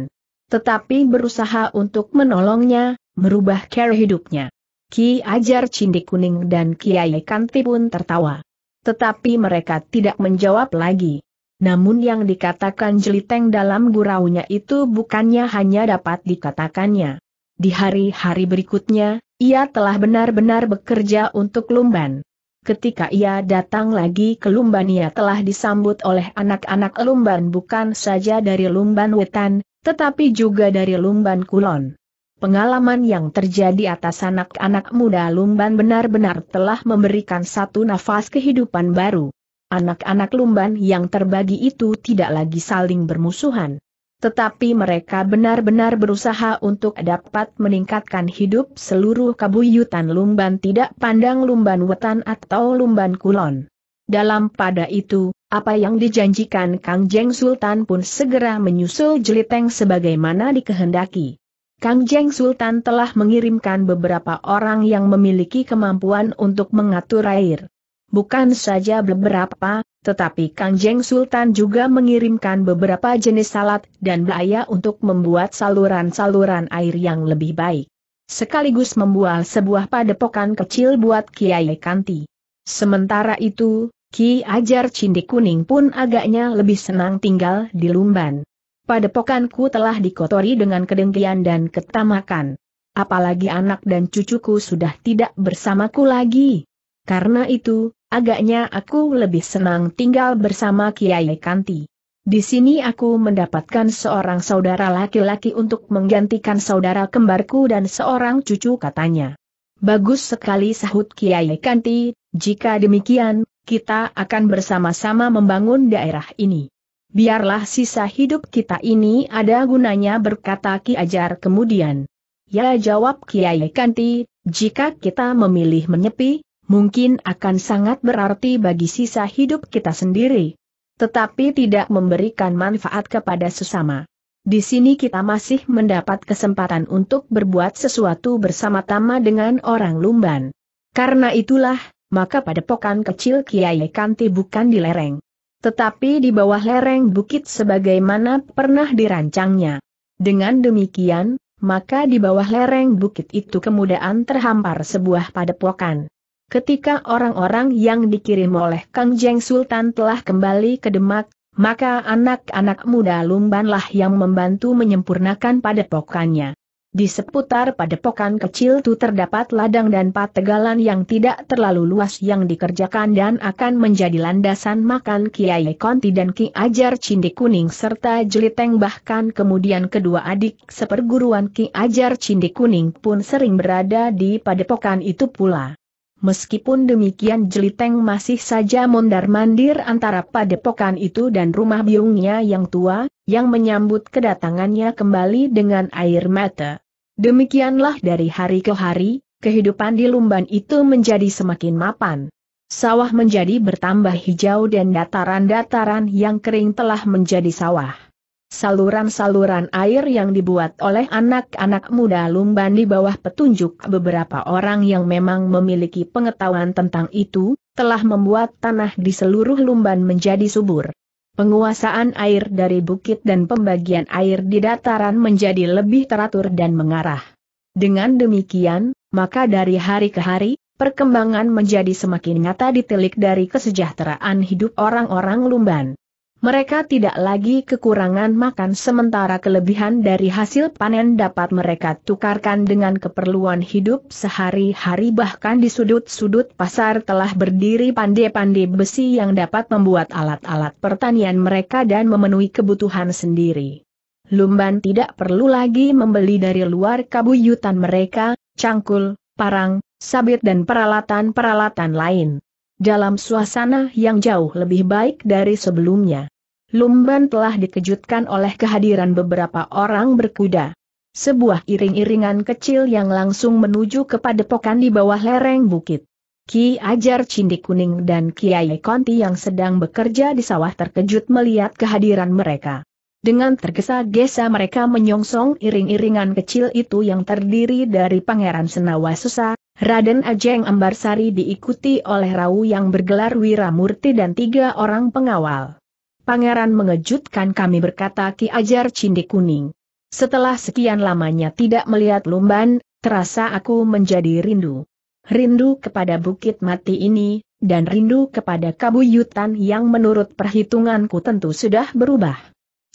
Tetapi berusaha untuk menolongnya, merubah cara hidupnya. Ki Ajar Cindik Kuning dan Kiai Kanti pun tertawa. Tetapi mereka tidak menjawab lagi. Namun yang dikatakan jeliteng dalam guraunya itu bukannya hanya dapat dikatakannya. Di hari-hari berikutnya, ia telah benar-benar bekerja untuk Lumban. Ketika ia datang lagi ke Lumban ia telah disambut oleh anak-anak Lumban bukan saja dari Lumban Wetan, tetapi juga dari Lumban Kulon. Pengalaman yang terjadi atas anak-anak muda Lumban benar-benar telah memberikan satu nafas kehidupan baru. Anak-anak lumban yang terbagi itu tidak lagi saling bermusuhan. Tetapi mereka benar-benar berusaha untuk dapat meningkatkan hidup seluruh kabuyutan lumban tidak pandang lumban wetan atau lumban kulon. Dalam pada itu, apa yang dijanjikan Kang Jeng Sultan pun segera menyusul jeliteng sebagaimana dikehendaki. Kang Jeng Sultan telah mengirimkan beberapa orang yang memiliki kemampuan untuk mengatur air bukan saja beberapa, tetapi Kangjeng Sultan juga mengirimkan beberapa jenis salat dan belaya untuk membuat saluran-saluran air yang lebih baik. Sekaligus membuat sebuah padepokan kecil buat Kiai Kanti. Sementara itu, Ki Ajar Cindi Kuning pun agaknya lebih senang tinggal di Lumban. Padepokanku telah dikotori dengan kedengkian dan ketamakan. Apalagi anak dan cucuku sudah tidak bersamaku lagi. Karena itu, Agaknya aku lebih senang tinggal bersama Kiai Kanti. Di sini aku mendapatkan seorang saudara laki-laki untuk menggantikan saudara kembarku dan seorang cucu katanya. Bagus sekali sahut Kiai Kanti, jika demikian, kita akan bersama-sama membangun daerah ini. Biarlah sisa hidup kita ini ada gunanya berkata Ki Ajar kemudian. Ya jawab Kiai Kanti, jika kita memilih menyepi, mungkin akan sangat berarti bagi sisa hidup kita sendiri. Tetapi tidak memberikan manfaat kepada sesama. Di sini kita masih mendapat kesempatan untuk berbuat sesuatu bersama-sama dengan orang Lumban. Karena itulah, maka padepokan kecil Kiai Kanti bukan di lereng. Tetapi di bawah lereng bukit sebagaimana pernah dirancangnya. Dengan demikian, maka di bawah lereng bukit itu kemudahan terhampar sebuah padepokan. Ketika orang-orang yang dikirim oleh Kang Jeng Sultan telah kembali ke Demak, maka anak-anak muda Lumbanlah yang membantu menyempurnakan padepokannya. Di seputar padepokan kecil itu terdapat ladang dan pategalan yang tidak terlalu luas yang dikerjakan dan akan menjadi landasan makan Kiai Konti dan Ki Ajar Cindik Kuning serta Jeliteng bahkan kemudian kedua adik seperguruan Ki Ajar Cindik Kuning pun sering berada di padepokan itu pula. Meskipun demikian Jeliteng masih saja mondar-mandir antara padepokan itu dan rumah biungnya yang tua, yang menyambut kedatangannya kembali dengan air mata. Demikianlah dari hari ke hari, kehidupan di Lumban itu menjadi semakin mapan. Sawah menjadi bertambah hijau dan dataran-dataran yang kering telah menjadi sawah saluran-saluran air yang dibuat oleh anak-anak muda lumban di bawah petunjuk beberapa orang yang memang memiliki pengetahuan tentang itu, telah membuat tanah di seluruh lumban menjadi subur. Penguasaan air dari bukit dan pembagian air di dataran menjadi lebih teratur dan mengarah. Dengan demikian, maka dari hari ke hari, perkembangan menjadi semakin nyata ditilik dari kesejahteraan hidup orang-orang lumban. Mereka tidak lagi kekurangan makan sementara kelebihan dari hasil panen dapat mereka tukarkan dengan keperluan hidup sehari-hari bahkan di sudut-sudut pasar telah berdiri pandai-pandai besi yang dapat membuat alat-alat pertanian mereka dan memenuhi kebutuhan sendiri. Lumban tidak perlu lagi membeli dari luar kabuyutan mereka, cangkul, parang, sabit dan peralatan-peralatan lain dalam suasana yang jauh lebih baik dari sebelumnya. Lumban telah dikejutkan oleh kehadiran beberapa orang berkuda. Sebuah iring-iringan kecil yang langsung menuju ke padepokan di bawah lereng bukit. Ki Ajar Cindik Kuning dan Kiai Konti yang sedang bekerja di sawah terkejut melihat kehadiran mereka. Dengan tergesa-gesa mereka menyongsong iring-iringan kecil itu yang terdiri dari Pangeran Senawa Susa, Raden Ajeng Ambarsari diikuti oleh Rau yang bergelar Wiramurti dan tiga orang pengawal. Pangeran mengejutkan kami berkata Ki Ajar Cindik Kuning. Setelah sekian lamanya tidak melihat Lumban, terasa aku menjadi rindu. Rindu kepada bukit mati ini, dan rindu kepada kabuyutan yang menurut perhitunganku tentu sudah berubah.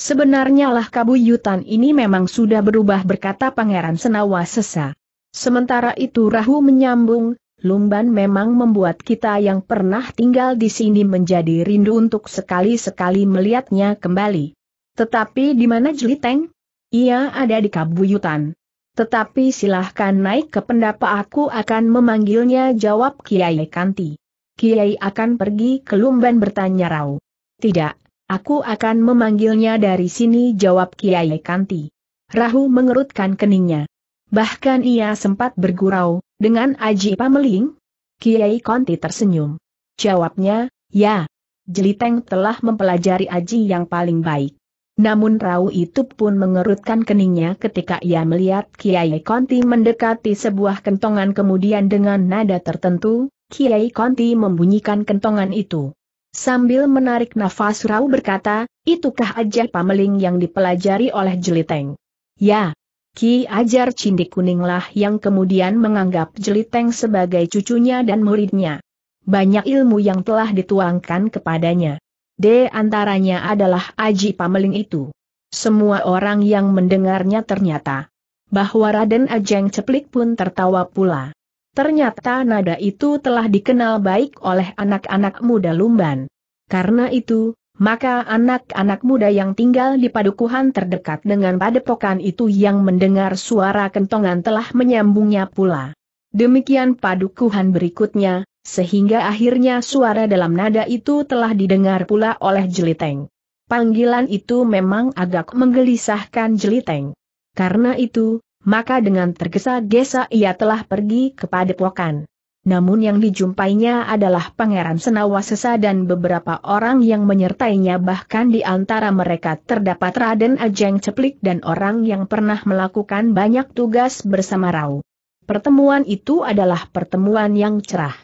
Sebenarnya lah kabuyutan ini memang sudah berubah berkata Pangeran Senawa Sesa. Sementara itu Rahu menyambung, Lumban memang membuat kita yang pernah tinggal di sini menjadi rindu untuk sekali-sekali melihatnya kembali. Tetapi di mana Jeliteng? Ia ada di Kabuyutan. Tetapi silahkan naik ke pendapa aku akan memanggilnya jawab Kiai Kanti. Kiai akan pergi ke Lumban bertanya Rau. Tidak, aku akan memanggilnya dari sini jawab Kiai Kanti. Rahu mengerutkan keningnya. Bahkan ia sempat bergurau, dengan Aji Pameling? Kiai Konti tersenyum. Jawabnya, ya. Jeliteng telah mempelajari Aji yang paling baik. Namun Rau itu pun mengerutkan keningnya ketika ia melihat Kiai Konti mendekati sebuah kentongan kemudian dengan nada tertentu, Kiai Konti membunyikan kentongan itu. Sambil menarik nafas Rau berkata, itukah Aji Pameling yang dipelajari oleh Jeliteng? Ya, Ki Ajar Cindi Kuninglah yang kemudian menganggap Jeliteng sebagai cucunya dan muridnya. Banyak ilmu yang telah dituangkan kepadanya. D antaranya adalah Aji Pameling itu. Semua orang yang mendengarnya ternyata bahwa Raden Ajeng Ceplik pun tertawa pula. Ternyata nada itu telah dikenal baik oleh anak-anak muda Lumban. Karena itu, maka anak-anak muda yang tinggal di padukuhan terdekat dengan padepokan itu yang mendengar suara kentongan telah menyambungnya pula. Demikian padukuhan berikutnya, sehingga akhirnya suara dalam nada itu telah didengar pula oleh Jeliteng. Panggilan itu memang agak menggelisahkan Jeliteng. Karena itu, maka dengan tergesa-gesa ia telah pergi ke padepokan namun yang dijumpainya adalah Pangeran Senawasesa dan beberapa orang yang menyertainya bahkan di antara mereka terdapat Raden Ajeng Ceplik dan orang yang pernah melakukan banyak tugas bersama Rau. Pertemuan itu adalah pertemuan yang cerah.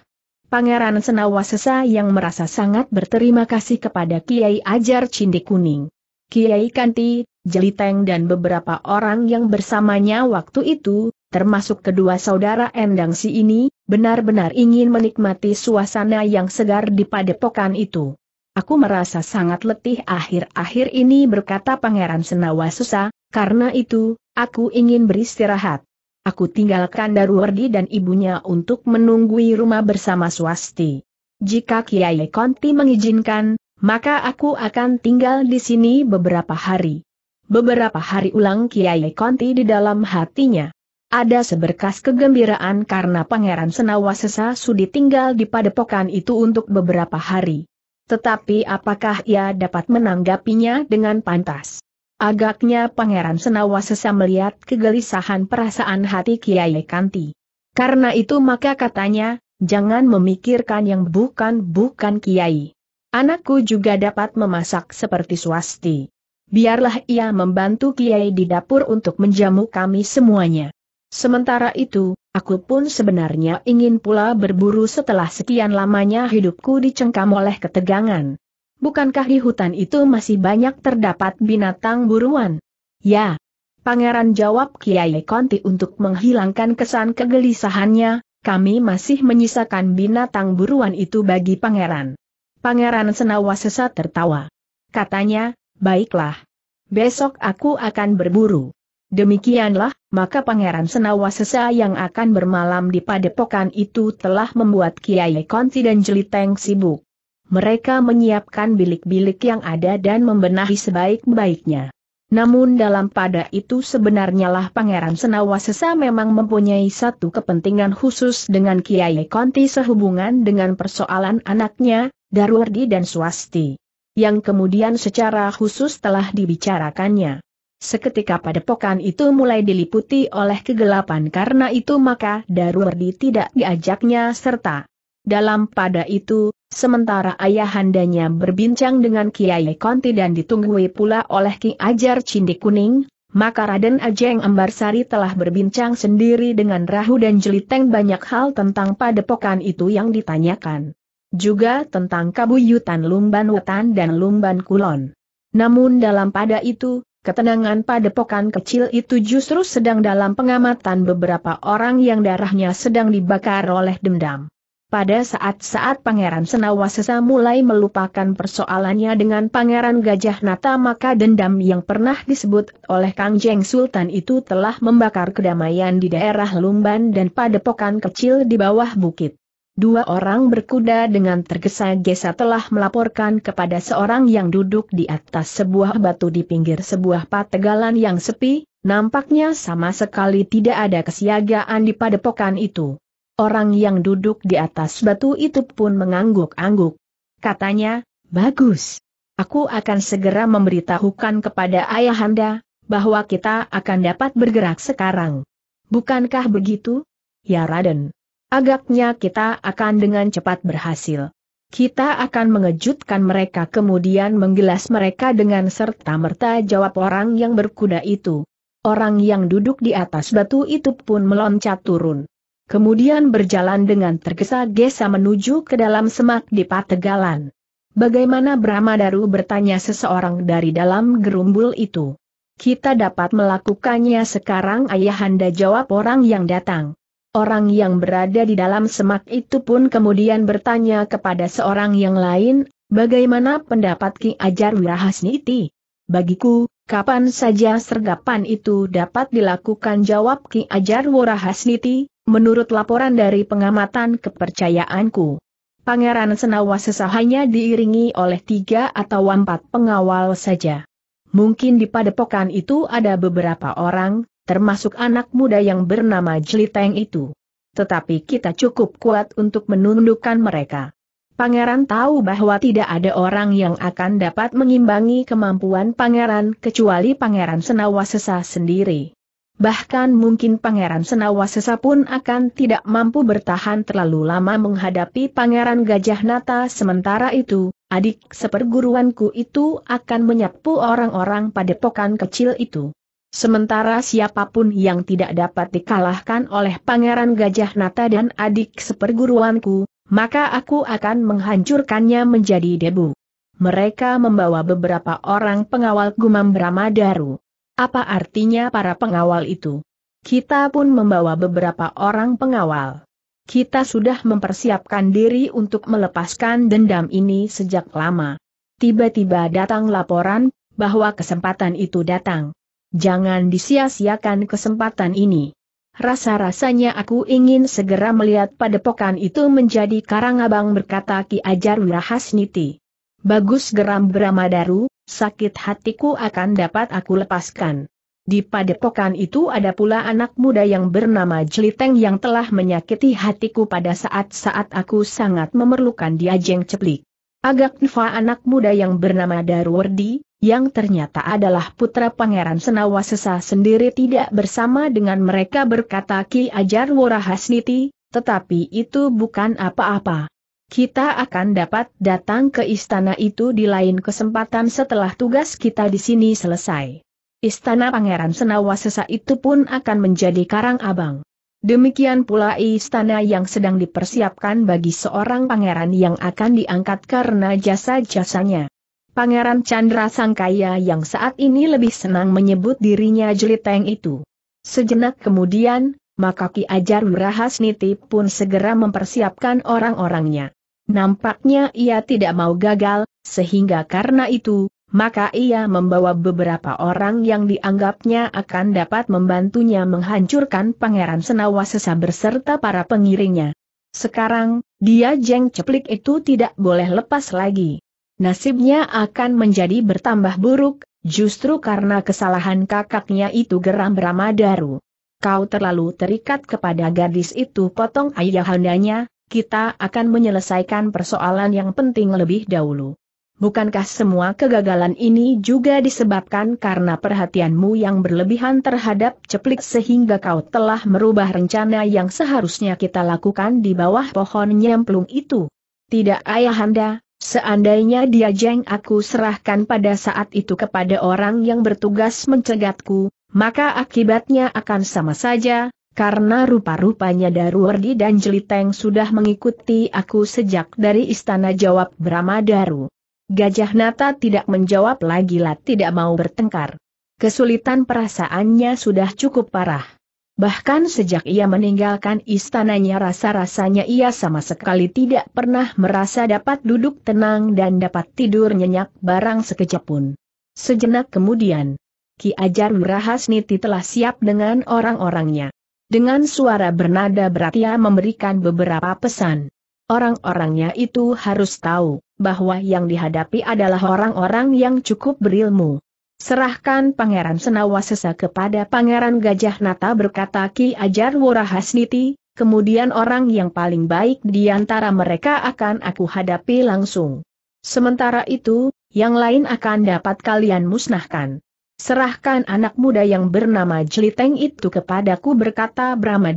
Pangeran Senawasesa yang merasa sangat berterima kasih kepada Kiai Ajar Cindi Kuning. Kiai Kanti, Jeliteng dan beberapa orang yang bersamanya waktu itu, termasuk kedua saudara Endang Si ini, benar-benar ingin menikmati suasana yang segar di padepokan itu. Aku merasa sangat letih akhir-akhir ini berkata Pangeran Senawa Susa, karena itu, aku ingin beristirahat. Aku tinggalkan Darwardi dan ibunya untuk menunggui rumah bersama Swasti. Jika Kiai Konti mengizinkan, maka aku akan tinggal di sini beberapa hari. Beberapa hari ulang Kiai Konti di dalam hatinya. Ada seberkas kegembiraan karena Pangeran Senawa sudi tinggal di padepokan itu untuk beberapa hari. Tetapi apakah ia dapat menanggapinya dengan pantas? Agaknya Pangeran Senawa melihat kegelisahan perasaan hati Kiai Kanti. Karena itu maka katanya, jangan memikirkan yang bukan-bukan Kiai. Anakku juga dapat memasak seperti swasti. Biarlah ia membantu Kiai di dapur untuk menjamu kami semuanya. Sementara itu, aku pun sebenarnya ingin pula berburu setelah sekian lamanya hidupku dicengkam oleh ketegangan. Bukankah di hutan itu masih banyak terdapat binatang buruan? Ya. Pangeran jawab Kiai Konti untuk menghilangkan kesan kegelisahannya, kami masih menyisakan binatang buruan itu bagi pangeran. Pangeran Senawa sesat tertawa. Katanya, baiklah. Besok aku akan berburu. Demikianlah, maka Pangeran Senawasesa yang akan bermalam di padepokan itu telah membuat Kiai Konti dan Jeliteng sibuk. Mereka menyiapkan bilik-bilik yang ada dan membenahi sebaik-baiknya. Namun dalam pada itu sebenarnya lah Pangeran Senawasesa memang mempunyai satu kepentingan khusus dengan Kiai Konti sehubungan dengan persoalan anaknya, Darwardi dan Swasti. Yang kemudian secara khusus telah dibicarakannya. Seketika padepokan itu mulai diliputi oleh kegelapan karena itu maka Darwardi tidak diajaknya serta. Dalam pada itu, sementara ayahandanya berbincang dengan Kiai Konti dan ditunggui pula oleh Ki Ajar Cindi Kuning, maka Raden Ajeng Ambarsari telah berbincang sendiri dengan Rahu dan Jeliteng banyak hal tentang padepokan itu yang ditanyakan. Juga tentang kabuyutan Lumban Wetan dan Lumban Kulon. Namun dalam pada itu, Ketenangan pada padepokan kecil itu justru sedang dalam pengamatan beberapa orang yang darahnya sedang dibakar oleh dendam. Pada saat-saat Pangeran Senawasesa mulai melupakan persoalannya dengan Pangeran Gajah Nata maka dendam yang pernah disebut oleh Kang Jeng Sultan itu telah membakar kedamaian di daerah Lumban dan pada padepokan kecil di bawah bukit. Dua orang berkuda dengan tergesa-gesa telah melaporkan kepada seorang yang duduk di atas sebuah batu di pinggir sebuah pategalan yang sepi, nampaknya sama sekali tidak ada kesiagaan di padepokan itu. Orang yang duduk di atas batu itu pun mengangguk-angguk. Katanya, bagus. Aku akan segera memberitahukan kepada ayahanda, bahwa kita akan dapat bergerak sekarang. Bukankah begitu? Ya Raden. Agaknya kita akan dengan cepat berhasil. Kita akan mengejutkan mereka kemudian menggelas mereka dengan serta-merta jawab orang yang berkuda itu. Orang yang duduk di atas batu itu pun meloncat turun. Kemudian berjalan dengan tergesa-gesa menuju ke dalam semak di Pategalan. Bagaimana Brahmadaru bertanya seseorang dari dalam gerumbul itu. Kita dapat melakukannya sekarang ayahanda jawab orang yang datang. Orang yang berada di dalam semak itu pun kemudian bertanya kepada seorang yang lain, bagaimana pendapat Ki Ajar Wirahasniti? Bagiku, kapan saja sergapan itu dapat dilakukan jawab Ki Ajar Wirahasniti, menurut laporan dari pengamatan kepercayaanku. Pangeran Senawa sesahanya diiringi oleh tiga atau empat pengawal saja. Mungkin di padepokan itu ada beberapa orang, termasuk anak muda yang bernama Jeliteng itu. Tetapi kita cukup kuat untuk menundukkan mereka. Pangeran tahu bahwa tidak ada orang yang akan dapat mengimbangi kemampuan pangeran kecuali pangeran Senawasesa sendiri. Bahkan mungkin pangeran Senawasesa pun akan tidak mampu bertahan terlalu lama menghadapi pangeran Gajah Nata sementara itu, adik seperguruanku itu akan menyapu orang-orang padepokan kecil itu. Sementara siapapun yang tidak dapat dikalahkan oleh Pangeran Gajah Nata dan adik seperguruanku, maka aku akan menghancurkannya menjadi debu. Mereka membawa beberapa orang pengawal Gumam Bramadaru. Apa artinya para pengawal itu? Kita pun membawa beberapa orang pengawal. Kita sudah mempersiapkan diri untuk melepaskan dendam ini sejak lama. Tiba-tiba datang laporan, bahwa kesempatan itu datang. Jangan disia-siakan kesempatan ini. Rasa-rasanya aku ingin segera melihat padepokan itu menjadi karang abang berkata Ki Ajar Wirahasniti. Bagus geram Bramadaru, sakit hatiku akan dapat aku lepaskan. Di padepokan itu ada pula anak muda yang bernama Jeliteng yang telah menyakiti hatiku pada saat-saat aku sangat memerlukan dia jeng ceplik. Agak Nfa anak muda yang bernama Darwardi, yang ternyata adalah putra Pangeran Senawa sendiri tidak bersama dengan mereka berkata Ki Ajar Warahasniti, tetapi itu bukan apa-apa. Kita akan dapat datang ke istana itu di lain kesempatan setelah tugas kita di sini selesai. Istana Pangeran Senawa itu pun akan menjadi karang abang. Demikian pula istana yang sedang dipersiapkan bagi seorang pangeran yang akan diangkat karena jasa-jasanya. Pangeran Chandra Sangkaya yang saat ini lebih senang menyebut dirinya jeliteng itu. Sejenak kemudian, maka Ki Ajar Wirahasniti pun segera mempersiapkan orang-orangnya. Nampaknya ia tidak mau gagal, sehingga karena itu, maka ia membawa beberapa orang yang dianggapnya akan dapat membantunya menghancurkan Pangeran Senawasesa berserta para pengiringnya. Sekarang, dia jeng ceplik itu tidak boleh lepas lagi nasibnya akan menjadi bertambah buruk, justru karena kesalahan kakaknya itu geram Ramadaru. Kau terlalu terikat kepada gadis itu potong ayahandanya, kita akan menyelesaikan persoalan yang penting lebih dahulu. Bukankah semua kegagalan ini juga disebabkan karena perhatianmu yang berlebihan terhadap ceplik sehingga kau telah merubah rencana yang seharusnya kita lakukan di bawah pohon nyemplung itu? Tidak ayahanda, Seandainya dia jeng aku serahkan pada saat itu kepada orang yang bertugas mencegatku, maka akibatnya akan sama saja, karena rupa-rupanya Daruwardi dan Jeliteng sudah mengikuti aku sejak dari istana jawab Brahma Daru. Gajah Nata tidak menjawab lagi lah tidak mau bertengkar. Kesulitan perasaannya sudah cukup parah. Bahkan sejak ia meninggalkan istananya rasa-rasanya ia sama sekali tidak pernah merasa dapat duduk tenang dan dapat tidur nyenyak barang sekejap pun. Sejenak kemudian, Ki Ajar Wirahasniti telah siap dengan orang-orangnya. Dengan suara bernada berat ia memberikan beberapa pesan. Orang-orangnya itu harus tahu bahwa yang dihadapi adalah orang-orang yang cukup berilmu Serahkan Pangeran Senawasesa kepada Pangeran Gajah Nata berkata Ki Ajar Wurahasniti, kemudian orang yang paling baik di antara mereka akan aku hadapi langsung. Sementara itu, yang lain akan dapat kalian musnahkan. Serahkan anak muda yang bernama Jeliteng itu kepadaku berkata Brahma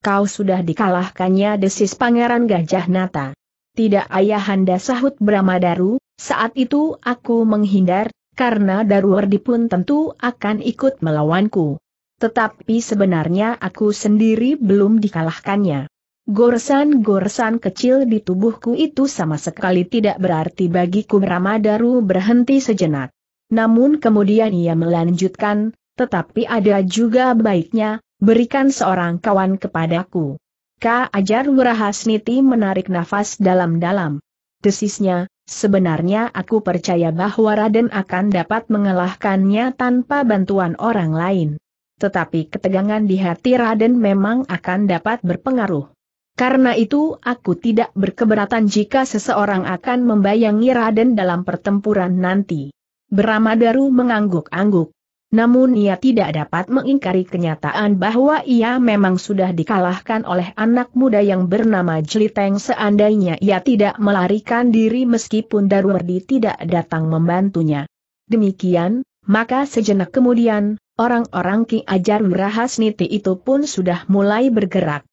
Kau sudah dikalahkannya desis Pangeran Gajah Nata. Tidak ayahanda sahut Brahma saat itu aku menghindar, karena Darwardi pun tentu akan ikut melawanku. Tetapi sebenarnya aku sendiri belum dikalahkannya. Goresan-goresan kecil di tubuhku itu sama sekali tidak berarti bagiku Ramadaru berhenti sejenak. Namun kemudian ia melanjutkan, tetapi ada juga baiknya, berikan seorang kawan kepadaku. Ka Ajar Wurahasniti menarik nafas dalam-dalam. Desisnya, Sebenarnya aku percaya bahwa Raden akan dapat mengalahkannya tanpa bantuan orang lain. Tetapi ketegangan di hati Raden memang akan dapat berpengaruh. Karena itu aku tidak berkeberatan jika seseorang akan membayangi Raden dalam pertempuran nanti. Beramadaru mengangguk-angguk. Namun ia tidak dapat mengingkari kenyataan bahwa ia memang sudah dikalahkan oleh anak muda yang bernama Jeliteng seandainya ia tidak melarikan diri meskipun Darwardi tidak datang membantunya. Demikian, maka sejenak kemudian, orang-orang Ki Ajar Wirahasniti itu pun sudah mulai bergerak.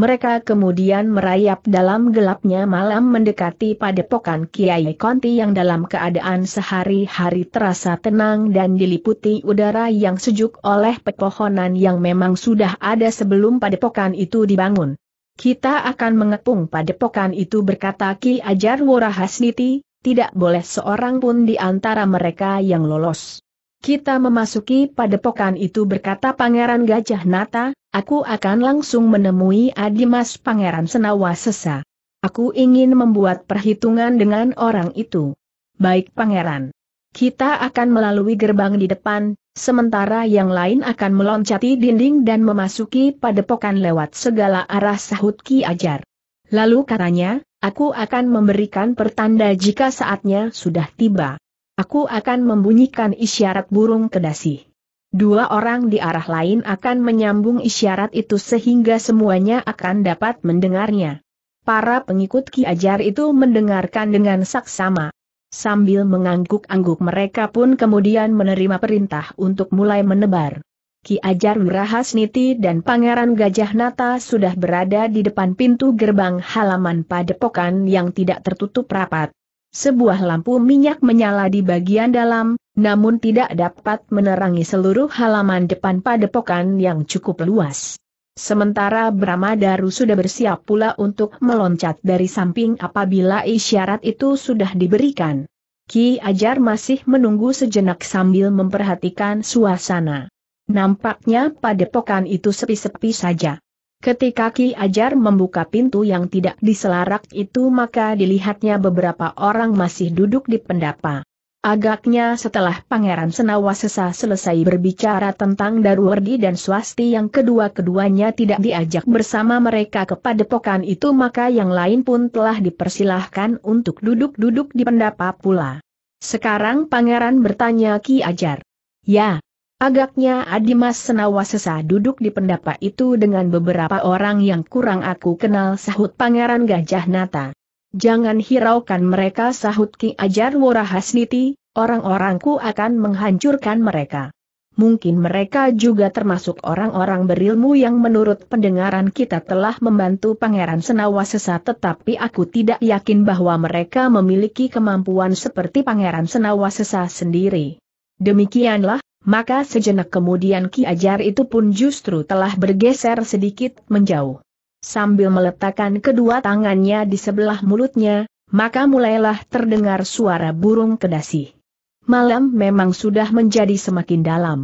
Mereka kemudian merayap dalam gelapnya malam mendekati padepokan Kiai Konti yang dalam keadaan sehari-hari terasa tenang dan diliputi udara yang sejuk oleh pepohonan yang memang sudah ada sebelum padepokan itu dibangun. Kita akan mengepung padepokan itu berkata Ki Ajar Wurahasniti, tidak boleh seorang pun di antara mereka yang lolos. Kita memasuki padepokan itu berkata Pangeran Gajah Nata, Aku akan langsung menemui Adimas Pangeran Senawa Sesa. Aku ingin membuat perhitungan dengan orang itu. Baik Pangeran. Kita akan melalui gerbang di depan, sementara yang lain akan meloncati dinding dan memasuki padepokan lewat segala arah sahut Ki Ajar. Lalu katanya, aku akan memberikan pertanda jika saatnya sudah tiba. Aku akan membunyikan isyarat burung kedasih. Dua orang di arah lain akan menyambung isyarat itu sehingga semuanya akan dapat mendengarnya. Para pengikut Ki Ajar itu mendengarkan dengan saksama. Sambil mengangguk-angguk mereka pun kemudian menerima perintah untuk mulai menebar. Ki Ajar Wirahasniti dan Pangeran Gajah Nata sudah berada di depan pintu gerbang halaman padepokan yang tidak tertutup rapat. Sebuah lampu minyak menyala di bagian dalam, namun tidak dapat menerangi seluruh halaman depan padepokan yang cukup luas. Sementara Brahma Daru sudah bersiap pula untuk meloncat dari samping apabila isyarat itu sudah diberikan. Ki Ajar masih menunggu sejenak sambil memperhatikan suasana. Nampaknya padepokan itu sepi-sepi saja. Ketika Ki Ajar membuka pintu yang tidak diselarak itu maka dilihatnya beberapa orang masih duduk di pendapa. Agaknya setelah Pangeran Senawasesa selesai berbicara tentang Darwardi dan Swasti yang kedua-keduanya tidak diajak bersama mereka ke padepokan itu maka yang lain pun telah dipersilahkan untuk duduk-duduk di pendapa pula. Sekarang Pangeran bertanya Ki Ajar. Ya, Agaknya Adimas Senawasesa duduk di pendapa itu dengan beberapa orang yang kurang aku kenal sahut Pangeran Gajah Nata. Jangan hiraukan mereka sahut Ki Ajar Worahasniti, orang-orangku akan menghancurkan mereka. Mungkin mereka juga termasuk orang-orang berilmu yang menurut pendengaran kita telah membantu Pangeran Senawasesa tetapi aku tidak yakin bahwa mereka memiliki kemampuan seperti Pangeran Senawasesa sendiri. Demikianlah maka sejenak kemudian Ki Ajar itu pun justru telah bergeser sedikit menjauh. Sambil meletakkan kedua tangannya di sebelah mulutnya, maka mulailah terdengar suara burung kedasi. Malam memang sudah menjadi semakin dalam.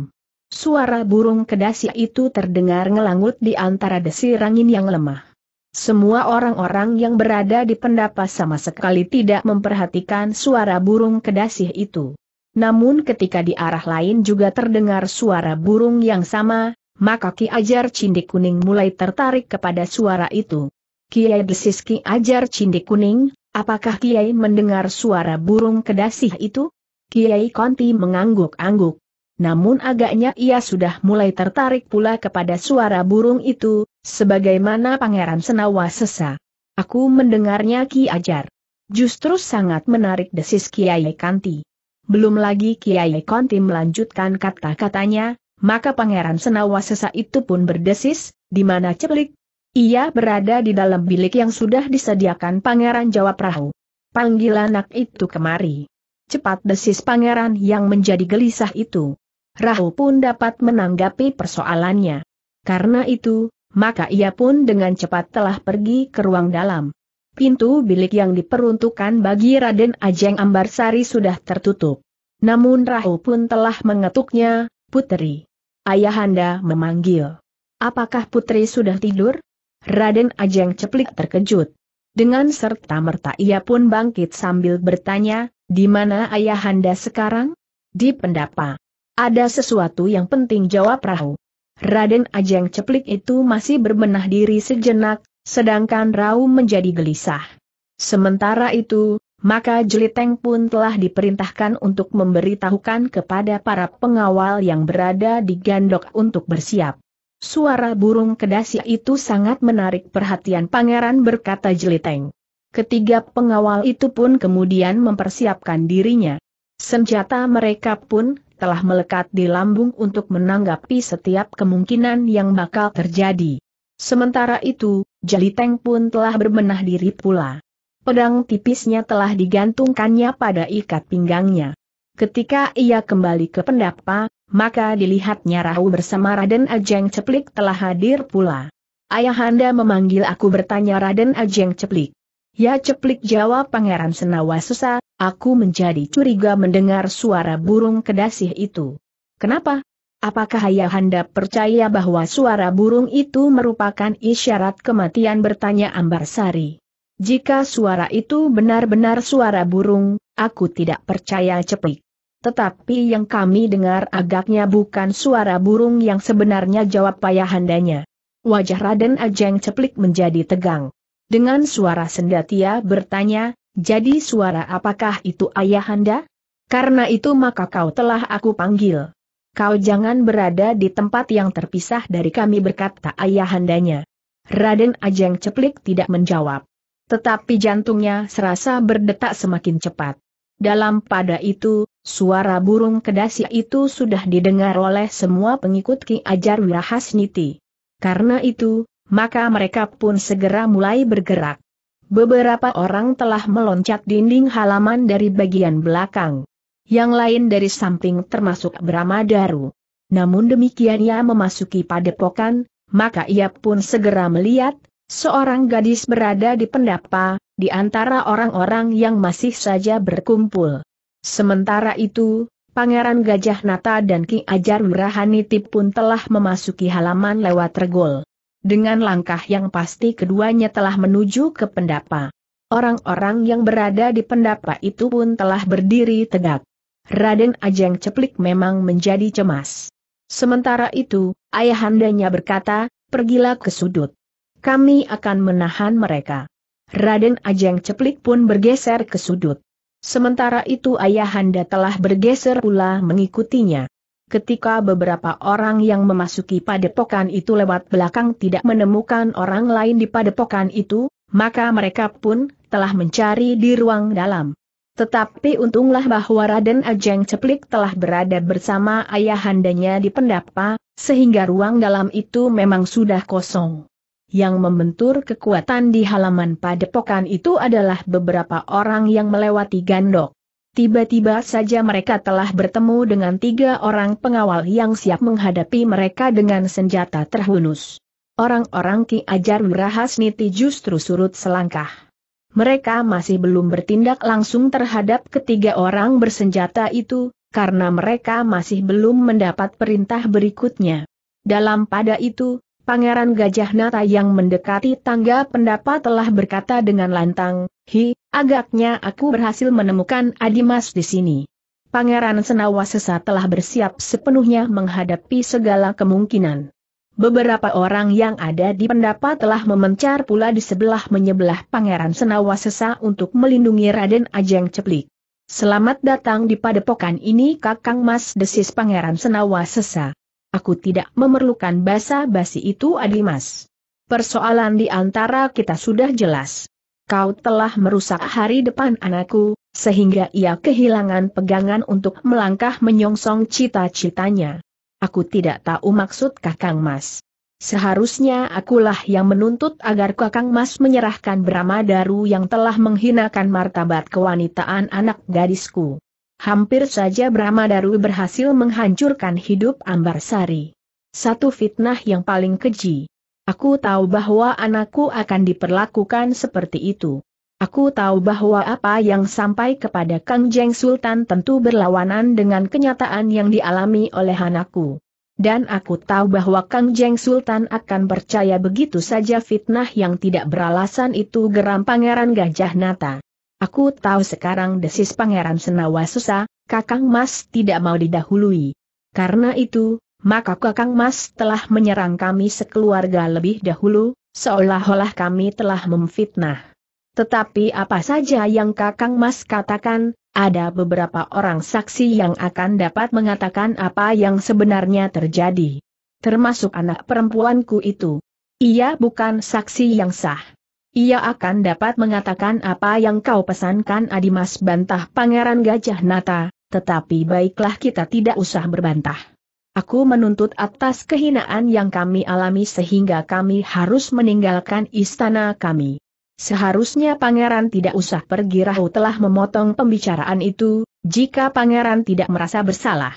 Suara burung kedasi itu terdengar ngelangut di antara desir angin yang lemah. Semua orang-orang yang berada di pendapa sama sekali tidak memperhatikan suara burung kedasih itu. Namun ketika di arah lain juga terdengar suara burung yang sama, maka Ki Ajar Cindik Kuning mulai tertarik kepada suara itu. Kiai desis Ki Ajar Cindik Kuning, apakah Kiai mendengar suara burung kedasih itu? Kiai Konti mengangguk-angguk. Namun agaknya ia sudah mulai tertarik pula kepada suara burung itu, sebagaimana Pangeran Senawa sesa. Aku mendengarnya Ki Ajar. Justru sangat menarik desis Kiai Kanti. Belum lagi Kiai Konti melanjutkan kata-katanya, maka Pangeran Senawa sesa itu pun berdesis, di mana ceplik, Ia berada di dalam bilik yang sudah disediakan Pangeran jawab perahu. Panggil anak itu kemari. Cepat desis Pangeran yang menjadi gelisah itu. Rahu pun dapat menanggapi persoalannya. Karena itu, maka ia pun dengan cepat telah pergi ke ruang dalam pintu bilik yang diperuntukkan bagi Raden Ajeng Ambarsari sudah tertutup. Namun Rahu pun telah mengetuknya, Putri. Ayahanda memanggil. Apakah Putri sudah tidur? Raden Ajeng ceplik terkejut. Dengan serta-merta ia pun bangkit sambil bertanya, di mana ayahanda sekarang? Di pendapa. Ada sesuatu yang penting jawab Rahu. Raden Ajeng Ceplik itu masih berbenah diri sejenak, sedangkan Rau menjadi gelisah. Sementara itu, maka Jeliteng pun telah diperintahkan untuk memberitahukan kepada para pengawal yang berada di gandok untuk bersiap. Suara burung kedasi itu sangat menarik perhatian pangeran berkata Jeliteng. Ketiga pengawal itu pun kemudian mempersiapkan dirinya. Senjata mereka pun telah melekat di lambung untuk menanggapi setiap kemungkinan yang bakal terjadi. Sementara itu, Jali teng pun telah berbenah diri pula. Pedang tipisnya telah digantungkannya pada ikat pinggangnya. Ketika ia kembali ke pendapa, maka dilihatnya Rahu bersama Raden Ajeng Ceplik telah hadir pula. Ayahanda memanggil aku bertanya Raden Ajeng Ceplik. Ya Ceplik jawab Pangeran Senawa aku menjadi curiga mendengar suara burung kedasih itu. Kenapa? Apakah Ayahanda percaya bahwa suara burung itu merupakan isyarat kematian bertanya Ambarsari? Jika suara itu benar-benar suara burung, aku tidak percaya cepik. Tetapi yang kami dengar agaknya bukan suara burung yang sebenarnya jawab Ayahandanya. Wajah Raden Ajeng Ceplik menjadi tegang. Dengan suara sendatia bertanya, jadi suara apakah itu Ayahanda? Karena itu maka kau telah aku panggil. Kau jangan berada di tempat yang terpisah dari kami berkata ayahandanya. Raden Ajeng Ceplik tidak menjawab. Tetapi jantungnya serasa berdetak semakin cepat. Dalam pada itu, suara burung kedasi itu sudah didengar oleh semua pengikut Ki Ajar Wirahasniti. Karena itu, maka mereka pun segera mulai bergerak. Beberapa orang telah meloncat dinding halaman dari bagian belakang yang lain dari samping termasuk Bramadaru. Namun demikian ia memasuki padepokan, maka ia pun segera melihat, seorang gadis berada di pendapa, di antara orang-orang yang masih saja berkumpul. Sementara itu, Pangeran Gajah Nata dan Ki Ajar Wirahaniti pun telah memasuki halaman lewat regol. Dengan langkah yang pasti keduanya telah menuju ke pendapa. Orang-orang yang berada di pendapa itu pun telah berdiri tegak. Raden Ajeng Ceplik memang menjadi cemas. Sementara itu, ayahandanya berkata, pergilah ke sudut. Kami akan menahan mereka. Raden Ajeng Ceplik pun bergeser ke sudut. Sementara itu ayahanda telah bergeser pula mengikutinya. Ketika beberapa orang yang memasuki padepokan itu lewat belakang tidak menemukan orang lain di padepokan itu, maka mereka pun telah mencari di ruang dalam. Tetapi untunglah bahwa Raden Ajeng Ceplik telah berada bersama ayahandanya di pendapa, sehingga ruang dalam itu memang sudah kosong. Yang membentur kekuatan di halaman padepokan itu adalah beberapa orang yang melewati gandok. Tiba-tiba saja mereka telah bertemu dengan tiga orang pengawal yang siap menghadapi mereka dengan senjata terhunus. Orang-orang Ki Ajar Wirahasniti justru surut selangkah mereka masih belum bertindak langsung terhadap ketiga orang bersenjata itu, karena mereka masih belum mendapat perintah berikutnya. Dalam pada itu, Pangeran Gajah Nata yang mendekati tangga pendapat telah berkata dengan lantang, Hi, agaknya aku berhasil menemukan Adimas di sini. Pangeran Senawasesa telah bersiap sepenuhnya menghadapi segala kemungkinan. Beberapa orang yang ada di pendapat telah memencar pula di sebelah menyebelah Pangeran Senawa Sesa untuk melindungi Raden Ajeng Ceplik. Selamat datang di padepokan ini kakang mas desis Pangeran Senawa Sesa. Aku tidak memerlukan basa-basi itu adi mas. Persoalan di antara kita sudah jelas. Kau telah merusak hari depan anakku, sehingga ia kehilangan pegangan untuk melangkah menyongsong cita-citanya. Aku tidak tahu maksud Kakang Mas. Seharusnya akulah yang menuntut agar Kakang Mas menyerahkan Brahma Daru yang telah menghinakan martabat kewanitaan anak gadisku. Hampir saja Brahma Daru berhasil menghancurkan hidup Ambarsari. Satu fitnah yang paling keji. Aku tahu bahwa anakku akan diperlakukan seperti itu. Aku tahu bahwa apa yang sampai kepada Kang Jeng Sultan tentu berlawanan dengan kenyataan yang dialami oleh anakku. Dan aku tahu bahwa Kang Jeng Sultan akan percaya begitu saja fitnah yang tidak beralasan itu geram Pangeran Gajah Nata. Aku tahu sekarang desis Pangeran Senawa susah, Kakang Mas tidak mau didahului. Karena itu, maka Kakang Mas telah menyerang kami sekeluarga lebih dahulu, seolah-olah kami telah memfitnah. Tetapi apa saja yang Kakang Mas katakan, ada beberapa orang saksi yang akan dapat mengatakan apa yang sebenarnya terjadi. Termasuk anak perempuanku itu. Ia bukan saksi yang sah. Ia akan dapat mengatakan apa yang kau pesankan Adi Mas bantah Pangeran Gajah Nata, tetapi baiklah kita tidak usah berbantah. Aku menuntut atas kehinaan yang kami alami sehingga kami harus meninggalkan istana kami. Seharusnya pangeran tidak usah pergi Rahu telah memotong pembicaraan itu, jika pangeran tidak merasa bersalah.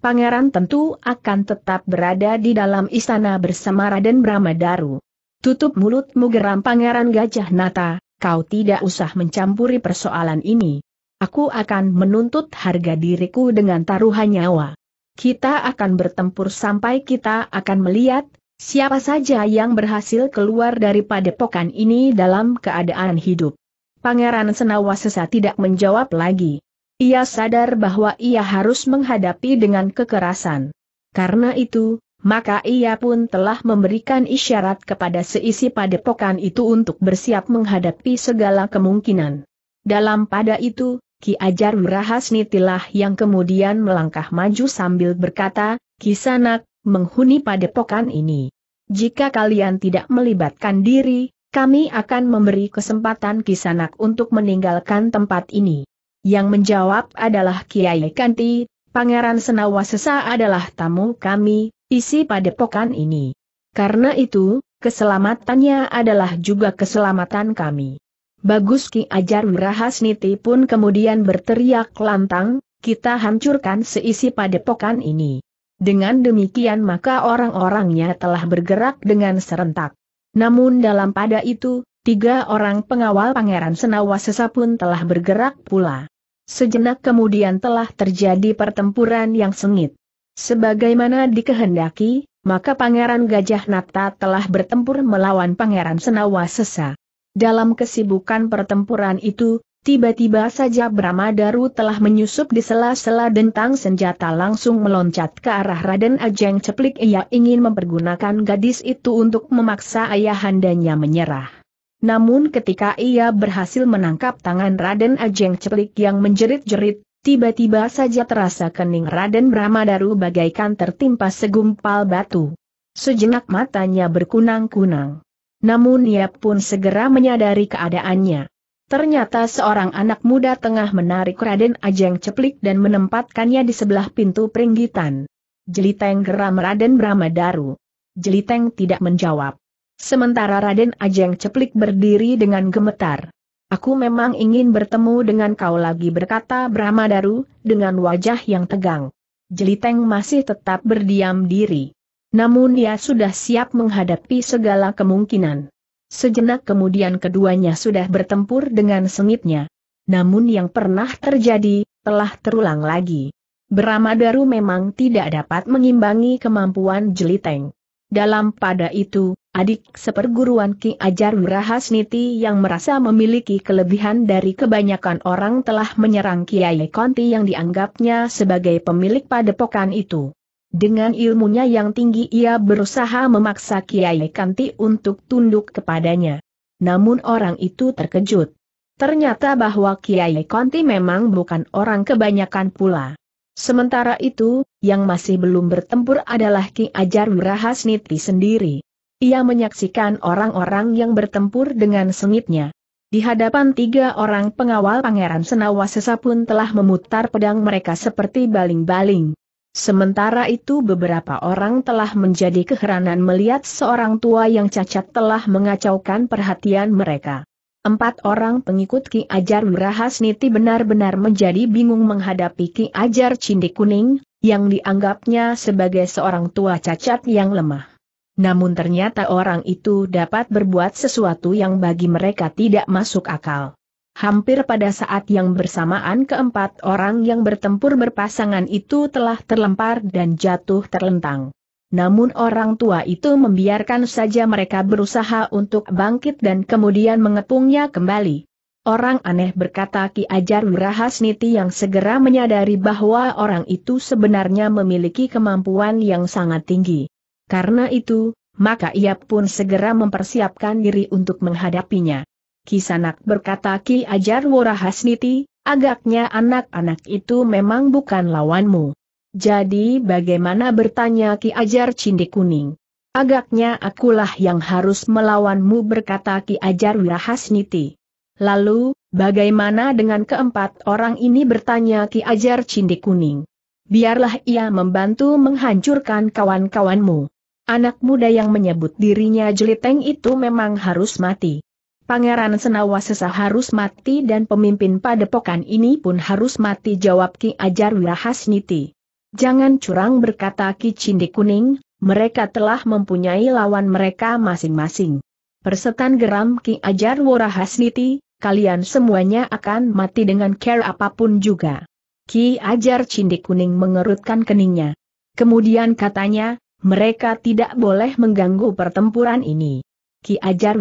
Pangeran tentu akan tetap berada di dalam istana bersama Raden Brahmadaru. Tutup mulut, geram pangeran gajah nata, kau tidak usah mencampuri persoalan ini. Aku akan menuntut harga diriku dengan taruhan nyawa. Kita akan bertempur sampai kita akan melihat Siapa saja yang berhasil keluar dari padepokan ini dalam keadaan hidup? Pangeran Senawa sesa tidak menjawab lagi. Ia sadar bahwa ia harus menghadapi dengan kekerasan. Karena itu, maka ia pun telah memberikan isyarat kepada seisi padepokan itu untuk bersiap menghadapi segala kemungkinan. Dalam pada itu, Ki Ajar Wirahasnitilah yang kemudian melangkah maju sambil berkata, Kisanak, menghuni padepokan ini. Jika kalian tidak melibatkan diri, kami akan memberi kesempatan Kisanak untuk meninggalkan tempat ini. Yang menjawab adalah Kiai Kanti, Pangeran Senawasesa adalah tamu kami, isi padepokan ini. Karena itu, keselamatannya adalah juga keselamatan kami. Bagus Ki Ajar Wirahasniti pun kemudian berteriak lantang, kita hancurkan seisi padepokan ini. Dengan demikian maka orang-orangnya telah bergerak dengan serentak. Namun dalam pada itu, tiga orang pengawal Pangeran Senawasesa pun telah bergerak pula. Sejenak kemudian telah terjadi pertempuran yang sengit. Sebagaimana dikehendaki, maka Pangeran Gajah Nata telah bertempur melawan Pangeran Senawasesa. Dalam kesibukan pertempuran itu, Tiba-tiba saja Brahma Daru telah menyusup di sela-sela dentang senjata langsung meloncat ke arah Raden Ajeng Ceplik ia ingin mempergunakan gadis itu untuk memaksa ayahandanya menyerah. Namun ketika ia berhasil menangkap tangan Raden Ajeng Ceplik yang menjerit-jerit, tiba-tiba saja terasa kening Raden Brahma Daru bagaikan tertimpa segumpal batu. Sejenak matanya berkunang-kunang. Namun ia pun segera menyadari keadaannya. Ternyata seorang anak muda tengah menarik Raden Ajeng Ceplik dan menempatkannya di sebelah pintu peringgitan. Jeliteng geram Raden Bramadaru. Jeliteng tidak menjawab. Sementara Raden Ajeng Ceplik berdiri dengan gemetar. Aku memang ingin bertemu dengan kau lagi berkata Bramadaru, dengan wajah yang tegang. Jeliteng masih tetap berdiam diri. Namun ia sudah siap menghadapi segala kemungkinan. Sejenak kemudian keduanya sudah bertempur dengan sengitnya. Namun yang pernah terjadi, telah terulang lagi. Beramadaru memang tidak dapat mengimbangi kemampuan Jeliteng. Dalam pada itu, adik seperguruan Ki Ajar Niti yang merasa memiliki kelebihan dari kebanyakan orang telah menyerang Kiai Konti yang dianggapnya sebagai pemilik padepokan itu. Dengan ilmunya yang tinggi ia berusaha memaksa Kiai Kanti untuk tunduk kepadanya. Namun orang itu terkejut. Ternyata bahwa Kiai Kanti memang bukan orang kebanyakan pula. Sementara itu, yang masih belum bertempur adalah Ki Ajar Wirahasniti sendiri. Ia menyaksikan orang-orang yang bertempur dengan sengitnya. Di hadapan tiga orang pengawal Pangeran Senawasesa pun telah memutar pedang mereka seperti baling-baling. Sementara itu beberapa orang telah menjadi keheranan melihat seorang tua yang cacat telah mengacaukan perhatian mereka. Empat orang pengikut Ki Ajar Wirahas Niti benar-benar menjadi bingung menghadapi Ki Ajar Cindi Kuning, yang dianggapnya sebagai seorang tua cacat yang lemah. Namun ternyata orang itu dapat berbuat sesuatu yang bagi mereka tidak masuk akal. Hampir pada saat yang bersamaan keempat orang yang bertempur berpasangan itu telah terlempar dan jatuh terlentang. Namun orang tua itu membiarkan saja mereka berusaha untuk bangkit dan kemudian mengepungnya kembali. Orang aneh berkata Ki Ajar Wirahasniti yang segera menyadari bahwa orang itu sebenarnya memiliki kemampuan yang sangat tinggi. Karena itu, maka ia pun segera mempersiapkan diri untuk menghadapinya. Kisanak berkata Ki Ajar Wurahasniti, agaknya anak-anak itu memang bukan lawanmu. Jadi bagaimana bertanya Ki Ajar Cindi Kuning? Agaknya akulah yang harus melawanmu berkata Ki Ajar Wurahasniti. Lalu, bagaimana dengan keempat orang ini bertanya Ki Ajar Cindi Kuning? Biarlah ia membantu menghancurkan kawan-kawanmu. Anak muda yang menyebut dirinya jeliteng itu memang harus mati. Pangeran Senawasesa harus mati dan pemimpin padepokan ini pun harus mati jawab Ki Ajar Wirahasniti. Jangan curang berkata Ki Cindi Kuning, mereka telah mempunyai lawan mereka masing-masing. Persetan geram Ki Ajar Wirahasniti, kalian semuanya akan mati dengan care apapun juga. Ki Ajar Cindi Kuning mengerutkan keningnya. Kemudian katanya, mereka tidak boleh mengganggu pertempuran ini. Ki Ajar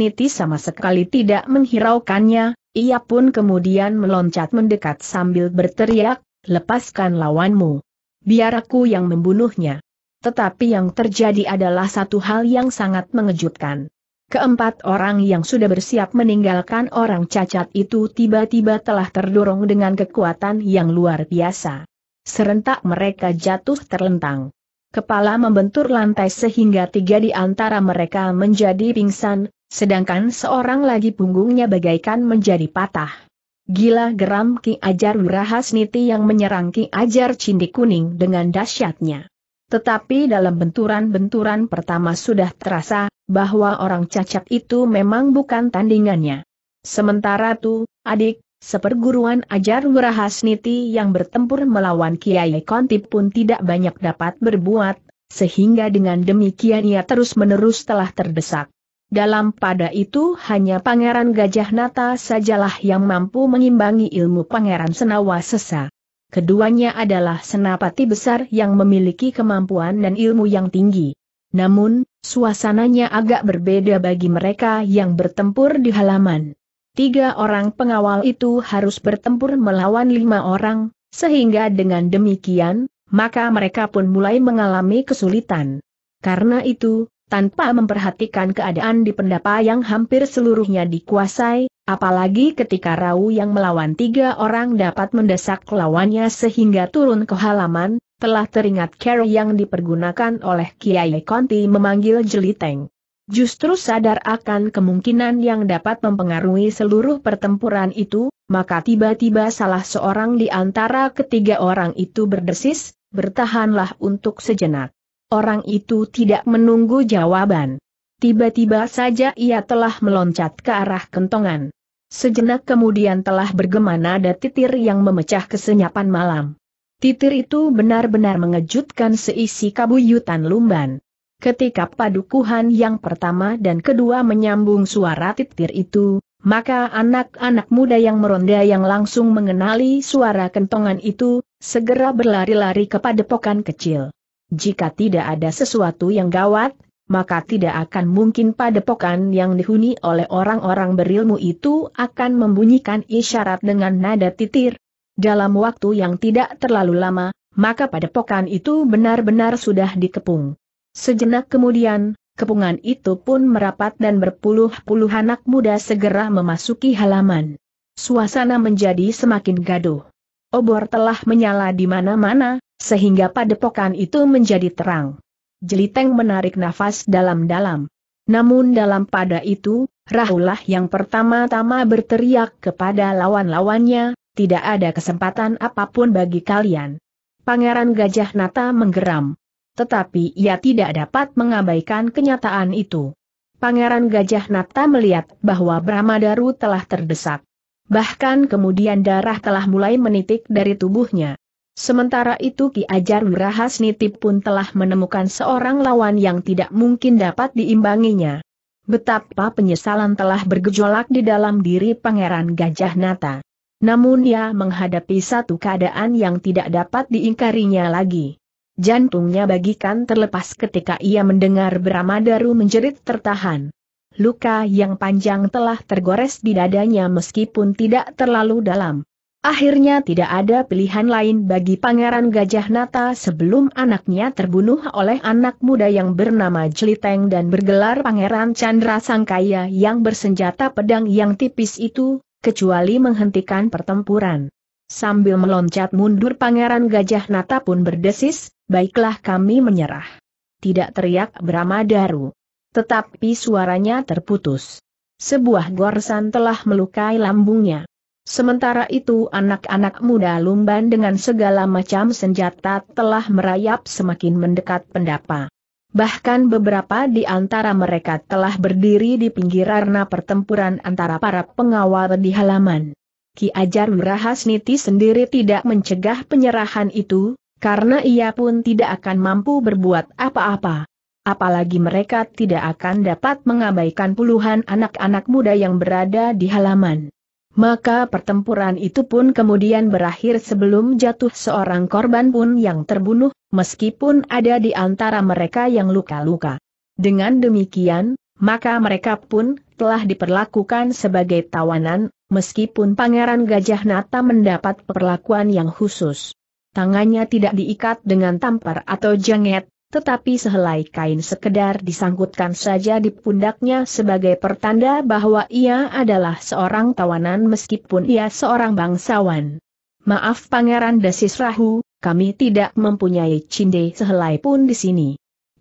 Niti sama sekali tidak menghiraukannya, ia pun kemudian meloncat mendekat sambil berteriak, lepaskan lawanmu. Biar aku yang membunuhnya. Tetapi yang terjadi adalah satu hal yang sangat mengejutkan. Keempat orang yang sudah bersiap meninggalkan orang cacat itu tiba-tiba telah terdorong dengan kekuatan yang luar biasa. Serentak mereka jatuh terlentang. Kepala membentur lantai sehingga tiga di antara mereka menjadi pingsan, sedangkan seorang lagi punggungnya bagaikan menjadi patah. Gila geram Ki Ajar Wirahasniti yang menyerang Ki Ajar Cindi Kuning dengan dahsyatnya. Tetapi dalam benturan-benturan pertama sudah terasa, bahwa orang cacat itu memang bukan tandingannya. Sementara tuh, adik, Seperguruan ajar Wirahasniti yang bertempur melawan Kiai Kontip pun tidak banyak dapat berbuat, sehingga dengan demikian ia terus-menerus telah terdesak. Dalam pada itu hanya Pangeran Gajah Nata sajalah yang mampu mengimbangi ilmu Pangeran Senawa Sesa. Keduanya adalah senapati besar yang memiliki kemampuan dan ilmu yang tinggi. Namun, suasananya agak berbeda bagi mereka yang bertempur di halaman tiga orang pengawal itu harus bertempur melawan lima orang, sehingga dengan demikian, maka mereka pun mulai mengalami kesulitan. Karena itu, tanpa memperhatikan keadaan di pendapa yang hampir seluruhnya dikuasai, apalagi ketika Rau yang melawan tiga orang dapat mendesak lawannya sehingga turun ke halaman, telah teringat cara yang dipergunakan oleh Kiai Konti memanggil Jeliteng justru sadar akan kemungkinan yang dapat mempengaruhi seluruh pertempuran itu, maka tiba-tiba salah seorang di antara ketiga orang itu berdesis, bertahanlah untuk sejenak. Orang itu tidak menunggu jawaban. Tiba-tiba saja ia telah meloncat ke arah kentongan. Sejenak kemudian telah bergema nada titir yang memecah kesenyapan malam. Titir itu benar-benar mengejutkan seisi kabuyutan lumban. Ketika padukuhan yang pertama dan kedua menyambung suara titir itu, maka anak-anak muda yang meronda yang langsung mengenali suara kentongan itu, segera berlari-lari kepada padepokan kecil. Jika tidak ada sesuatu yang gawat, maka tidak akan mungkin padepokan yang dihuni oleh orang-orang berilmu itu akan membunyikan isyarat dengan nada titir. Dalam waktu yang tidak terlalu lama, maka padepokan itu benar-benar sudah dikepung. Sejenak kemudian, kepungan itu pun merapat dan berpuluh-puluh anak muda segera memasuki halaman. Suasana menjadi semakin gaduh. Obor telah menyala di mana-mana, sehingga padepokan itu menjadi terang. Jeliteng menarik nafas dalam-dalam. Namun dalam pada itu, Rahulah yang pertama-tama berteriak kepada lawan-lawannya, tidak ada kesempatan apapun bagi kalian. Pangeran Gajah Nata menggeram, tetapi ia tidak dapat mengabaikan kenyataan itu. Pangeran Gajah Nata melihat bahwa Brahma Daru telah terdesak. Bahkan kemudian darah telah mulai menitik dari tubuhnya. Sementara itu Ki Ajar Nitip pun telah menemukan seorang lawan yang tidak mungkin dapat diimbanginya. Betapa penyesalan telah bergejolak di dalam diri Pangeran Gajah Nata. Namun ia menghadapi satu keadaan yang tidak dapat diingkarinya lagi. Jantungnya bagikan terlepas ketika ia mendengar Bramadaru menjerit tertahan. Luka yang panjang telah tergores di dadanya meskipun tidak terlalu dalam. Akhirnya tidak ada pilihan lain bagi Pangeran Gajah Nata sebelum anaknya terbunuh oleh anak muda yang bernama Jeliteng dan bergelar Pangeran Chandra Sangkaya yang bersenjata pedang yang tipis itu, kecuali menghentikan pertempuran. Sambil meloncat mundur Pangeran Gajah Nata pun berdesis, baiklah kami menyerah. Tidak teriak Daru. Tetapi suaranya terputus. Sebuah gorsan telah melukai lambungnya. Sementara itu anak-anak muda lumban dengan segala macam senjata telah merayap semakin mendekat pendapa. Bahkan beberapa di antara mereka telah berdiri di pinggir arena pertempuran antara para pengawal di halaman. Ki Ajar Wirahasniti sendiri tidak mencegah penyerahan itu, karena ia pun tidak akan mampu berbuat apa-apa. Apalagi mereka tidak akan dapat mengabaikan puluhan anak-anak muda yang berada di halaman. Maka pertempuran itu pun kemudian berakhir sebelum jatuh seorang korban pun yang terbunuh, meskipun ada di antara mereka yang luka-luka. Dengan demikian, maka mereka pun telah diperlakukan sebagai tawanan meskipun Pangeran Gajah Nata mendapat perlakuan yang khusus. Tangannya tidak diikat dengan tampar atau janget, tetapi sehelai kain sekedar disangkutkan saja di pundaknya sebagai pertanda bahwa ia adalah seorang tawanan meskipun ia seorang bangsawan. Maaf Pangeran Dasis Rahu, kami tidak mempunyai cinde sehelai pun di sini.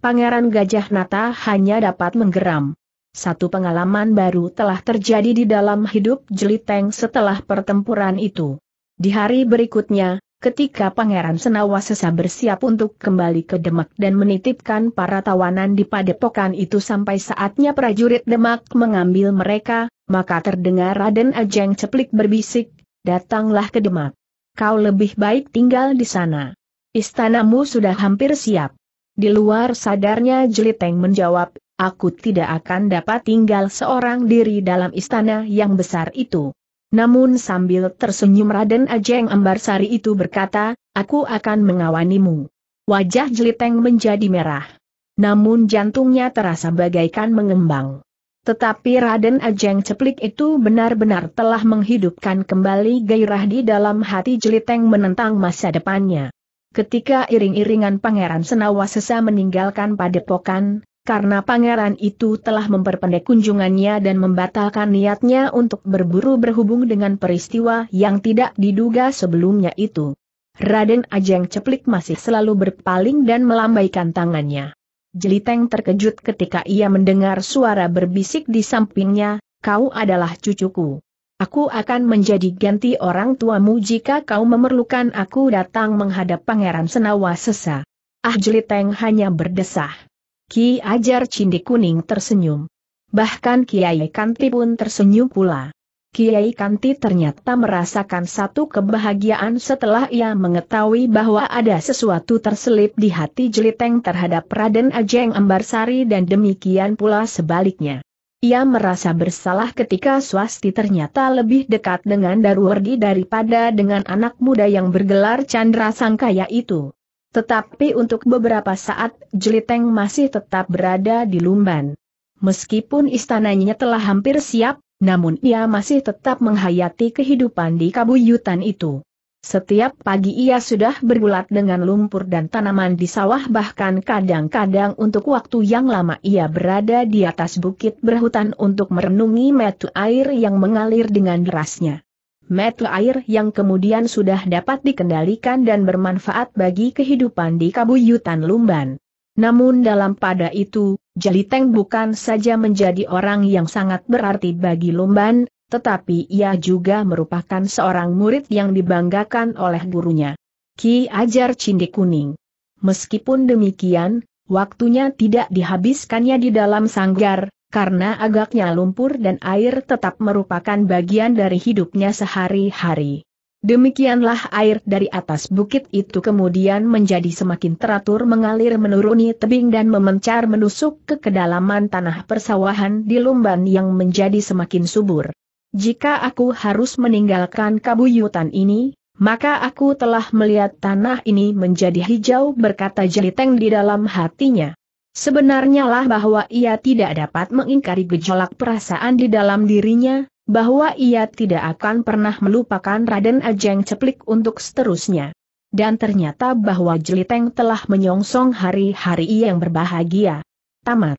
Pangeran Gajah Nata hanya dapat menggeram. Satu pengalaman baru telah terjadi di dalam hidup Jeliteng setelah pertempuran itu. Di hari berikutnya, ketika Pangeran Senawa Sesa bersiap untuk kembali ke Demak dan menitipkan para tawanan di padepokan itu sampai saatnya prajurit Demak mengambil mereka, maka terdengar Raden Ajeng Ceplik berbisik, datanglah ke Demak. Kau lebih baik tinggal di sana. Istanamu sudah hampir siap. Di luar sadarnya Jeliteng menjawab, aku tidak akan dapat tinggal seorang diri dalam istana yang besar itu. Namun sambil tersenyum Raden Ajeng Ambarsari itu berkata, aku akan mengawanimu. Wajah Jeliteng menjadi merah. Namun jantungnya terasa bagaikan mengembang. Tetapi Raden Ajeng Ceplik itu benar-benar telah menghidupkan kembali gairah di dalam hati Jeliteng menentang masa depannya. Ketika iring-iringan Pangeran Senawasesa meninggalkan padepokan, karena pangeran itu telah memperpendek kunjungannya dan membatalkan niatnya untuk berburu berhubung dengan peristiwa yang tidak diduga sebelumnya itu. Raden Ajeng Ceplik masih selalu berpaling dan melambaikan tangannya. Jeliteng terkejut ketika ia mendengar suara berbisik di sampingnya, kau adalah cucuku. Aku akan menjadi ganti orang tuamu jika kau memerlukan aku datang menghadap Pangeran Senawa Sesa. Ah Jeliteng hanya berdesah. Ki Ajar Cindi Kuning tersenyum. Bahkan Kiai Kanti pun tersenyum pula. Kiai Kanti ternyata merasakan satu kebahagiaan setelah ia mengetahui bahwa ada sesuatu terselip di hati Jeliteng terhadap Raden Ajeng Ambarsari dan demikian pula sebaliknya. Ia merasa bersalah ketika Swasti ternyata lebih dekat dengan Darwardi daripada dengan anak muda yang bergelar Chandra Sangkaya itu. Tetapi untuk beberapa saat, Jeliteng masih tetap berada di Lumban. Meskipun istananya telah hampir siap, namun ia masih tetap menghayati kehidupan di kabuyutan itu. Setiap pagi ia sudah bergulat dengan lumpur dan tanaman di sawah bahkan kadang-kadang untuk waktu yang lama ia berada di atas bukit berhutan untuk merenungi metu air yang mengalir dengan derasnya meter air yang kemudian sudah dapat dikendalikan dan bermanfaat bagi kehidupan di kabuyutan Lumban. Namun dalam pada itu, Jeliteng bukan saja menjadi orang yang sangat berarti bagi Lumban, tetapi ia juga merupakan seorang murid yang dibanggakan oleh gurunya. Ki Ajar Cindi Kuning. Meskipun demikian, waktunya tidak dihabiskannya di dalam sanggar, karena agaknya lumpur dan air tetap merupakan bagian dari hidupnya sehari-hari. Demikianlah air dari atas bukit itu kemudian menjadi semakin teratur mengalir menuruni tebing dan memencar menusuk ke kedalaman tanah persawahan di Lumban yang menjadi semakin subur. Jika aku harus meninggalkan kabuyutan ini, maka aku telah melihat tanah ini menjadi hijau berkata jeliteng di dalam hatinya. Sebenarnya lah bahwa ia tidak dapat mengingkari gejolak perasaan di dalam dirinya, bahwa ia tidak akan pernah melupakan Raden Ajeng Ceplik untuk seterusnya. Dan ternyata bahwa Jeliteng telah menyongsong hari-hari yang berbahagia. Tamat.